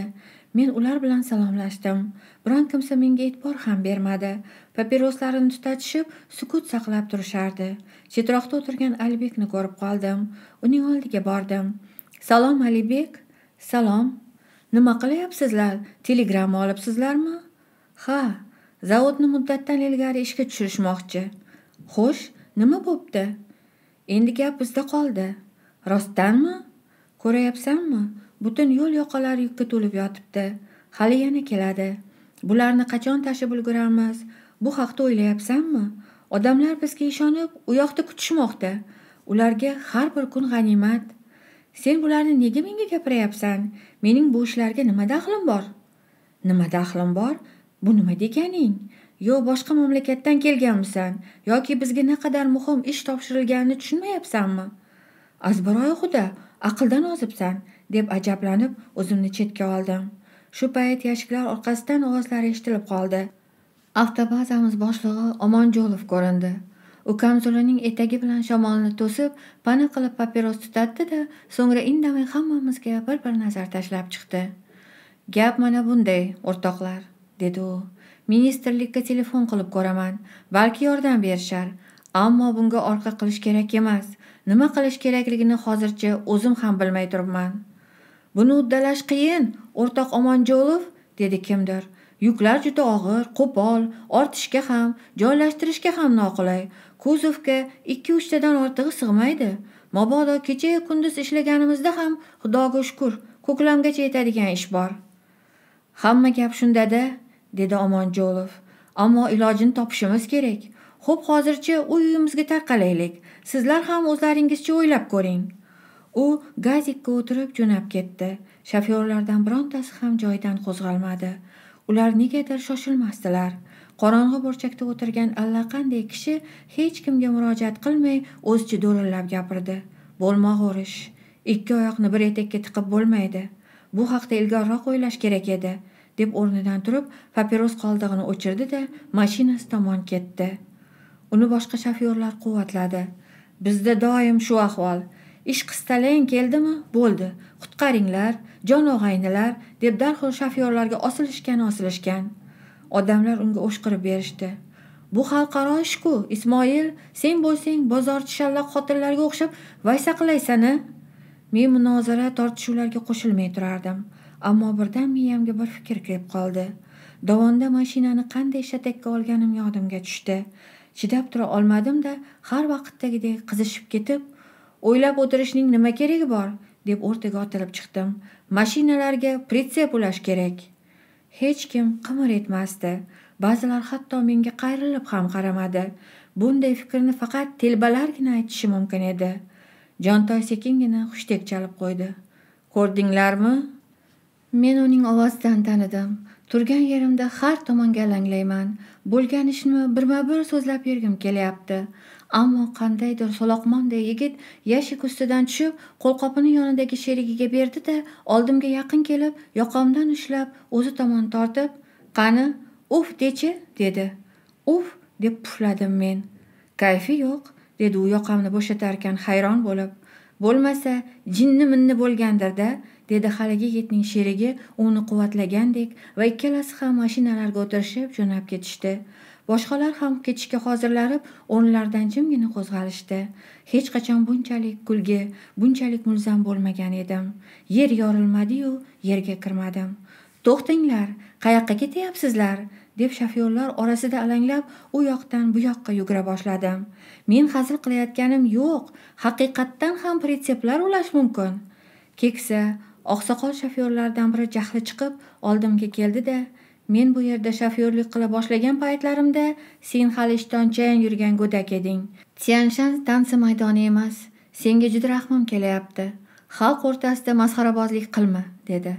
men ular bilan salomlashdim biron kimsa menga e'tibor ham bermadi papiroslarini tutatishib sukut saqlab turishardi chetroqda o'tirgan alibekni ko'rib qoldim uning oldiga bordim salom alibek salom nima qilyapsizlar telegramma olibsizlarmi ha zavodni muddatdan ilgari ishga tushirishmoqchi xo'sh nima bo'pti endi gap bizda qoldi rostdanmi ko'rayapsanmi butun yo'l yoqalari yukka to'lib yotibdi hali yana keladi bularni qachon tashib ulguramiz bu haqda o'ylayapsanmi odamlar bizga ishonib u yoqda kutishmoqda ularga har bir kun g'animat sen bularni nega menga gapiryapsan mening bu ishlarga nima daxlim bor nima daxlim bor bu nima deganing yo boshqa mamlakatdan kelganmisan yoki bizga naqadar muhim ish topshirilganini tushunmayapsanmi azbaroyi xudo aqldan ozibsan deb ajablanib o'zimni chetga oldim shu payt yashiklar orqasidan ovozlar eshitilib qoldi avtobazamiz boshlig'i omonjo'lov ko'rindi u kamzulining etagi bilan shamolni to'sib pana qilib papiros tutatdi da so'ngra indamay hammamizga bir bir nazar tashlab chiqdi gap mana bunday o'rtoqlar dedi u ministrlikka telefon qilib ko'raman balki yordam berishar ammo bunga orqa qilish kerak emas nima qilish kerakligini hozircha o'zim ham bilmay turibman buni uddalash qiyin o'rtoq omonjo'lov dedi kimdir Yuklar juda og'ir, qo'pol, ortishga ham, joylashtirishga ham noqulay. Kuzovga 2-3 tadan ortig'i sig'maydi. Mabodo kecha kunduz ishlaganimizda ham Xudoga shukr, ko'klamgacha yetadigan ish bor. Hamma gap shundada, dedi Omonjo'lov. Ammo ilojini topishimiz kerak. Xo'p, hozircha uy uyimizga tarqalaylik. Sizlar ham o'zlaringizcha o'ylab ko'ring. U gazikka o'tirib jo'nab ketdi. Shofyorlardan birontasi ham joyidan qo'zg'almadi. ular negadir shoshilmasdilar qorong'i burchakda o'tirgan allaqanday kishi hech kimga murojaat qilmay o'zicha do'rillab gapirdi bo'lmoq urish ikki oyoqni bir etakka tiqib bo'lmaydi bu haqda ilgariroq o'ylash kerak edi deb o'rnidan turib papiros qoldig'ini o'chirdi da mashinasi tomon ketdi uni boshqa shofyorlar quvvatladi bizda doim shu ahvol ish qistalang keldimi bo'ldi qutqaringlar jon og'aynilar deb darhol shafyorlarga osilishgan osilishgan odamlar unga o'shqirib berishdi bu xalqaro ishku ismoil sen bo'lsang bozorchi shallaq xotinlarga o'xshab vaysa qilaysan a men munozara tortishuvlarga qo'shilmay turardim ammo birdan miyamga bir fikr kelib qoldi dovonda mashinani qanday shatakka olganim yodimga tushdi chidab tura olmadimda har vaqtdagidek qizishib ketib o'ylab o'tirishning nima keragi bor deb o'rtaga otilib chiqdim mashinalarga pritsep ulash kerak hech kim qimir etmasdi ba'zilar hatto menga qayrilib ham qaramadi bunday fikrni faqat telbalargina aytishi mumkin edi jontoy sekingina hushtak chalib qo'ydi ko'rdinglarmi men uning ovozidan tanidim turgan yerimda har tomonga alanglayman bo'lgan ishni birma bir so'zlab bergim kelyapti ammo qandaydir so'loqmonday yigit yashik ustidan tushib qo'lqopini yonidagi sherigiga berdi da oldimga yaqin kelib yoqamdan ushlab o'zi tomon tortib qani uf dechi dedi uf deb pufladim men kayfi yo'q dedi u yoqamni bo'shatarkan hayron bo'lib bo'lmasa jinni minni bo'lgandirda dedi haligi yigitning sherigi uni quvvatlagandek va ikkalasi ham mashinalarga o'tirishib jo'nab ketishdi boshqalar ham ketishga hozirlanib o'rnlaridan jimgina qo'zg'alishdi hech qachon bunchalik kulgi bunchalik mulzam bo'lmagan edim yer yorilmadiyu yerga kirmadim to'xtanglar qayoqqa ketyapsizlar deb shofyorlar orasida alanglab u yoqdan bu yoqqa yugura boshladim men hazil qilayotganim yo'q haqiqatdan ham pretseplar ulash mumkin keksa oqsoqol shofyorlardan biri jahli chiqib oldimga keldi da men bu yerda shofyorlik qila boshlagan paytlarimda sen hali ishtonchang yurgan go'dak eding tianshan tansi maydoni emas senga juda rahmim kelyapti xalq o'rtasida masxarabozlik qilma dedi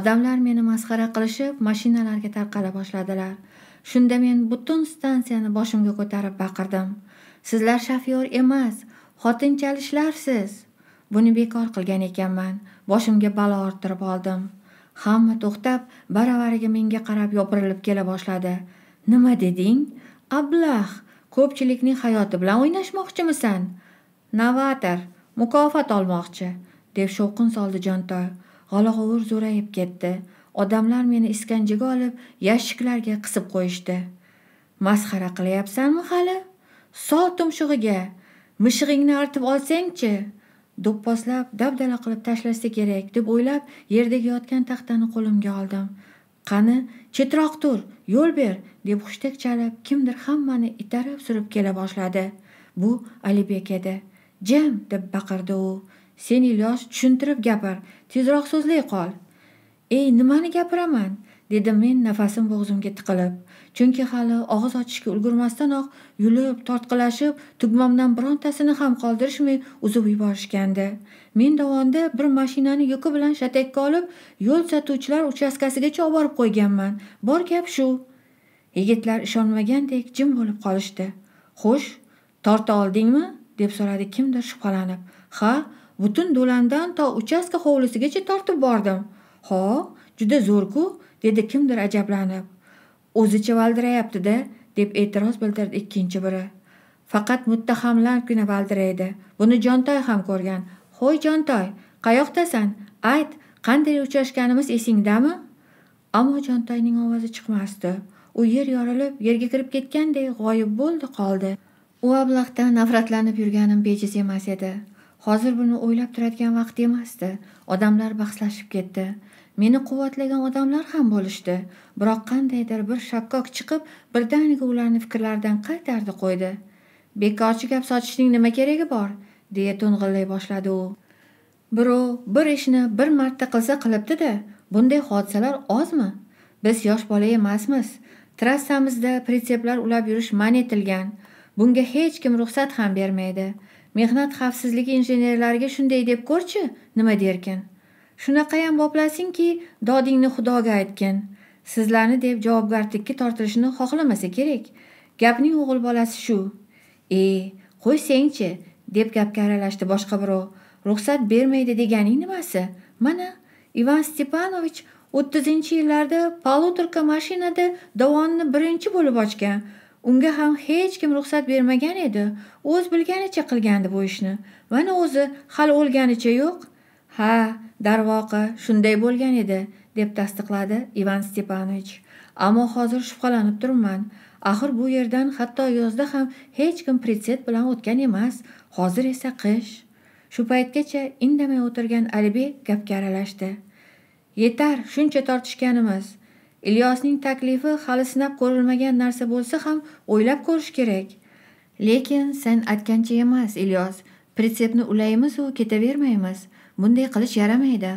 odamlar meni masxara qilishib mashinalarga tarqala boshladilar shunda men butun stansiyani boshimga ko'tarib baqirdim sizlar shofyor emas xotin chalishlarsiz buni bekor qilgan ekanman boshimga balo orttirib oldim hamma to'xtab baravariga menga qarab yopirilib kela boshladi nima deding ablah ko'pchilikning hayoti bilan o'ynashmoqchimisan novator mukofot olmoqchi deb shovqin soldi jontoy g'olag'ovur zo'rayib ketdi odamlar meni iskanjaga olib yashiklarga qisib qo'yishdi masxara qilyapsanmi hali sol tumshug'iga mishig'ingni artib olsangchi do'pposlab dabdala qilib tashlasa kerak deb o'ylab yerdagi yotgan taxtani qo'limga oldim qani chetroq tur yo'l ber deb hushtak chalib kimdir hammani itarib surib kela boshladi bu alibek edi jim deb baqirdi u sen ilyos tushuntirib gapir tezroq so'zlay qol ey nimani gapiraman dedim men nafasim bo'g'zimga tiqilib chunki hali og'iz ochishga ulgurmasdanoq yulib tortqilashib tugmamdan birontasini ham qoldirishmay uzib yuborishgandi men davonda bir mashinani yuki bilan shatakka olib yo'l sotuvchilar uchastkasigacha olib borib qo'yganman bor gap shu yigitlar ishonmagandek jim bo'lib qolishdi xo'sh torta oldingmi deb so'radi kimdir shubhalanib ha butun do'landan to uchastka hovlisigacha tortib bordim ho juda zo'rku dedi kimdir ajablanib o'zicha valdirayaptida deb e'tiroz bildirdi ikkinchi biri faqat muttahamlargina valdiraydi buni jontoy ham ko'rgan hoy jontoy qayoqdasan ayt qanday uchrashganimiz esingdami ammo jontoyning ovozi chiqmasdi u yer yorilib yerga kirib ketganday g'oyib bo'ldi qoldi u ablahdan nafratlanib yurganim bejiz emas edi hozir buni o'ylab turadigan vaqt emasdi odamlar bahslashib ketdi meni quvvatlagan odamlar ham bo'lishdi biroq qandaydir bir shakkok chiqib birdaniga ularni fikrlaridan qaytardi qo'ydi bekorchi gap sotishning nima keragi bor deya to'ng'illay boshladi u birov bir ishni bir marta qilsa qilibdida bunday hodisalar ozmi biz yosh bola emasmiz trassamizda pritseplar ulab yurish man etilgan bunga hech kim ruxsat ham bermaydi mehnat xavfsizligi injenerlariga shunday deb ko'rchi nima derkin shunaqayam boplasinki dodingni xudoga aytgin sizlarni deb javobgarlikka tortilishini xohlamasa kerak gapning o'g'il bolasi shu e qo'y sengchi deb gapga aralashdi boshqa birov ruxsat bermaydi deganing nimasi mana ivan stepanovich o'ttizinchi yillarda polutorka mashinada dovonni birinchi bo'lib ochgan unga ham hech kim ruxsat bermagan edi o'z bilganicha qilgandi bu ishni mana o'zi hali o'lganicha yo'q ha darvoqa shunday bo'lgan edi deb tasdiqladi ivan stepanovich ammo hozir shubhalanib turibman axir bu yerdan hatto yozda ham hech kim pretset bilan o'tgan emas hozir esa qish shu paytgacha indamay o'tirgan alibey gapga aralashdi yetar shuncha tortishganimiz ilyosning taklifi hali sinab ko'rilmagan narsa bo'lsa ham o'ylab ko'rish kerak lekin sen aytgancha emas ilyos pretsepni ulaymizu ketavermaymiz bunday qilish yaramaydi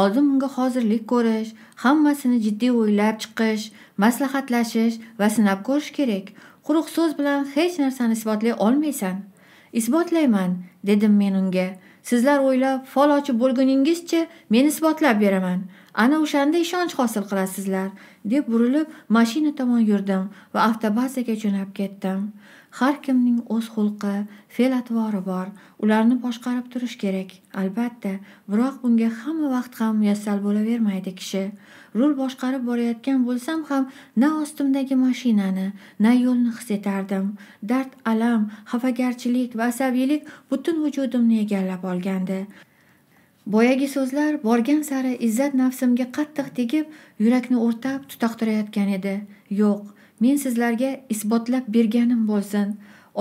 oldin bunga hozirlik ko'rish hammasini jiddiy o'ylab chiqish maslahatlashish va sinab ko'rish kerak quruq so'z bilan hech narsani isbotlay olmaysan isbotlayman dedim men unga sizlar o'ylab fol ochib bo'lguningizcha men isbotlab beraman ana o'shanda ishonch hosil qilasizlar deb burilib mashina tomon yurdim va avtobazaga jo'nab ketdim har kimning o'z xulqi fe'l atvori bor ularni boshqarib turish kerak albatta biroq bunga hamma vaqt ham muyassal bo'lavermaydi kishi rul boshqarib borayotgan bo'lsam ham na ostimdagi mashinani na yo'lni his etardim dard alam xafagarchilik va asabiylik butun vujudimni egallab olgandi boyagi so'zlar borgan sari izzat nafsimga qattiq tegib yurakni o'rtab tutaqtirayotgan edi yo'q men sizlarga isbotlab berganim bo'lsin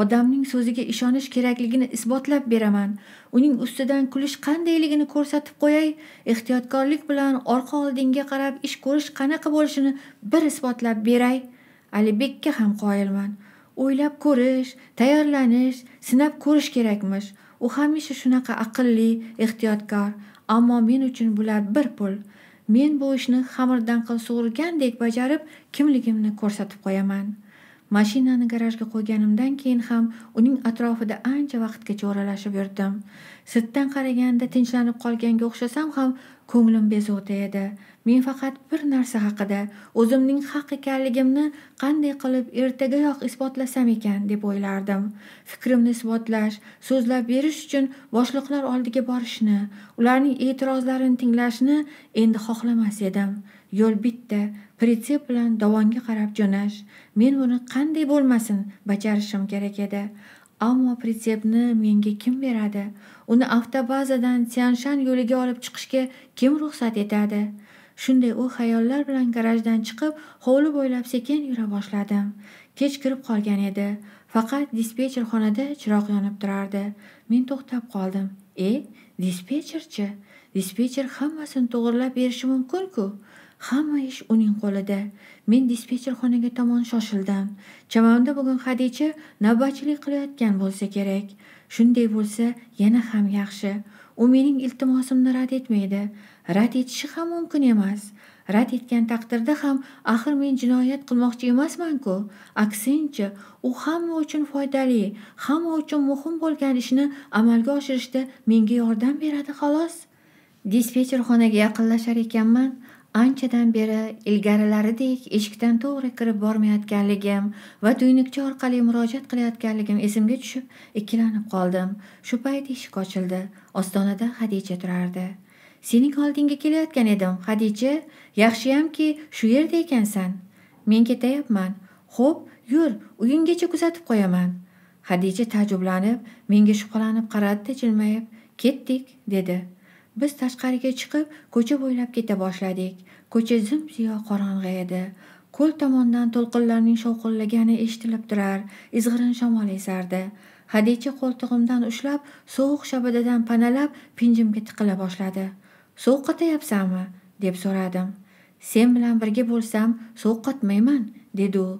odamning so'ziga ishonish kerakligini isbotlab beraman uning ustidan kulish qandayligini ko'rsatib qo'yay ehtiyotkorlik bilan orqa oldingga qarab ish ko'rish qanaqa bo'lishini bir isbotlab beray alibekka ham qoyilman o'ylab ko'rish tayyorlanish sinab ko'rish kerakmish u hamisha shunaqa aqlli ehtiyotkor ammo men uchun bular bir pul men bu ishni xamirdan qil sug'urgandek bajarib kimligimni ko'rsatib qo'yaman mashinani garajga qo'yganimdan keyin ham uning atrofida ancha vaqtgacha o'ralashib yurdim sirtdan qaraganda tinchlanib qolganga o'xshasam ham ko'nglim bezovta edi men faqat bir narsa haqida o'zimning haq ekanligimni qanday qilib ertagayoq isbotlasam ekan deb o'ylardim fikrimni isbotlash so'zlab berish uchun boshliqlar oldiga borishni ularning e'tirozlarini tinglashni endi xohlamas edim yo'l bitta pritsep bilan dovonga qarab jo'nash men buni qanday bo'lmasin bajarishim kerak edi ammo pritsepni menga kim beradi uni avtobazadan tianshan yo'liga olib chiqishga kim ruxsat etadi shunday u xayollar bilan garajdan chiqib hovli bo'ylab sekin yura boshladim kech kirib qolgan edi faqat dispetcher xonada chiroq yonib turardi men to'xtab qoldim e dispetcherchi dispetcher hammasini to'g'irlab berishi mumkinku hamma ish uning qo'lida men dispetcherxonaga tomon shoshildim chamamda bugun Xadicha navbatchilik qilayotgan bo'lsa kerak shunday bo'lsa yana ham yaxshi u mening iltimosimni rad etmaydi rad etishi ham mumkin emas rad etgan taqdirda ham axir men jinoyat qilmoqchi emasmanku aksincha u hamma uchun foydali hamma uchun muhim bo'lgan ishni amalga oshirishda menga yordam beradi xolos dispetcherxonaga yaqinlashar ekanman anchadan beri ilgarilaridek eshikdan to'g'ri kirib bormayotganligim va tuynukcha orqali murojaat qilayotganligim esimga tushib ikkilanib qoldim shu payt eshik ochildi ostonada hadicha turardi sening oldingga kelayotgan edim hadicha yaxshiyamki shu yerda ekansan men ketayapman xo'p yur uyingacha kuzatib qo'yaman hadicha taajjublanib menga shubhalanib qaradi jilmayib ketdik dedi biz tashqariga chiqib ko'cha bo'ylab keta boshladik ko'cha ziyo qorong'i edi ko'l tomondan to'lqinlarning shovqinlagani eshitilib turar izg'irin shamol esardi hadicha qo'ltig'imdan ushlab sovuq shabadadan panalab pinjimga tiqila boshladi qotayapsanmi deb so'radim sen bilan birga bo'lsam qotmayman dedi u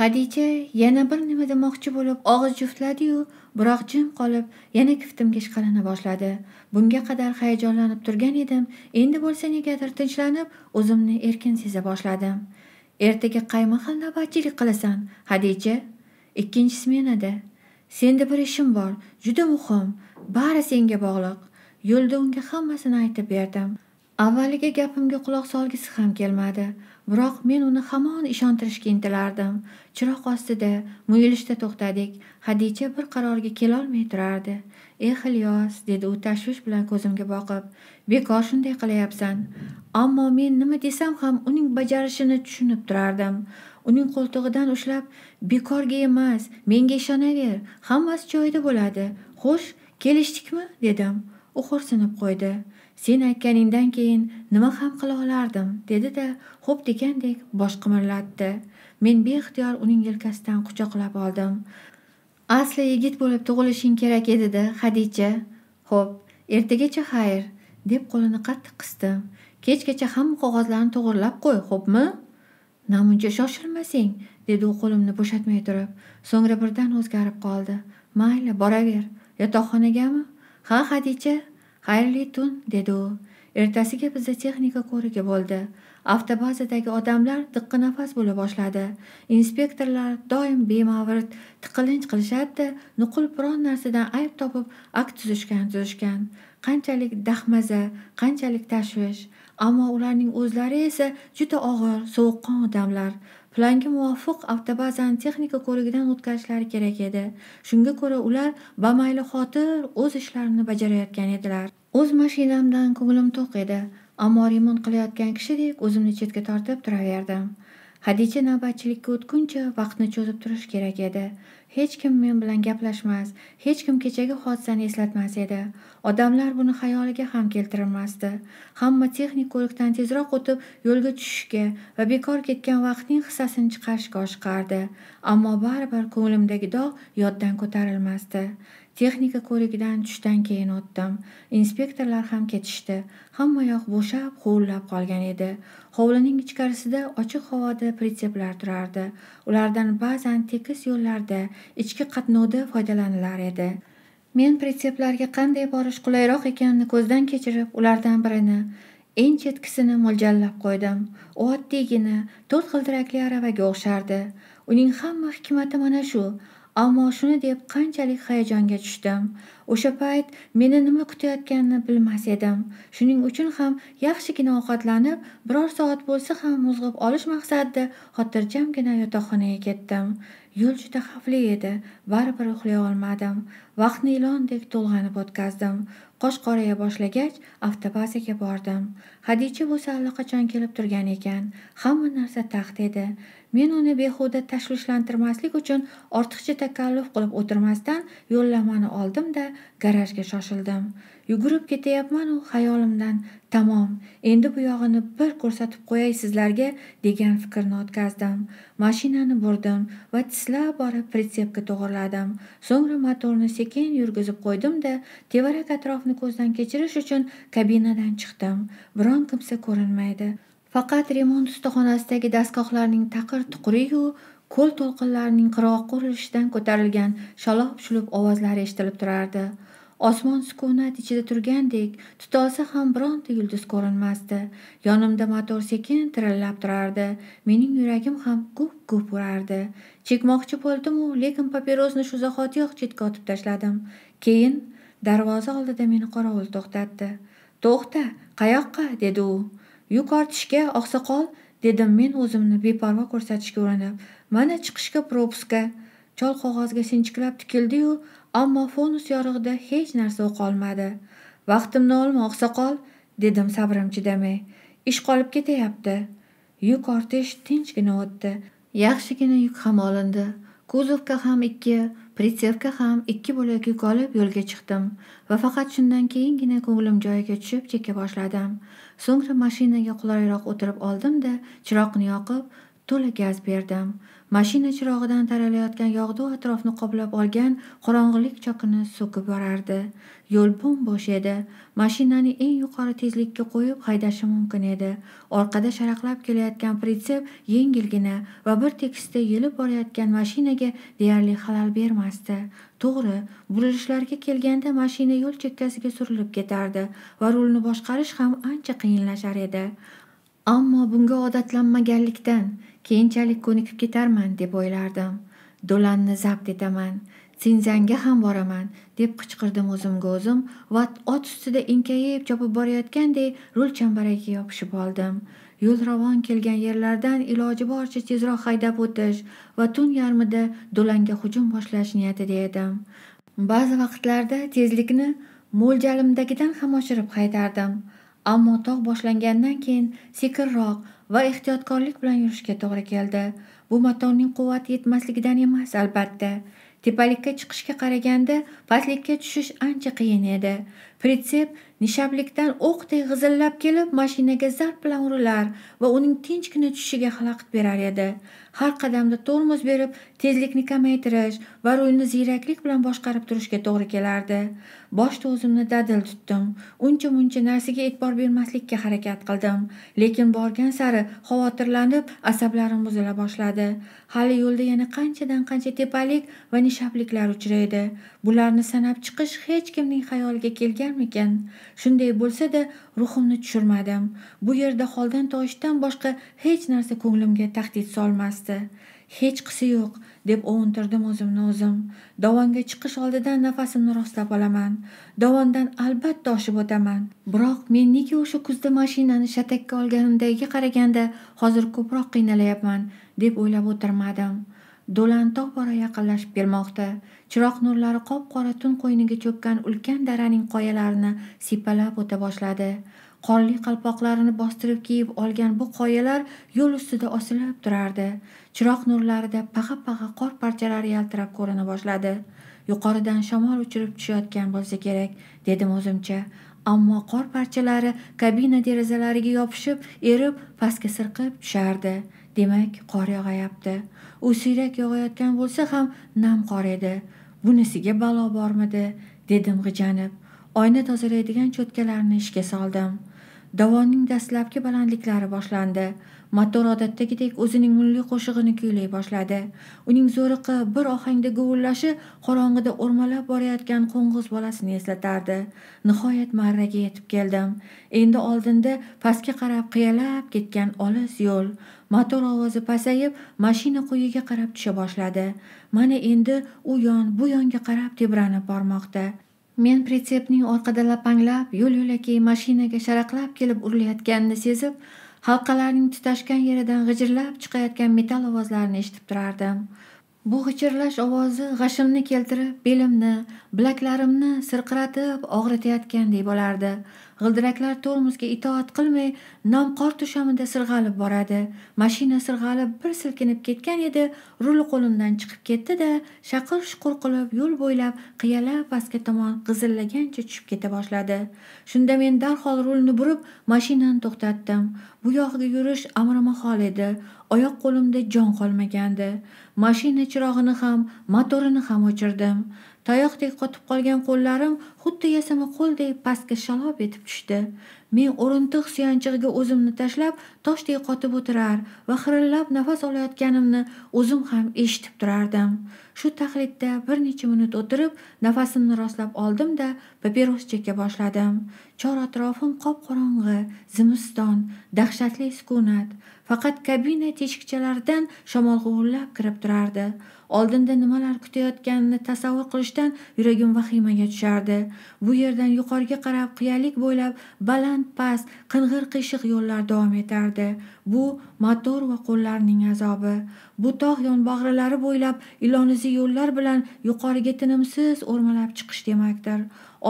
hadicha yana bir nima demoqchi bo'lib og'iz juftladiyu biroq jim qolib yana kiftimga ishqalana boshladi bunga qadar hayajonlanib turgan edim endi bo'lsa negadir tinchlanib o'zimni erkin seza boshladim ertaga qayma xil navbatchilik qilasan hadicha ikkinchi smenada senda bir ishim bor juda muhim bari senga bog'liq yo'lda unga hammasini aytib berdim avvaliga gapimga quloq solgisi ham kelmadi biroq men uni hamon ishontirishga intilardim chiroq ostida muyulishda to'xtadik hadicha bir qarorga kelolmay turardi eh xilyos dedi u tashvish bilan ko'zimga boqib bekor shunday qilyapsan ammo men nima desam ham uning bajarishini tushunib turardim uning qo'ltig'idan ushlab bekorga emas menga ishonaver hammasi joyida bo'ladi xo'sh kelishdikmi dedim u xo'rsinib qo'ydi sen aytganingdan keyin nima ham qila olardim dedi da xo'p degandek bosh qimirlatdi men beixtiyor uning yelkasidan quchoqlab oldim asli yigit bo'lib tug'ilishing kerak edida hadicha xo'p ertagacha xayr deb qo'lini qattiq qisdim kechgacha hamma qog'ozlarni to'g'irlab qo'y xo'pmi namuncha shoshilmasang dedi u qo'limni bo'shatmay turib so'ngra birdan o'zgarib qoldi mayli boraver yotoqxonagami ha hadicha xayrli tun dedi u ertasiga bizni texnika ko'rigi bo'ldi avtobazadagi odamlar diqqi nafas bo'la boshladi inspektorlar doim bemavrid tiqilinch qilishadida nuqul biron narsadan ayb topib akt tuzishgan tuzishgan qanchalik dahmaza qanchalik tashvish ammo ularning o'zlari esa juda og'ir sovuqqon odamlar planga muvofiq avtobazani texnika ko'rigidan o'tkazishlari kerak edi shunga ko'ra ular bamayli xotir o'z ishlarini bajarayotgan edilar o'z mashinamdan ko'nglim to'q edi ammo remont qilayotgan kishidek o'zimni chetga tortib turaverdim hadicha navbatchilikka o'tguncha vaqtni cho'zib turish kerak edi hech kim men bilan gaplashmas hech kim kechagi hodisani eslatmas edi odamlar buni xayoliga ham keltirmasdi hamma texnik ko'rikdan tezroq o'tib yo'lga tushishga va bekor ketgan vaqtning hissasini chiqarishga oshiqardi ammo baribir ko'nglimdagi dog' yoddan ko'tarilmasdi texnika ko'rigidan tushdan keyin o'tdim inspektorlar ham ketishdi hammayoq bo'shab huvillab qolgan edi hovlining ichkarisida ochiq havoda pritseplar turardi ulardan ba'zan tekis yo'llarda ichki qatnovda foydalanilar edi men pritseplarga qanday borish qulayroq ekanini ko'zdan kechirib ulardan birini eng chetkisini mo'ljallab qo'ydim u oddiygina to'rt g'ildirakli aravaga o'xshardi uning hamma hikmati mana shu ammo shuni deb qanchalik hayajonga tushdim o'sha payt meni nima kutayotganini bilmas edim shuning uchun ham yaxshigina ovqatlanib biror soat bo'lsa ham muzg'ib olish maqsadida xotirjamgina yotoqxonaga ketdim yo'l juda xavfli edi baribir uxlay olmadim vaqtni ilondek to'lg'anib o'tkazdim qosh qoraya boshlagach avtobazaga bordim hadicha bo'lsa allaqachon kelib turgan ekan hamma narsa taxt edi men uni behuda tashvishlantirmaslik uchun ortiqcha takalluf qilib o'tirmasdan yo'llanmani oldimda garajga shoshildim yugurib u xayolimdan tamom endi bu yog'ini bir ko'rsatib qo'yay sizlarga degan fikrni o'tkazdim mashinani burdim va tislab borib pritsepga to'g'irladim so'ngra motorni sekin yurgizib qo'ydimda tevarak atrofni ko'zdan kechirish uchun kabinadan chiqdim biron kimsa ko'rinmaydi faqat remont ustaxonasidagi dastgohlarning taqir tuquriyu ko'l to'lqinlarining qirg'oqqa urilishidan ko'tarilgan shalob shulub ovozlari eshitilib turardi osmon sukunat ichida turgandek tutolsa ham bironta yulduz ko'rinmasdi yonimda motor sekin tirillab turardi mening yuragim ham gup gup urardi chekmoqchi bo'ldimu lekin papirosni shu zahotiyoq chetga otib tashladim keyin darvoza oldida meni qorovul to'xtatdi to'xta qayoqqa dedi u yuqortishga oqsoqol dedim men o'zimni beparvo ko'rsatishga urinib mana chiqishga propuska chol qog'ozga sinchiklab tikildiyu ammo fonus yorug'ida hech narsa o'qolmadi vaqtimni olma oqsoqol dedim sabrim chidamay ish qolib ketayapti yuk ortish tinchgina o'tdi yaxshigina yuk ham olindi kuzovka ham ikki pritsepga ham ikki bo'lak yuk olib yo'lga chiqdim va faqat shundan keyingina ko'nglim joyiga tushib cheka boshladim so'ngra mashinaga qulayroq o'tirib oldim-da, chiroqni yoqib, to'la gaz berdim. Mashina chirog'idan taralayotgan yog'du atrofni qoplab olgan qorong'ilik chokini so'kib borardi. yo'l bo'm bo'sh edi mashinani eng yuqori tezlikka qo'yib haydashi mumkin edi orqada sharaqlab kelayotgan pritsep yengilgina va bir tekisda yelib borayotgan mashinaga deyarli xalal bermasdi to'g'ri burilishlarga kelganda mashina yo'l chekkasiga surilib ketardi va rulni boshqarish ham ancha qiyinlashar edi ammo bunga odatlanmaganlikdan keyinchalik ko'nikib ketarman deb o'ylardim do'lanni zabt etaman sinzangga ham boraman deb qichqirdim o'zimga o'zim va ot ustida enkayib chopib borayotgandek rul chambaragiga yopishib oldim yo'l ravon kelgan yerlardan iloji boricha tezroq haydab o'tish va tun yarmida do'langa hujum boshlash niyatida edim ba'zi vaqtlarda tezlikni mo'ljalimdagidan ham oshirib haydardim ammo tog' boshlangandan keyin sekinroq va ehtiyotkorlik bilan yurishga to'g'ri keldi bu matoning quvvati yetmasligidan emas albatta tepalikka chiqishga qaraganda pastlikka tushish ancha qiyin edi pritsep nishablikdan o'qdek g'izillab kelib mashinaga zarb bilan urilar va uning tinchgina tushishiga xalaqit berar edi har qadamda tormoz berib tezlikni kamaytirish va rulni ziyraklik bilan boshqarib turishga to'g'ri kelardi boshda o'zimni dadil tutdim uncha muncha narsaga e'tibor bermaslikka harakat qildim lekin borgan sari xavotirlanib asablarim buzila boshladi hali yo'lda yana qanchadan qancha tepalik va nishabliklar uchraydi bularni sanab chiqish hech kimning xayoliga kelgan bo'larmikin shunday bo'lsa-da, ruhimni tushirmadim bu yerda holdan toyishdan boshqa hech narsa ko'nglimga tahdid solmasdi hechqisi yo'q deb ovuntirdim o'zimni o'zim dovonga chiqish oldidan nafasimni rostlab olaman dovondan albatta oshib o'taman biroq men nega o'sha kuzda mashinani shatakka olganimdagiga qaraganda hozir ko'proq qiynalayapman deb o'ylab o'tirmadim do'lan tobora yaqinlashib kelmoqda chiroq nurlari qop qora tun qo'yniga cho'kkan ulkan daraning qoyalarini sipalab o'ta boshladi qonli qalpoqlarini bostirib kiyib olgan bu qoyalar yo'l ustida osilib turardi chiroq nurlarida pag'a pag'a qor parchalari yaltirab ko'rina boshladi yuqoridan shamol uchirib tushayotgan bo'lsa kerak dedim o'zimcha ammo qor parchalari kabina derazalariga yopishib erib pastga sirqib tushardi demak qor yog'ayapti u siyrak yog'ayotgan bo'lsa ham nam qor edi bunisiga balo bormidi dedim g'ijanib oyna tozalaydigan cho'tkalarni ishga soldim davonning dastlabki balandliklari boshlandi motor odatdagidek o'zining mungli qo'shig'ini kuylay boshladi uning zo'riqi bir ohangda guvillashi qorong'ida o'rmalab borayotgan qo'ng'iz bolasini eslatardi nihoyat marraga yetib keldim endi oldinda pastga qarab qiyalab ketgan olis yo'l motor ovozi pasayib mashina quyiga qarab tusha boshladi mana endi u yon bu yonga qarab tebranib bormoqda men pretsepning orqada lapanglab yo'l yo'lakay mashinaga sharaqlab kelib urilayotganini sezib halqalarning tutashgan yeridan g'ijirlab chiqayotgan metall ovozlarini eshitib turardim bu g'ichirlash ovozi g'ashimni keltirib belimni bilaklarimni sirqiratib og'ritayotgandek bo'lardi g'ildiraklar tormozga itoat qilmay qor to'shamida sirg'alib boradi mashina sirg'alib bir silkinib ketgan edi rul qo'limdan chiqib ketdi da shaqir shuqur qilib yo'l bo'ylab qiyalab pastga tomon g'izillagancha tushib keta boshladi shunda men darhol rulni burib mashinani to'xtatdim bu yog'iga yurish amri mahol edi oyoq qo'limda jon qolmagandi mashina chirog'ini ham motorini ham o'chirdim tayoqdek qotib qolgan qo'llarim xuddi yasama qo'ldek pastga shalob etib tushdi men o'rintiq suyanchig'iga o'zimni tashlab toshdek qotib o'tirar va xirillab nafas olayotganimni o'zim ham eshitib turardim shu tahlidda bir necha minut o'tirib nafasimni rostlab oldim da papiros cheka boshladim chor atrofim qop qorong'i zimiston dahshatli sukunat faqat kabina teshikchalaridan shamol g'uvillab kirib turardi oldinda nimalar kutayotganini tasavvur qilishdan yuragim vahimaga tushardi bu yerdan yuqoriga qarab qiyalik bo'ylab baland past qing'ir qiyshiq yo'llar davom etardi bu motor va qo'llarning azobi bu tog' yonbag'rilari bo'ylab ilonizi yo'llar bilan yuqoriga tinimsiz o'rmalab chiqish demakdir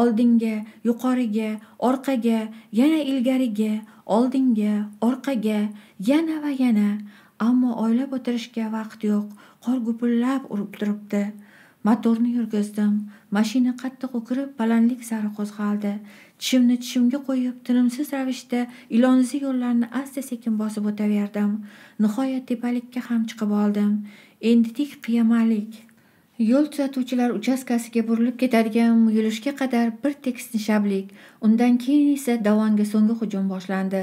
oldinga yuqoriga orqaga yana ilgariga oldinga orqaga yana va yana ammo oylab o'tirishga vaqt yo'q qor gupillab urib turibdi motorni yurgizdim mashina qattiq o'kirib balandlik sari qo'zg'aldi tishimni tishimga qo'yib tinimsiz ravishda ilonzi yo'llarni asta sekin bosib o'taverdim nihoyat tepalikka ham chiqib oldim endi tik qiyamalik yo'l tuzatuvchilar uchastkasiga burilib ketadigan muyulishga qadar bir tekis nishablik undan keyin esa davonga so'nggi hujum boshlandi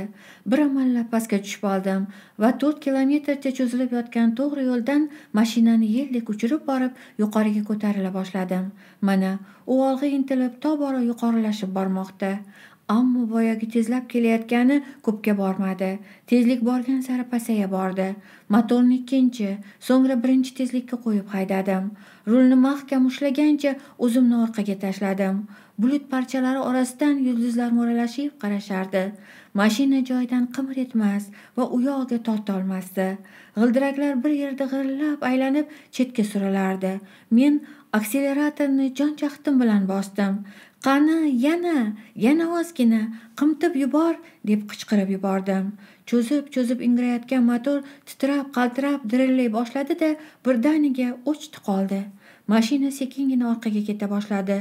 bir amallab pastga tushib oldim va to'rt kilometrcha cho'zilib yotgan to'g'ri yo'ldan mashinani yeldek uchirib borib yuqoriga ko'tarila boshladim mana u olg'a intilib tobora yuqorilashib bormoqda ammo boyagi tezlab kelayotgani ko'pga bormadi tezlik borgan sari pasaya bordi motorni ikkinchi so'ngra birinchi tezlikka qo'yib haydadim rulni mahkam ushlagancha o'zimni orqaga tashladim bulut parchalari orasidan yulduzlar mo'ralashib qarashardi mashina joyidan qimir etmas va u yog'iga tortolmasdi g'ildiraklar bir yerda g'irillab aylanib chetga surilardi men akseleratorni jon jahdim bilan bosdim qani yana yana ozgina qimtib yubor deb qichqirib yubordim cho'zib cho'zib ingrayotgan motor titrab qaltirab dirillay boshladi da birdaniga o'chdi qoldi mashina sekingina orqaga keta boshladi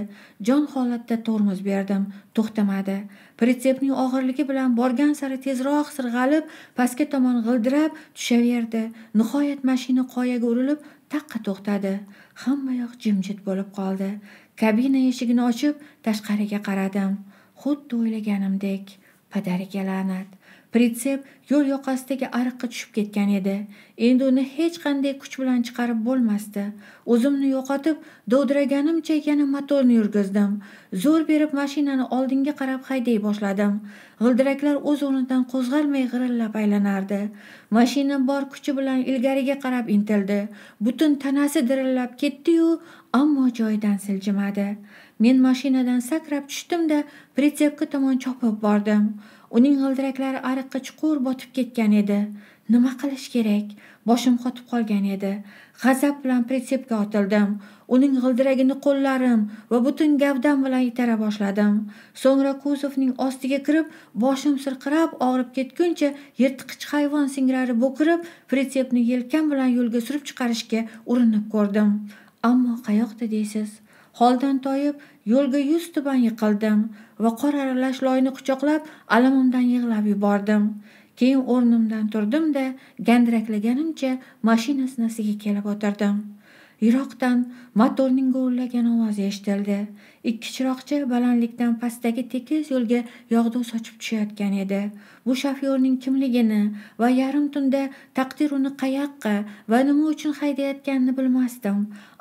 jon holatda tormoz berdim to'xtamadi pritsepning og'irligi bilan borgan sari tezroq sirg'alib pastga tomon g'ildirab tushaverdi nihoyat mashina qoyaga urilib taqqa to'xtadi hammayoq jimjit bo'lib qoldi kabina eshigini ochib tashqariga qaradim xuddi o'ylaganimdek padariga la'nat pritsep yo'l yoqasidagi ariqqa tushib ketgan edi endi uni hech qanday kuch bilan chiqarib bo'lmasdi o'zimni yo'qotib dovdiraganimcha yana motorni yurgizdim zo'r berib mashinani oldinga qarab hayday boshladim g'ildiraklar o'z o'rnidan qo'zg'almay g'irillab aylanardi mashina bor kuchi bilan ilgariga qarab intildi butun tanasi dirillab ketdiyu ammo joyidan siljimadi men mashinadan sakrab tushdimda pritsepga tomon chopib bordim uning g'ildiraklari ariqqa chuqur botib ketgan edi nima qilish kerak boshim qotib qolgan edi g'azab bilan pritsepga otildim uning g'ildiragini qo'llarim va butun gavdam bilan itara boshladim so'ngra kuzovning ostiga kirib boshim sirqirab og'rib ketguncha yirtqich hayvon singlari bo'kirib pritsepni yelkam bilan yo'lga surib chiqarishga urinib ko'rdim ammo qayoqda deysiz holdan toyib yo'lga yuz tuban yiqildim va qor aralash loyni quchoqlab alamimdan yig'lab yubordim keyin o'rnimdan turdim da gandiraklaganimcha mashina sinasiga kelib o'tirdim yiroqdan motorning g'uvillagan ovozi eshitildi ikki chiroqchi balandlikdan pastdagi tekis yo'lga yog'du sochib tushayotgan edi bu shofyorning kimligini va yarim tunda taqdir uni qayoqqa va nima uchun haydayotganini bilmasdim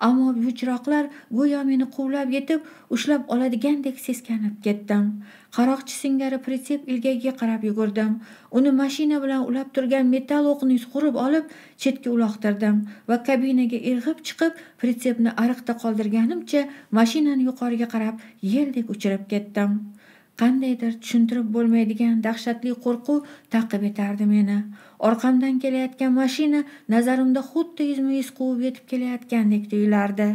ammo bu chiroqlar go'yo meni quvlab yetib ushlab oladigandek seskanib ketdim qaroqchi singari pritsep ilgagiga qarab yugurdim uni mashina bilan ulab turgan metall o'qni suqurib olib chetga uloqtirdim va kabinaga irg'ib chiqib pritsepni ariqda qoldirganimcha mashinani yuqoriga qarab yeldek uchirib ketdim qandaydir tushuntirib bo'lmaydigan dahshatli qo'rquv taqib etardi meni orqamdan kelayotgan mashina nazarimda xuddi yuzma yuz quvib yetib kelayotgandek tuyulardi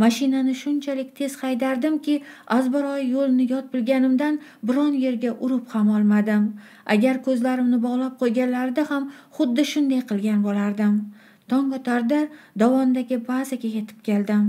mashinani shunchalik tez haydardimki azbaroyi yo'lni yod bilganimdan biron yerga urib ham olmadim agar ko'zlarimni bog'lab qo'yganlarida ham xuddi shunday qilgan bo'lardim tong otarda dovondagi bazaga yetib keldim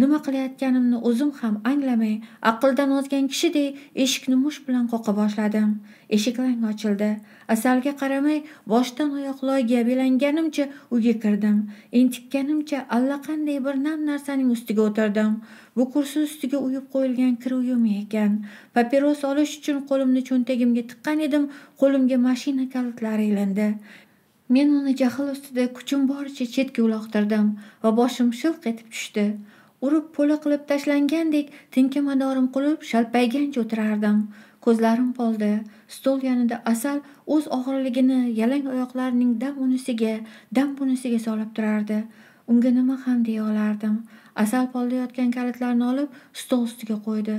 nima qilayotganimni o'zim ham anglamay aqldan ozgan kishidek eshikni mush bilan qoqa boshladim eshik lang ochildi asalga qaramay boshdan oyoq loyga belanganimcha uyga kirdim entikkanimcha allaqanday bir nam narsaning ustiga o'tirdim bu kursi ustiga uyib qo'yilgan kir uyumi ekan papiros olish uchun qo'limni cho'ntagimga tiqqan edim qo'limga mashina kalitlari ilindi men uni jahl ustida kuchim boricha chetga uloqtirdim va boshim shilq etib tushdi urib po'la qilib tashlangandek tinkamadorim qulib shalpaygancha o'tirardim ko'zlarim polda stol yonida asal o'z og'irligini yalang oyoqlarining dam unisiga dam bunisiga solib turardi unga nima ham deya olardim asal polda yotgan kalitlarni olib stol ustiga qo'ydi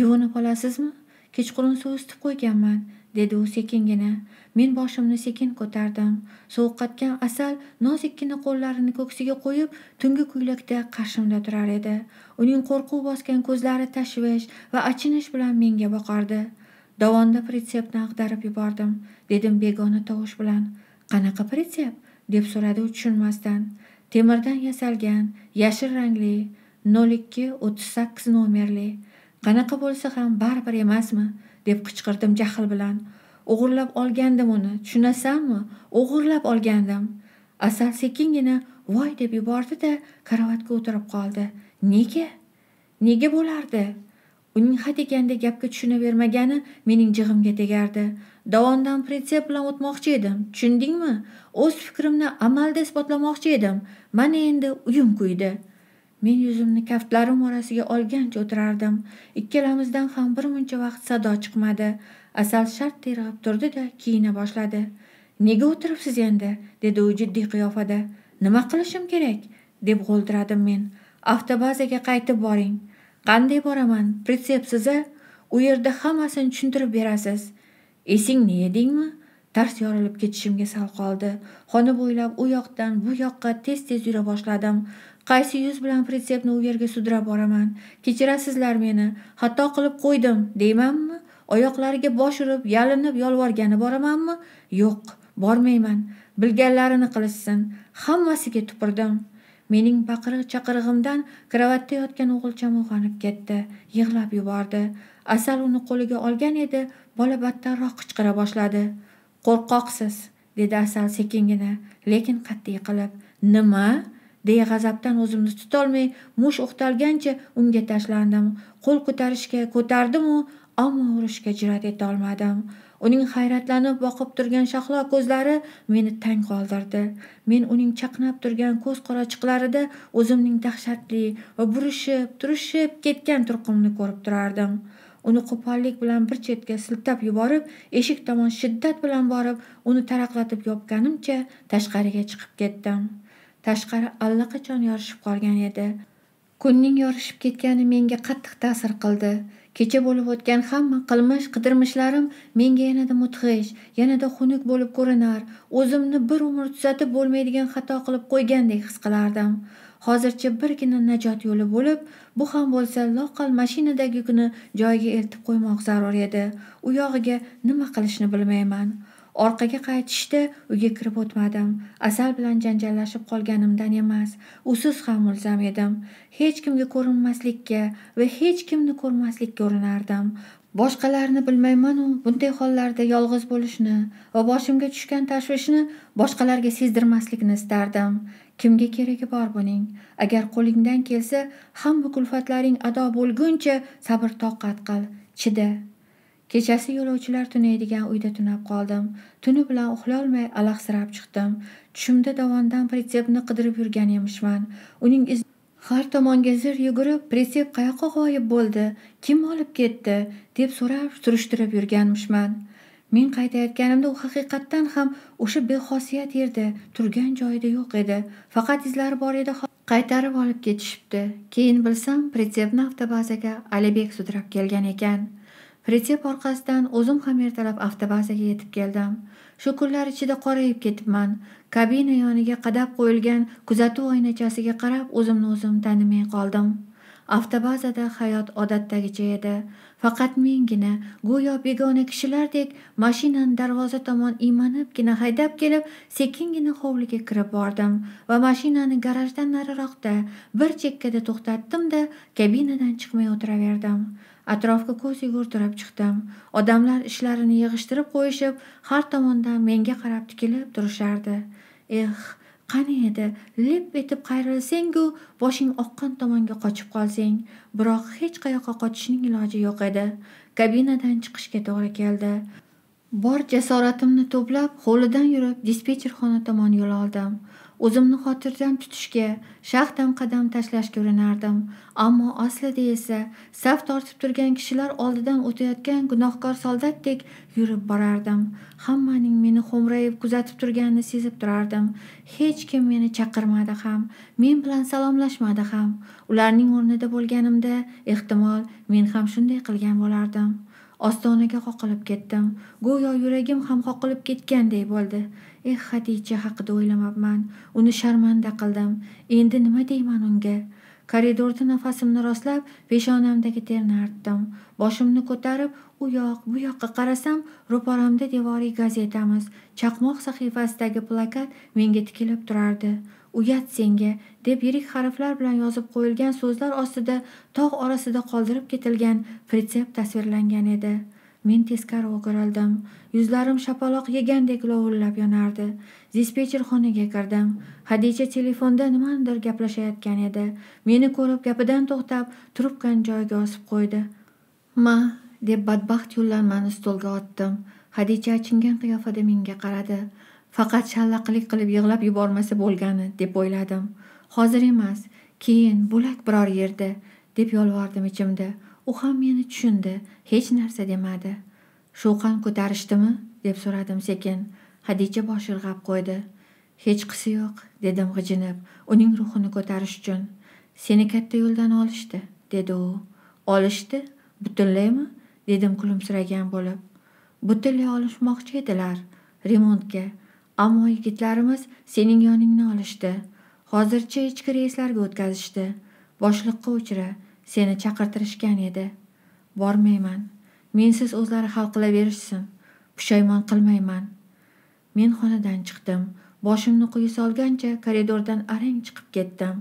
yuvinib olasizmi kechqurun suv isitib qo'yganman dedi u sekingina men boshimni sekin ko'tardim sovqatgan asal nozikkina qo'llarini ko'ksiga qo'yib tungi ko'ylakda qarshimda turar edi uning qo'rquv bosgan ko'zlari tashvish va achinish bilan menga boqardi dovonda pritsepni ag'darib yubordim dedim begona tovush bilan qanaqa pritsep deb so'radi u tushunmasdan temirdan yasalgan yashil rangli nol ikki o'ttiz sakkiz nomerli qanaqa bo'lsa ham baribir emasmi deb qichqirdim jahl bilan o'g'irlab olgandim uni tushunasanmi o'g'irlab olgandim asal sekingina voy deb yubordi da karavotga o'tirib qoldi nega nega bo'lardi uning hadeganda gapga tushunavermagani mening jig'imga tegardi davondan pritsep bilan o'tmoqchi edim tushundingmi o'z fikrimni amalda isbotlamoqchi edim mana endi uyim kuydi men yuzimni kaftlarim orasiga olgancha o'tirardim ikkalamizdan ham bir muncha vaqt sado chiqmadi asal shart terg'ib turdi da kiyina boshladi nega o'tiribsiz endi dedi u jiddiy qiyofada nima qilishim kerak deb g'o'ldiradim men avtobazaga qaytib boring qanday boraman pritsepsiz a u yerda hammasini tushuntirib berasiz esingni yedingmi tars yorilib ketishimga sal qoldi xona bo'ylab u yoqdan bu yoqqa tez tez yura boshladim qaysi yuz bilan pritsepni u yerga sudrab boraman kechirasizlar meni xato qilib qo'ydim deymanmi oyoqlariga bosh urib yalinib yolvorgani boramanmi yo'q bormayman bilganlarini qilishsin hammasiga tupurdim mening baqiriq chaqirig'imdan karavatda yotgan o'g'ilcham uyg'onib ketdi yig'lab yubordi asal uni qo'liga olgan edi bola battarroq qichqira boshladi qo'rqoqsiz dedi asal sekingina lekin qat'iy qilib nima deya g'azabdan o'zimni tutolmay mush o'xtalgancha unga tashlandim qo'l ko'tarishga ko'tardimu ammo urishga jur'at etolmadim uning hayratlanib boqib turgan shahlo ko'zlari meni tang qoldirdi men uning chaqnab turgan ko'z qorachiqlarida o'zimning dahshatli va burishib turishib ketgan turqimni ko'rib turardim uni qo'pollik bilan bir chetga siltab yuborib eshik tomon shiddat bilan borib uni taraqlatib yopganimcha tashqariga chiqib ketdim tashqari allaqachon yorishib qolgan edi kunning yorishib ketgani menga qattiq ta'sir qildi kecha bo'lib o'tgan hamma qilmish qidirmishlarim menga yanada mudhish yanada xunuk bo'lib ko'rinar o'zimni bir umr tuzatib bo'lmaydigan xato qilib qo'ygandek his qilardim hozircha birgina najot yo'li bo'lib bu ham bo'lsa loqal mashinadagi yukni joyiga eltib qo'ymoq zarur edi u yog'iga nima qilishni bilmayman orqaga qaytishda uyga kirib o'tmadim asal bilan janjallashib qolganimdan emas usiz ham mulzam edim hech kimga ko'rinmaslikka va hech kimni ko'rmaslikka urinardim boshqalarni bilmaymanu bunday hollarda yolg'iz bo'lishni va boshimga tushgan tashvishni boshqalarga sezdirmaslikni istardim kimga keragi bor buning agar qo'lingdan kelsa hamma kulfatlaring ado bo'lguncha sabr toqat qil chida kechasi yo'lovchilar tunaydigan uyda tunab qoldim tuni bilan uxlolmay alahsirab chiqdim tushimda dovondan pritsepni qidirib yurgan emishman uning iz har tomonga zir yugurib pritsep qayoqqa g'oyib bo'ldi kim olib ketdi deb so'rab surishtirib yurganmishman men qaytayotganimda u haqiqatdan ham o'sha bexosiyat yerda turgan joyida yo'q edi faqat izlari bor edi qaytarib olib ketishibdi keyin bilsam pritsepni avtobazaga alibek sudrab kelgan ekan retsept orqasidan o'zim ham ertalab avtobazaga yetib keldim shu kunlar ichida qorayib ketibman kabina yoniga qadab qo'yilgan kuzatuv oynachasiga qarab o'zimni o'zim tanimay qoldim avtobazada hayot odatdagicha edi faqat mengina go'yo begona kishilardek mashinani darvoza tomon iymanibgina haydab kelib sekingina hovliga kirib bordim va mashinani garajdan nariroqda bir chekkada to'xtatdimda kabinadan chiqmay o'tiraverdim atrofga ko'z yugurtirib chiqdim odamlar ishlarini yig'ishtirib qo'yishib har tomondan menga qarab tikilib turishardi eh qani edi lip etib qayrilsangu boshing oqqan tomonga qochib qolsang biroq hech qayoqqa qochishning iloji yo'q edi kabinadan chiqishga to'g'ri keldi bor jasoratimni to'plab hovlidan yurib dispetcher xona tomon yo'l oldim o'zimni xotirjam tutishga shaxdan qadam tashlashga urinardim ammo aslida esa saf tortib turgan kishilar oldidan o'tayotgan gunohkor soldatdek yurib borardim hammaning meni xo'mrayib kuzatib turganini sezib turardim hech kim meni chaqirmadi ham men bilan salomlashmadi ham ularning o'rnida bo'lganimda ehtimol men ham shunday qilgan bo'lardim ostonaga qoqilib ketdim go'yo yuragim ham qoqilib ketganday bo'ldi eh hadija haqida o'ylamabman uni sharmanda qildim endi nima deyman unga koridorda nafasimni rostlab peshonamdagi terni artdim boshimni ko'tarib u yoq bu yoqqa qarasam ro'paramda devoriy gazetamiz chaqmoq sahifasidagi plakat menga tikilib turardi uyat senga deb yirik harflar bilan yozib qo'yilgan so'zlar ostida tog' orasida qoldirib ketilgan pritsep tasvirlangan edi men teskari o'girildim yuzlarim shapaloq yegandek lovullab yonardi dispetcher xonaga kirdim hadicha telefonda nimanidir gaplashayotgan edi meni ko'rib gapidan to'xtab trubkani joyiga osib qo'ydi ma deb badbaxt yo'llanmani stolga otdim hadicha achingan qiyofada menga qaradi faqat shallaqilik qilib yig'lab yubormasa bo'lgani deb o'yladim hozir emas keyin bo'lak biror yerda deb yolvordim ichimda u ham meni tushundi hech narsa demadi shovqin ko'tarishdimi deb so'radim sekin hadicha bosh irg'ab qo'ydi hech qisi yo'q dedim g'ijinib uning ruhini ko'tarish uchun seni katta yo'ldan olishdi dedi u olishdi butunlaymi dedim kulimsiragan bo'lib butunlay olishmoqchi edilar remontga ammo yigitlarimiz sening yoningni olishdi hozircha ichki reyslarga o'tkazishdi boshliqqa uchra seni chaqirtirishgan edi bormayman mensiz o'zlari hal qilaverishsin pushaymon qilmayman men xonadan chiqdim boshimni quyi solgancha koridordan arang chiqib ketdim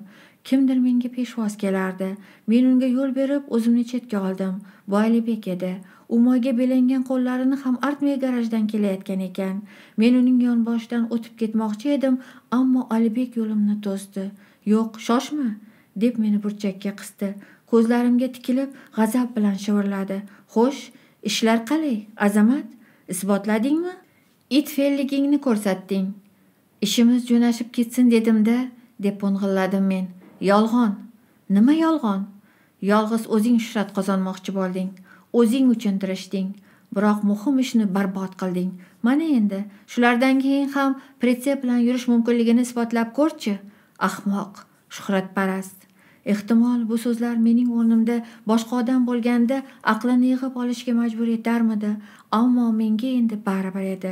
kimdir menga peshvoz kelardi men unga yo'l berib o'zimni chetga oldim bu alibek edi u moyga belangan qo'llarini ham artmay garajdan kelayotgan ekan men uning yonboshidan o'tib ketmoqchi edim ammo alibek yo'limni to'sdi yo'q shoshma deb meni burchakka qisdi ko'zlarimga tikilib g'azab bilan shivirladi xo'sh ishlar qalay azamat isbotladingmi it fe'lligingni ko'rsatding ishimiz jo'nashib ketsin dedimda deb po'ng'illadim men yolg'on nima yolg'on yolg'iz o'zing shuhrat qozonmoqchi bo'lding o'zing uchun tirishding biroq muhim ishni barbod qilding mana endi shulardan keyin ham pretsep bilan yurish mumkinligini isbotlab ko'rchi ahmoq shuhratparast ehtimol bu so'zlar mening o'rnimda boshqa odam bo'lganda aqlini yig'ib olishga majbur etarmidi ammo menga endi baribir edi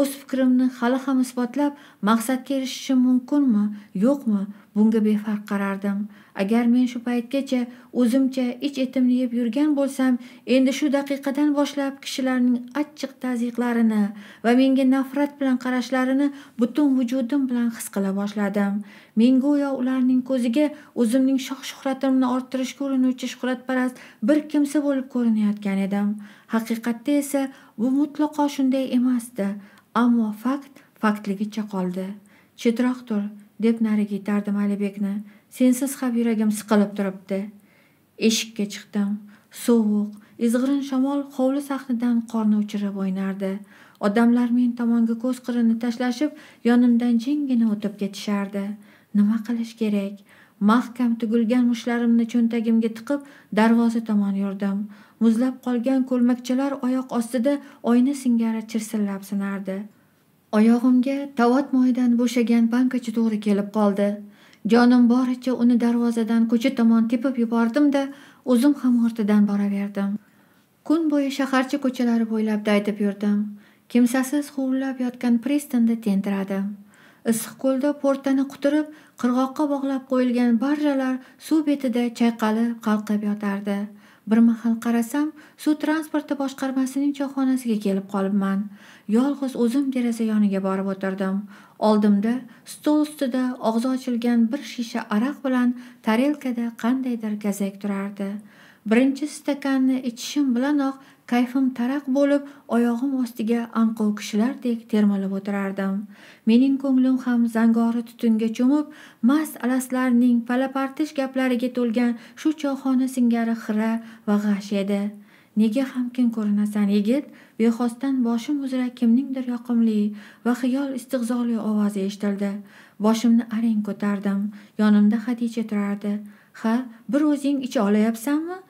o'z fikrimni hali ham isbotlab maqsadga erishishim mumkinmi yo'qmi bunga befarq qarardim agar men shu paytgacha o'zimcha ich etimni yeb yurgan bo'lsam endi shu daqiqadan boshlab kishilarning achchiq tazyiqlarini va menga nafrat bilan qarashlarini butun vujudim bilan his qila boshladim men go'yo ularning ko'ziga o'zimning shoh shuhratimni orttirishga urinuvchi shuhratparast bir kimsa bo'lib ko'rinayotgan edim haqiqatda esa bu mutlaqo shunday emasdi ammo fakt faktligicha qoldi chetroq tur deb nariga itardim alibekni sensiz ham yuragim siqilib turibdi eshikka chiqdim sovuq izg'irin shamol hovli sahnidan qorni uchirib o'ynardi odamlar men tomonga ko'z qirini tashlashib yonimdan jimgina o'tib ketishardi nima qilish kerak mahkam tugilgan mushtlarimni cho'ntagimga tiqib darvoza tomon yurdim muzlab qolgan ko'lmakchalar oyoq ostida oyna singari chirsillab sinardi oyog'imga tavat moyidan bo'shagan bankacha to'g'ri kelib qoldi jonim boricha uni darvozadan ko'cha tomon tepib yubordim da o'zim ham ortidan boraverdim kun bo'yi shaharcha ko'chalari bo'ylab daydib yurdim kimsasiz huvillab yotgan prestonni tentiradim ko'lda portani quturib qirg'oqqa bog'lab qo'yilgan barjalar suv betida chayqalib qalqib yotardi bir mahal qarasam suv transporti boshqarmasining choyxonasiga kelib qolibman yolg'iz o'zim deraza yoniga borib o'tirdim oldimda stol ustida og'zi ochilgan bir shisha aroq bilan tarelkada qandaydir gazak turardi birinchi stakanni ichishim bilanoq kayfim taraq bo'lib oyog'im ostiga anqov kishilardek termilib o'tirardim mening ko'nglim ham zangori tutunga cho'mib mast alaslarning palapartish gaplariga to'lgan shu choyxona singari xira va g'ash edi nega hamkin ko'rinasan yigit bexosdan boshim uzra kimningdir yoqimli va xiyol istig'zoli ovozi eshitildi boshimni arang ko'tardim yonimda hadicha turardi ha bir o'zing icha olayapsanmi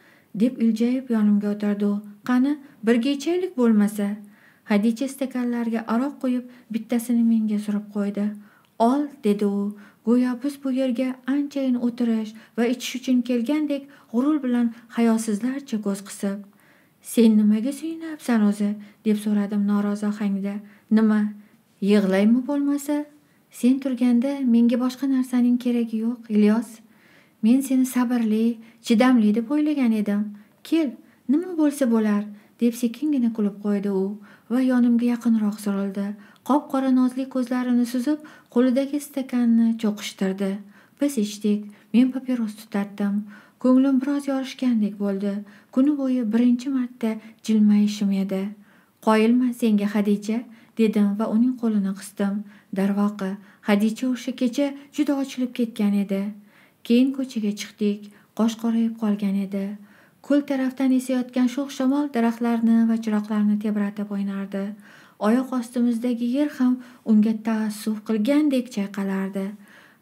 deb iljayib yonimga o'tirdi u qani birga ichaylik bo'lmasa hadicha stakanlarga aroq qo'yib bittasini menga surib qo'ydi ol dedi u go'yo biz bu yerga anchayin o'tirish va ichish uchun kelgandek g'urur bilan hayosizlarcha ko'z qisib sen nimaga suyunyapsan o'zi deb so'radim norozi ohangda nima yig'laymi bo'lmasa sen turganda menga boshqa narsaning keragi yo'q ilyos men seni sabrli chidamli deb o'ylagan edim kel nima bo'lsa bo'lar deb sekingina kulib qo'ydi u va yonimga yaqinroq surildi qop qora nozli ko'zlarini suzib qo'lidagi stakanni cho'qishtirdi biz ichdik men papiros tutatdim ko'nglim biroz yorishgandek bo'ldi kuni bo'yi birinchi marta jilmayishim edi qoyilman senga hadicha dedim va uning qo'lini qisdim darvoqe hadicha o'sha kecha juda ochilib ketgan edi keyin ko'chaga chiqdik qosh qorayib qolgan edi ko'l tarafdan esayotgan sho'x shamol daraxtlarni va chiroqlarni tebratib o'ynardi oyoq ostimizdagi yer ham unga taassuf qilgandek chayqalardi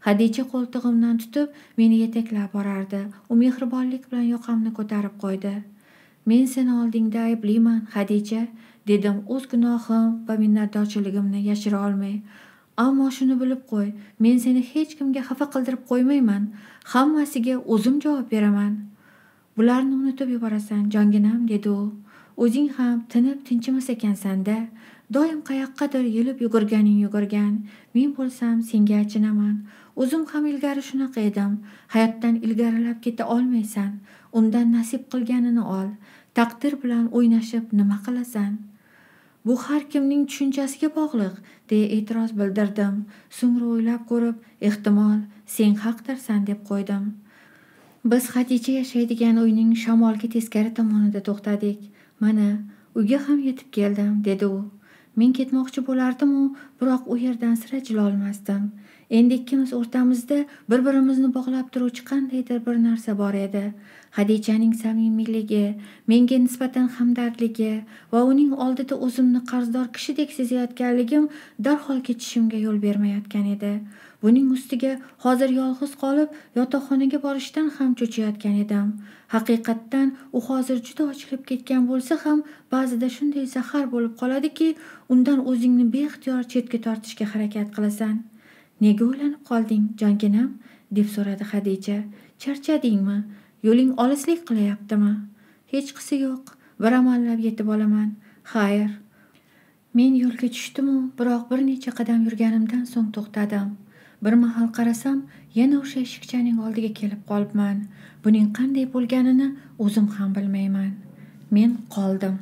hadicha qo'ltig'imdan tutib meni yetaklab borardi u mehribonlik bilan yoqamni ko'tarib qo'ydi men seni oldingda aybliman hadicha dedim o'z gunohim va minnatdorchiligimni yashira olmay ammo shuni bilib qo'y men seni hech kimga xafa qildirib qo'ymayman hammasiga o'zim javob beraman bularni unutib yuborasan jonginam dedi u o'zing ham tinib tinchimas ekansanda doim qayoqqadir yelib yugurganing yugurgan men bo'lsam senga achinaman o'zim ham ilgari shunaqa edim hayotdan ilgarilab keta olmaysan undan nasib qilganini ol taqdir bilan o'ynashib nima qilasan bu har kimning tushunchasiga bog'liq deya e'tiroz bildirdim so'ngra o'ylab ko'rib ehtimol sen haqdirsan deb qo'ydim biz hadicha yashaydigan uyning shamolga teskari tomonida to'xtadik mana uyga ham yetib keldim dedi u men ketmoqchi bo'lardimu biroq u yerdan sira jilolmasdim endi ikkimiz o'rtamizda bir birimizni bog'lab turuvchi qandaydir bir narsa bor edi hadichaning samimiyligi menga nisbatan hamdardligi va uning oldida o'zimni qarzdor kishidek sezayotganligim darhol ketishimga yo'l bermayotgan edi buning ustiga hozir yolg'iz qolib yotoqxonaga borishdan ham cho'chiyotgan edim haqiqatdan u hozir juda ochilib ketgan bo'lsa ham ba'zida shunday zahar bo'lib qoladiki undan o'zingni beixtiyor chetga tortishga harakat qilasan nega o'ylanib qolding jonginam deb so'radi hadicha charchadingmi yo'ling olislik qilyaptimi hechqisi yo'q bir amallab yetib olaman xayr men yo'lga tushdimu biroq bir necha qadam yurganimdan so'ng to'xtadim bir mahal qarasam yana o'sha eshikchaning oldiga kelib qolibman buning qanday bo'lganini o'zim ham bilmayman men qoldim